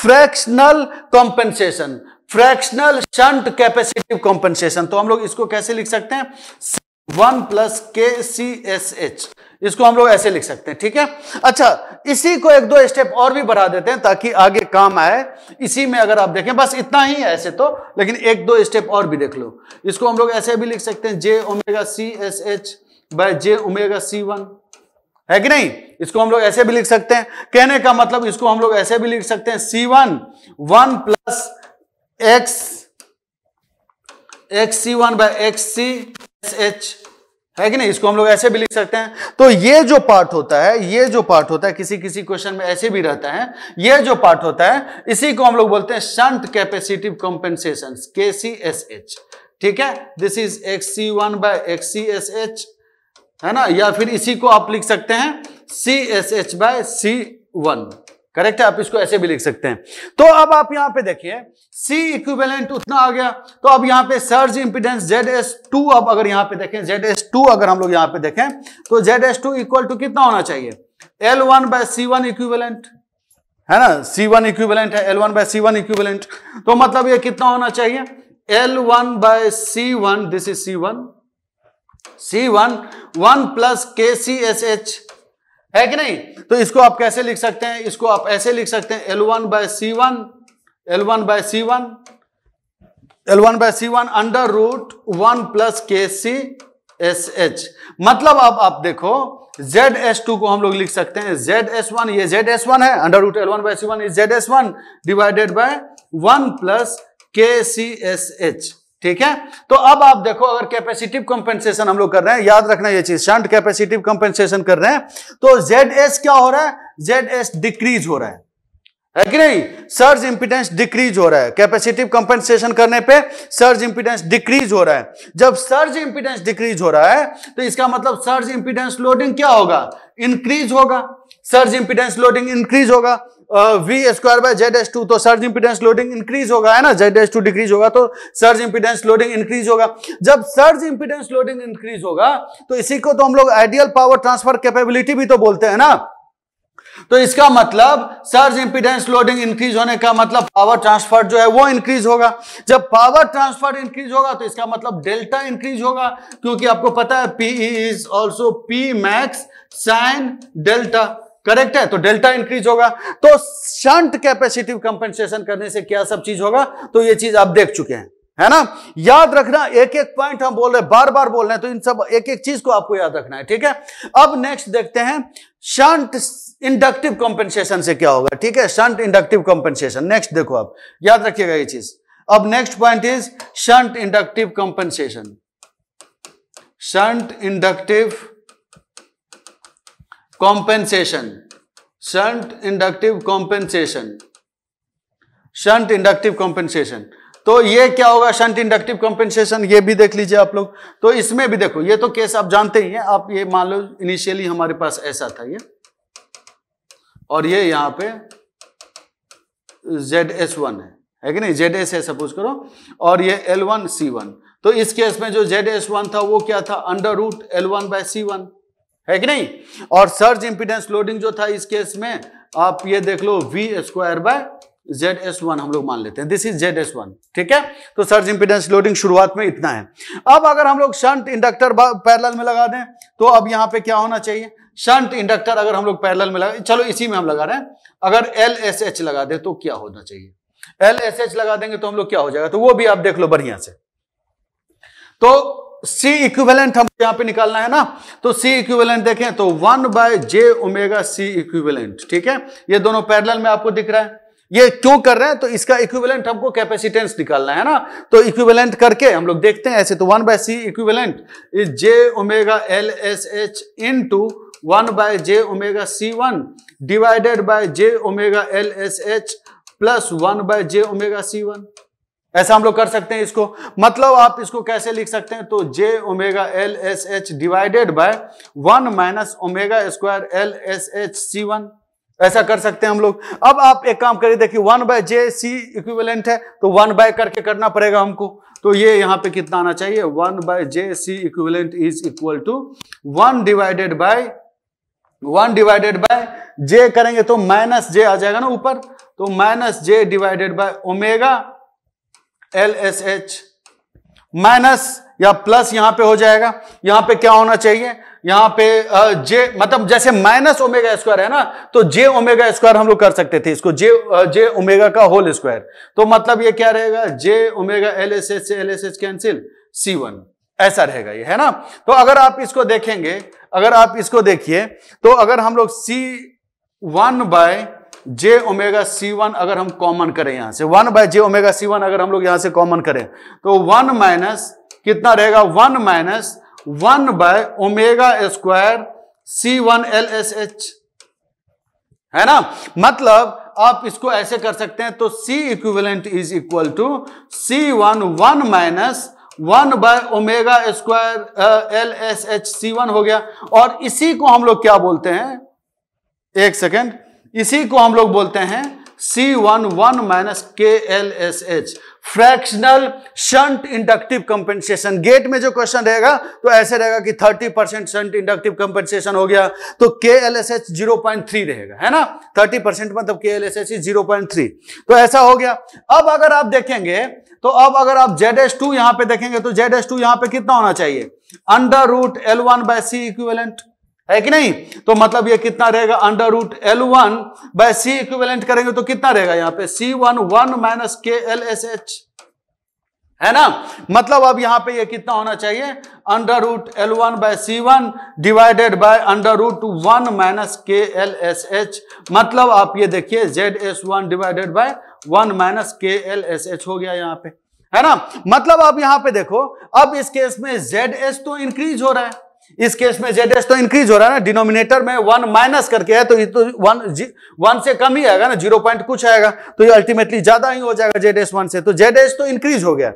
fractional compensation fractional shunt capacitive compensation तो हम लोग इसको कैसे लिख सकते हैं one plus K C S H इसको हम लोग ऐसे लिख सकते हैं ठीक है अच्छा इसी को एक दो स्टेप और भी बढ़ा देते हैं ताकि आगे काम आए इसी में अगर आप देखें बस इतना ही ऐसे तो लेकिन एक दो स्टेप और भी देख लो इसको हम लोग ऐसे भी लिख सकते हैं J omega C S H by J omega C one है कि नहीं इसको हम लोग ऐसे भी लिख सकते हैं कहने का मतलब इसको हम लोग ऐसे भी लिख सकते हैं C one one plus X X C one by X C S H है कि नहीं इसको हम लोग ऐसे भी लिख सकते हैं तो ये जो पार्ट होता है ये जो पार्ट होता है किसी किसी क्वेश्चन में ऐसे भी रहता है ये जो पार्ट होता है इसी को हम लोग बोलते हैं शंट कैपेसिटिव कॉम्पेंसेशन के सी एस एच ठीक है this is X C one by X C S H है ना या फिर इसी को आप लिख सकते हैं C S H by C one correct है आप इसको ऐसे भी लिख सकते हैं तो अब आप यहां पे देखिए C इक्विवेलेंट उतना आ गया तो अब यहां पे surge impedance Z S two अब अगर यहां पे देखें जेड एस टू अगर हम लोग यहां पे देखें तो Z S two equal to कितना होना चाहिए L one by C one equivalent है ना सी वन इक्विवेलेंट है L one by C one equivalent तो मतलब ये कितना होना चाहिए L one by C one this is C one C one one plus K C S H है कि नहीं तो इसको आप कैसे लिख सकते हैं इसको आप ऐसे लिख सकते हैं L one by C one L one by C one L one by C one under root one plus K C S H मतलब अब आप देखो जेड एस टू को हम लोग लिख सकते हैं जेड एस वन ये जेड एस वन है under root L one by C one is Z S one divided by one plus K C S H ठीक है तो अब आप देखो अगर कैपेसिटिव कंपेंसेशन हम लोग कर रहे हैं याद रखना ये चीज शंट कैपेसिटिव कंपेंसेशन कर रहे हैं तो जेड एस क्या हो रहा है जेड एस डिक्रीज हो रहा है है कि नहीं सर्ज इंपिडेंस डिक्रीज हो रहा है कैपेसिटिव कंपेंसेशन करने पे सर्ज इंपिडेंस डिक्रीज हो रहा है जब सर्ज इंपिडेंस डिक्रीज हो रहा है तो इसका मतलब सर्ज इंपिडेंस लोडिंग क्या होगा इंक्रीज होगा सर्ज इंपिडेंस लोडिंग इंक्रीज होगा V square by Z S two तो सर्ज इंपीडेंस लोडिंग इंक्रीज होगा है ना जेड एस टू डिक्रीज होगा तो सर्ज इंपीडेंस लोडिंग इंक्रीज होगा जब सर्ज इंपीडेंस लोडिंग इंक्रीज होगा तो इसी को तो हम लोग आइडियल पावर ट्रांसफर कैपेबिलिटी भी तो बोलते हैं ना तो इसका मतलब सर्ज इंपीडेंस लोडिंग इंक्रीज होने का मतलब पावर ट्रांसफर जो है वो इंक्रीज होगा जब पावर ट्रांसफर इंक्रीज होगा तो इसका मतलब डेल्टा इंक्रीज होगा क्योंकि आपको पता है PE is also P max sine delta correct है तो डेल्टा इंक्रीज होगा तो शंट कैपेसिटिव कंपेंसेशन करने से क्या सब चीज होगा तो ये चीज आप देख चुके हैं है ना याद रखना एक एक पॉइंट हम बोल रहे हैं बार बार बोल रहे हैं तो इन सब एक एक चीज को आपको याद रखना है ठीक है अब नेक्स्ट देखते हैं शंट इंडक्टिव कॉम्पेंसेशन से क्या होगा ठीक है शंट इंडक्टिव कॉम्पेंसेशन नेक्स्ट देखो आप याद रखिएगा ये चीज अब next point is shunt inductive compensation shunt inductive compensation shunt inductive compensation shunt inductive compensation तो ये क्या होगा शंट इंडक्टिव कॉम्पेंसेशन ये भी देख लीजिए आप लोग तो इसमें भी देखो ये तो केस आप जानते ही हैं आप ये मान लो इनिशियली हमारे पास ऐसा था ये और ये यहां पे जेड एस वन है है कि नहीं जेड एस है सपोज करो और ये एल वन सी वन तो इस केस में जो जेड एस वन था वो क्या था under root L one by C one है कि नहीं और सर्ज इंपीडेंस लोडिंग जो था इस केस में आप ये देख लो V square by Z S one हम लोग मान लेते हैं this is Z S one ठीक है तो सर्ज इंपीडेंस लोडिंग शुरुआत में इतना है अब अगर हम लोग शंट इंडक्टर पैरल में लगा दें तो अब यहां पे क्या होना चाहिए शंट इंडक्टर अगर हम लोग पैरल में लगा चलो इसी में हम लगा रहे हैं अगर एल एस एच लगा दे तो क्या होना चाहिए एल एस एच लगा देंगे तो हम लोग क्या हो जाएगा तो वो भी आप देख लो बढ़िया से तो सी इक्विवेलेंट हमको यहां पे निकालना है ना तो सी इक्विवेलेंट देखें तो one by J omega C equivalent ठीक है ये दोनों पैरेलल में आपको दिख रहा है ये क्यों कर रहे हैं तो इसका इक्विवेलेंट हमको कैपेसिटेंस निकालना है ना तो इक्विवेलेंट करके हम लोग देखते हैं ऐसे तो one by C equivalent is J omega L S H into one by J omega C one divided by J omega L S H plus one by J omega C one ऐसा हम लोग कर सकते हैं इसको मतलब आप इसको कैसे लिख सकते हैं तो जे omega L S H divided by one minus omega square L S H C one ऐसा कर सकते हैं हम लोग अब आप एक काम करिए देखिए one by J C equivalent है तो वन बाय करके करना पड़ेगा हमको तो ये यहाँ पे कितना आना चाहिए one by J C equivalent is equal to one divided by one divided by J करेंगे तो माइनस जे आ जाएगा ना ऊपर तो minus J divided by omega L S H minus या प्लस यहां पे हो जाएगा यहां पे क्या होना चाहिए यहां पे जे मतलब जैसे माइनस ओमेगा स्क्वायर है ना तो जे ओमेगा स्क्वायर हम लोग कर सकते थे इसको जे जे ओमेगा का होल स्क्वायर तो मतलब ये क्या रहेगा J omega L S H से L S H cancel C one ऐसा रहेगा ये है ना तो अगर आप इसको देखेंगे अगर आप इसको देखिए तो अगर हम लोग C one by J omega C one अगर हम कॉमन करें यहां से one by J omega C one अगर हम लोग यहां से कॉमन करें तो वन माइनस कितना रहेगा one minus one by omega square C one L S H है ना मतलब आप इसको ऐसे कर सकते हैं तो C equivalent is equal to C one one minus one by omega square L S H C one हो गया और इसी को हम लोग क्या बोलते हैं एक सेकेंड इसी को हम लोग बोलते हैं C one one minus K L S H fractional shunt inductive compensation GATE में जो क्वेश्चन रहेगा तो ऐसे रहेगा कि 30 परसेंट शंट इंडक्टिव कंपेंसेशन हो गया तो K L S H zero point three रहेगा है ना 30 परसेंट मतलब K L S H zero point three तो ऐसा हो गया अब अगर आप देखेंगे तो अब अगर आप जेड एस टू यहां पर देखेंगे तो जेड एस टू यहां पर कितना होना चाहिए under root L one by C equivalent है कि नहीं तो मतलब ये कितना रहेगा under root L one by C equivalent करेंगे तो कितना रहेगा यहाँ पे C one one minus K L S H है ना मतलब अब यहाँ पे ये कितना होना चाहिए under root L one by C one divided by under root one minus K L S H मतलब आप ये देखिए Z S one divided by one minus K L S H हो गया यहाँ पे है ना मतलब आप यहाँ पे देखो अब इस केस में जेड एस तो इंक्रीज हो रहा है इस केस में जेड एस तो इंक्रीज हो रहा है ना डिनोमिनेटर में वन माइनस करके है तो ये तो वन वन से कम ही आएगा ना जीरो पॉइंट कुछ आएगा तो ये अल्टीमेटली ज्यादा ही हो जाएगा जेड एस वन से तो जेड एस तो इंक्रीज हो गया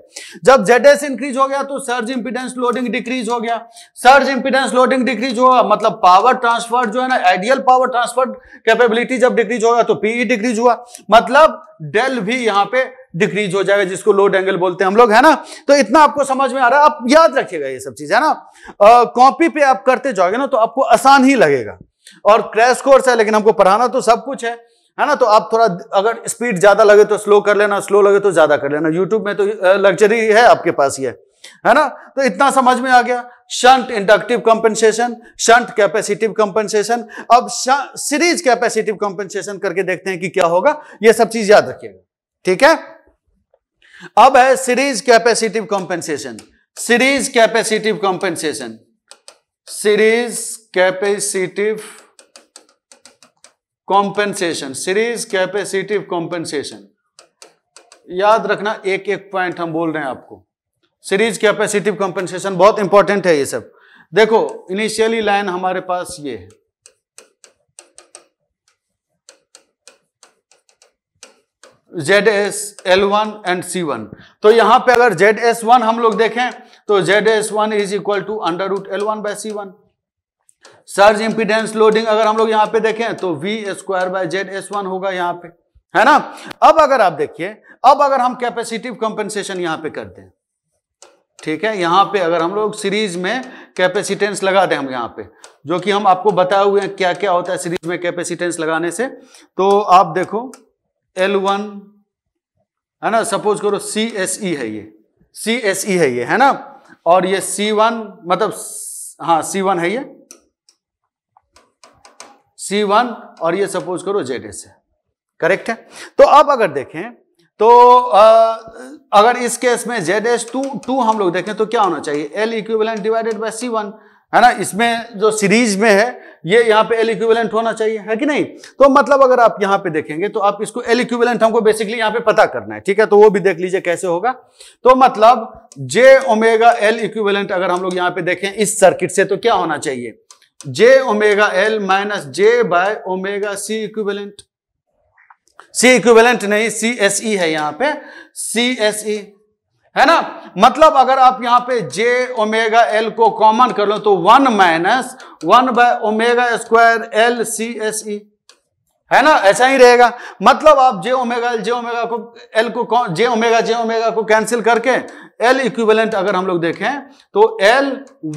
जब जेड एस इंक्रीज हो गया तो सर्ज इंपीडेंस लोडिंग डिक्रीज हो गया सर्ज इंपीडेंस लोडिंग डिक्रीज हुआ मतलब पावर ट्रांसफर जो है ना आइडियल पावर ट्रांसफर कैपेबिलिटी जब डिक्रीज होगा तो पीई डिक्रीज e हुआ मतलब डेल भी यहां पे डिक्रीज हो जाएगा जिसको लोड एंगल बोलते हैं हम लोग है ना तो इतना आपको समझ में आ रहा है आप याद रखिएगा ये सब चीज है ना कॉपी पे आप करते जाओगे ना तो आपको आसान ही लगेगा और क्रैश कोर्स है लेकिन हमको पढ़ाना तो सब कुछ है है ना तो आप थोड़ा अगर स्पीड ज्यादा लगे तो स्लो कर लेना स्लो लगे तो ज्यादा कर लेना यूट्यूब में तो लग्जरी है आपके पास ये है ना तो इतना समझ में आ गया shunt inductive compensation shunt capacitive compensation अब सीरीज कैपेसिटिव कंपनसेशन करके देखते हैं कि क्या होगा ये सब चीज याद रखिएगा ठीक है अब है series capacitive compensation series capacitive compensation series capacitive compensation series capacitive compensation याद रखना एक एक पॉइंट हम बोल रहे हैं आपको सीरीज कैपेसिटिव कंपनसेशन बहुत इंपॉर्टेंट है ये सब देखो इनिशियली लाइन हमारे पास ये है Z S L one and C one तो यहां पे अगर जेड एस वन हम लोग देखें तो Z S one is equal to under root L one by C one surge impedance loading अगर हम लोग यहां पे देखें तो V square by Z S one होगा यहां पे है ना अब अगर आप देखिए अब अगर हम कैपेसिटिव कंपनसेशन यहां पे करते हैं ठीक है यहाँ पे अगर हम लोग सीरीज में कैपेसिटेंस लगा दें हम यहाँ पे जो कि हम आपको बताए हुए हैं क्या क्या होता है सीरीज में कैपेसिटेंस लगाने से तो आप देखो एल वन है ना सपोज करो सी एस ई है ये सी एस ई है ये है ना और ये सी वन मतलब हाँ सी वन है ये सी वन और ये सपोज करो जेड एस है करेक्ट है तो अब अगर देखें तो आ, अगर इस केस में जेड एस टू टू हम लोग देखें तो क्या होना चाहिए L equivalent divided by C one है ना इसमें जो सीरीज में है ये यहाँ पे एल इक्विवेलेंट होना चाहिए है कि नहीं तो मतलब अगर आप यहाँ पे देखेंगे तो आप इसको एल इक्विवेलेंट हमको बेसिकली यहाँ पे पता करना है ठीक है तो वो भी देख लीजिए कैसे होगा तो मतलब जे ओमेगा एल इक्विवेलेंट अगर हम लोग यहाँ पे देखें इस सर्किट से तो क्या होना चाहिए J omega L minus J by omega C equivalent C equivalent नहीं सी एस ई है यहां पे सी एस ई है ना मतलब अगर आप यहां पे जे ओमेगा एल को कॉमन कर लो तो one minus one by omega square L C S E है ना ऐसा ही रहेगा मतलब आप J omega L J omega को एल को जे ओमेगा जे ओमेगा को कैंसिल करके एल इक्विवेलेंट अगर हम लोग देखें तो L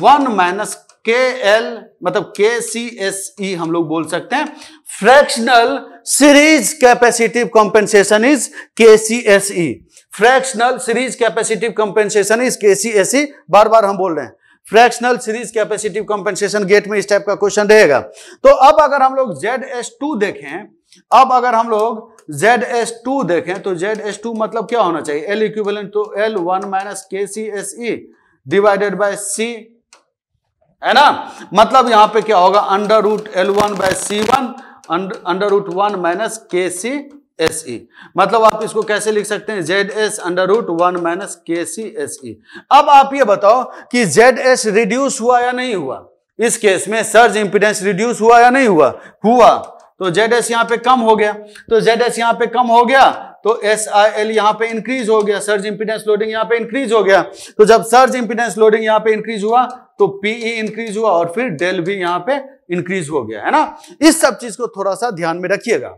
one minus K L मतलब के सी एस ई हम लोग बोल सकते हैं fractional series capacitive compensation is K C S E fractional series capacitive compensation is K C S ई बार बार हम बोल रहे हैं fractional series capacitive compensation GATE में इस टाइप का क्वेश्चन रहेगा तो अब अगर हम लोग जेड एस टू देखें अब अगर हम लोग जेड एस टू देखें तो जेड एस टू मतलब क्या होना चाहिए एल इक्विवेलेंट तो L one minus K C S E divided by C है ना मतलब यहां पे क्या होगा under root L one by C one under root one minus K C S ई मतलब आप इसको कैसे लिख सकते हैं Z S under root one minus K C S ई अब आप ये बताओ कि जेड एस रिड्यूस हुआ या नहीं हुआ इस केस में सर्ज इंपिडेंस रिड्यूस हुआ या नहीं हुआ हुआ तो जेड एस यहाँ पे कम हो गया तो जेड एस यहाँ पे कम हो गया तो एस आई एल यहाँ पे इंक्रीज हो गया सर्ज इंपीडेंस लोडिंग यहाँ पे इंक्रीज हो गया तो जब सर्ज इंपीडेंस लोडिंग यहाँ पे इंक्रीज हुआ तो पीई इंक्रीज e हुआ और फिर डेल भी यहाँ पे इंक्रीज हो गया है ना इस सब चीज को थोड़ा सा ध्यान में रखिएगा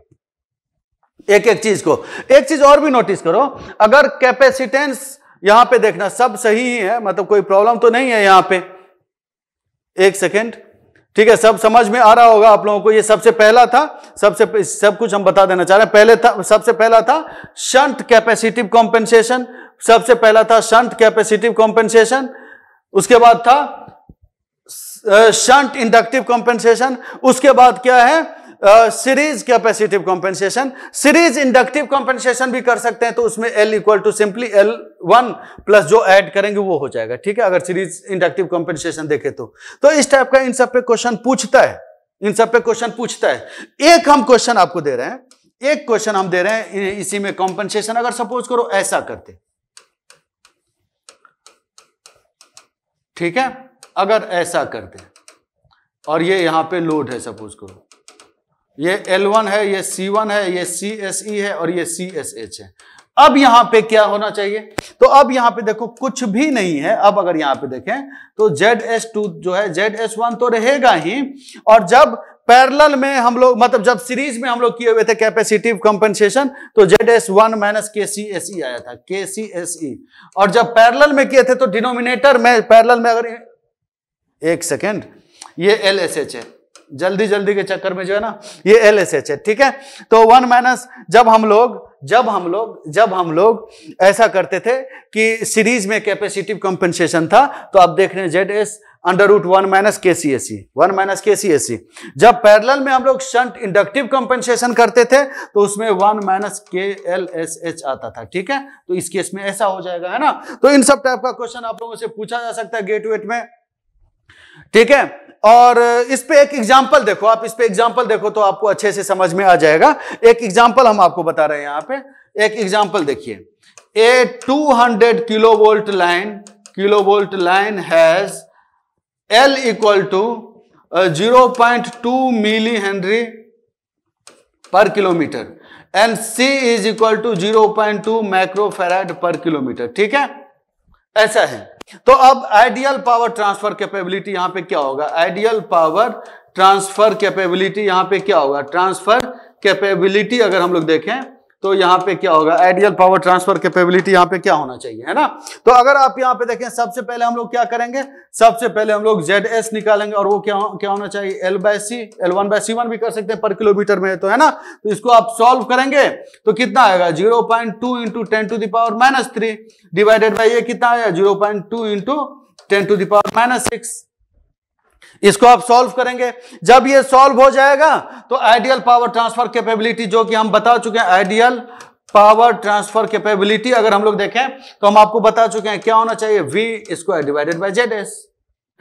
एक एक चीज को एक चीज और भी नोटिस करो अगर कैपेसिटेंस यहां पे देखना सब सही ही है मतलब कोई प्रॉब्लम तो नहीं है यहां पे एक सेकेंड ठीक है सब समझ में आ रहा होगा आप लोगों को ये सबसे पहला था सबसे सब कुछ हम बता देना चाह रहे हैं पहले था सबसे पहला था शंट कैपेसिटिव कॉम्पेंसेशन सबसे पहला था शंट कैपेसिटिव कॉम्पेंसेशन उसके बाद था शंट इंडक्टिव कॉम्पेंसेशन उसके बाद क्या है series capacitive compensation series inductive compensation भी कर सकते हैं तो उसमें L equal to simply L one plus जो ऐड करेंगे वो हो जाएगा ठीक है अगर सीरीज इंडक्टिव कॉम्पेंसेशन देखे तो, तो इस टाइप का इन सब पे क्वेश्चन पूछता है इन सब पे क्वेश्चन पूछता है एक हम क्वेश्चन आपको दे रहे हैं एक क्वेश्चन हम दे रहे हैं इसी में कॉम्पनसेशन अगर सपोज करो ऐसा करते ठीक है अगर ऐसा करते और ये यहां पे लोड है सपोज करो ये L1 है ये C1 है ये CSE है और ये CSH है अब यहां पे क्या होना चाहिए तो अब यहां पे देखो कुछ भी नहीं है अब अगर यहां पे देखें तो ZS2 जो है ZS1 तो रहेगा ही और जब पैरेलल में हम लोग मतलब जब सीरीज में हम लोग किए हुए थे कैपेसिटिव कंपनसेशन तो Z S one minus K C S ई आया था के सी एस ई और जब पैरेलल में किए थे तो डिनोमिनेटर में पैरेलल में अगर एक सेकेंड ये एल एस एच है जल्दी जल्दी के चक्कर में जो है ना ये एल एस एच है ठीक है तो वन माइनस जब हम लोग जब हम लोग जब हम लोग ऐसा करते थे कि सीरीज में कैपेसिटिव कंपनसेशन था तो आप देख रहे हैं Z S under root one minus K C S C one minus K C S सी जब पैरेलल में हम लोग शंट इंडक्टिव कंपनसेशन करते थे तो उसमें one minus K L S H आता था ठीक है तो इस केस में ऐसा हो जाएगा है ना तो इन सब टाइप का क्वेश्चन आप लोगों से पूछा जा सकता है गेट वेट में ठीक है और इस पे एक एग्जाम्पल देखो आप इस पे एग्जाम्पल देखो तो आपको अच्छे से समझ में आ जाएगा एक एग्जाम्पल हम आपको बता रहे हैं यहां पे एक एग्जाम्पल देखिए A 200 kilo volt line kilo volt line has L equal to zero point two milli henry per kilometre and C is equal to zero point two microfarad per kilometre ठीक है ऐसा है तो अब आइडियल पावर ट्रांसफर कैपेबिलिटी यहां पे क्या होगा आइडियल पावर ट्रांसफर कैपेबिलिटी यहां पे क्या होगा ट्रांसफर कैपेबिलिटी अगर हम लोग देखें तो यहाँ पे क्या होगा आइडियल पावर ट्रांसफर कैपेबिलिटी यहाँ पे क्या होना चाहिए है ना तो अगर आप यहाँ पे देखें सबसे पहले हम लोग क्या करेंगे सबसे पहले हम लोग जेड एस निकालेंगे और वो क्या क्या होना चाहिए L by C L one by C one भी कर सकते हैं पर किलोमीटर में तो है ना तो इसको आप सॉल्व करेंगे तो कितना आएगा zero point two into ten to the power minus three divided by ये कितना आया zero point two into ten to the power minus six इसको आप सॉल्व करेंगे जब ये सॉल्व हो जाएगा तो आइडियल पावर ट्रांसफर कैपेबिलिटी जो कि हम बता चुके हैं आइडियल पावर ट्रांसफर कैपेबिलिटी अगर हम लोग देखें तो हम आपको बता चुके हैं क्या होना चाहिए वी इसको डिवाइडेड बाई जेड एस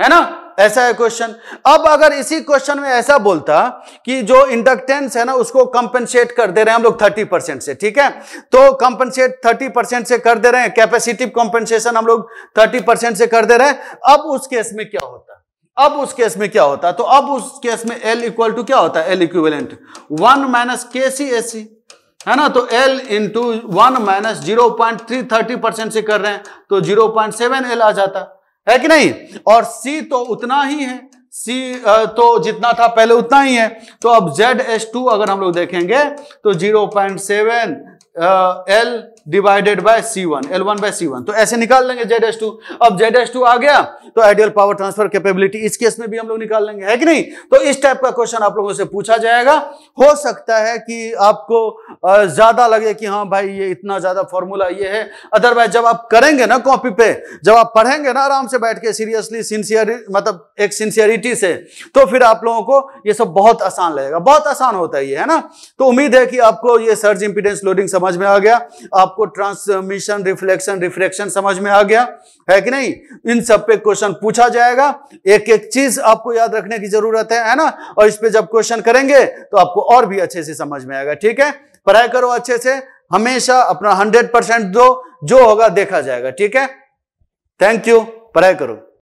है ना ऐसा है क्वेश्चन अब अगर इसी क्वेश्चन में ऐसा बोलता कि जो इंडक्टेंस है ना उसको कंपनसेट कर दे रहे हैं हम लोग थर्टी परसेंट से ठीक है तो कंपनसेट थर्टी परसेंट से कर दे रहे हैं कैपेसिटिव कॉम्पनसेशन हम लोग थर्टी परसेंट से कर दे रहे हैं अब उस केस में क्या होता अब उस केस में क्या होता है तो अब उस केस में एल इक्वल टू क्या होता है L equivalent one minus K C S सी है ना तो L into one minus zero point three thirty percent से कर रहे हैं तो जीरो पॉइंट सेवन एल आ जाता है कि नहीं और C तो उतना ही है C तो जितना था पहले उतना ही है तो अब जेड एस टू अगर हम लोग देखेंगे तो zero point seven L divided by C one L one by C one तो ऐसे निकाल लेंगे जेड एस टू अब जेड एस टू आ गया तो आइडियल पावर ट्रांसफर कैपेबिलिटी इस केस में भी हम लोग निकाल लेंगे है कि नहीं तो इस टाइप का क्वेश्चन आप लोगों से पूछा जाएगा हो सकता है कि आपको ज्यादा लगे कि हाँ भाई ये इतना ज्यादा फॉर्मूला ये है अदरवाइज जब आप करेंगे ना कॉपी पे जब आप पढ़ेंगे ना आराम से बैठ के सीरियसली सिंसियर मतलब एक सिंसियरिटी से तो फिर आप लोगों को ये सब बहुत आसान लगेगा बहुत आसान होता है ये है ना तो उम्मीद है कि आपको ये सर्ज इंपीडेंस लोडिंग समझ में आ गया आप आपको ट्रांसमिशन रिफ्लेक्शन रिफ्लेक्शन समझ में आ गया है कि नहीं इन सब पे क्वेश्चन पूछा जाएगा एक एक चीज आपको याद रखने की जरूरत है है ना और इस पे जब क्वेश्चन करेंगे तो आपको और भी अच्छे से समझ में आएगा ठीक है पढ़ाई करो अच्छे से हमेशा अपना हंड्रेड परसेंट दो जो होगा देखा जाएगा ठीक है थैंक यू पढ़ाई करो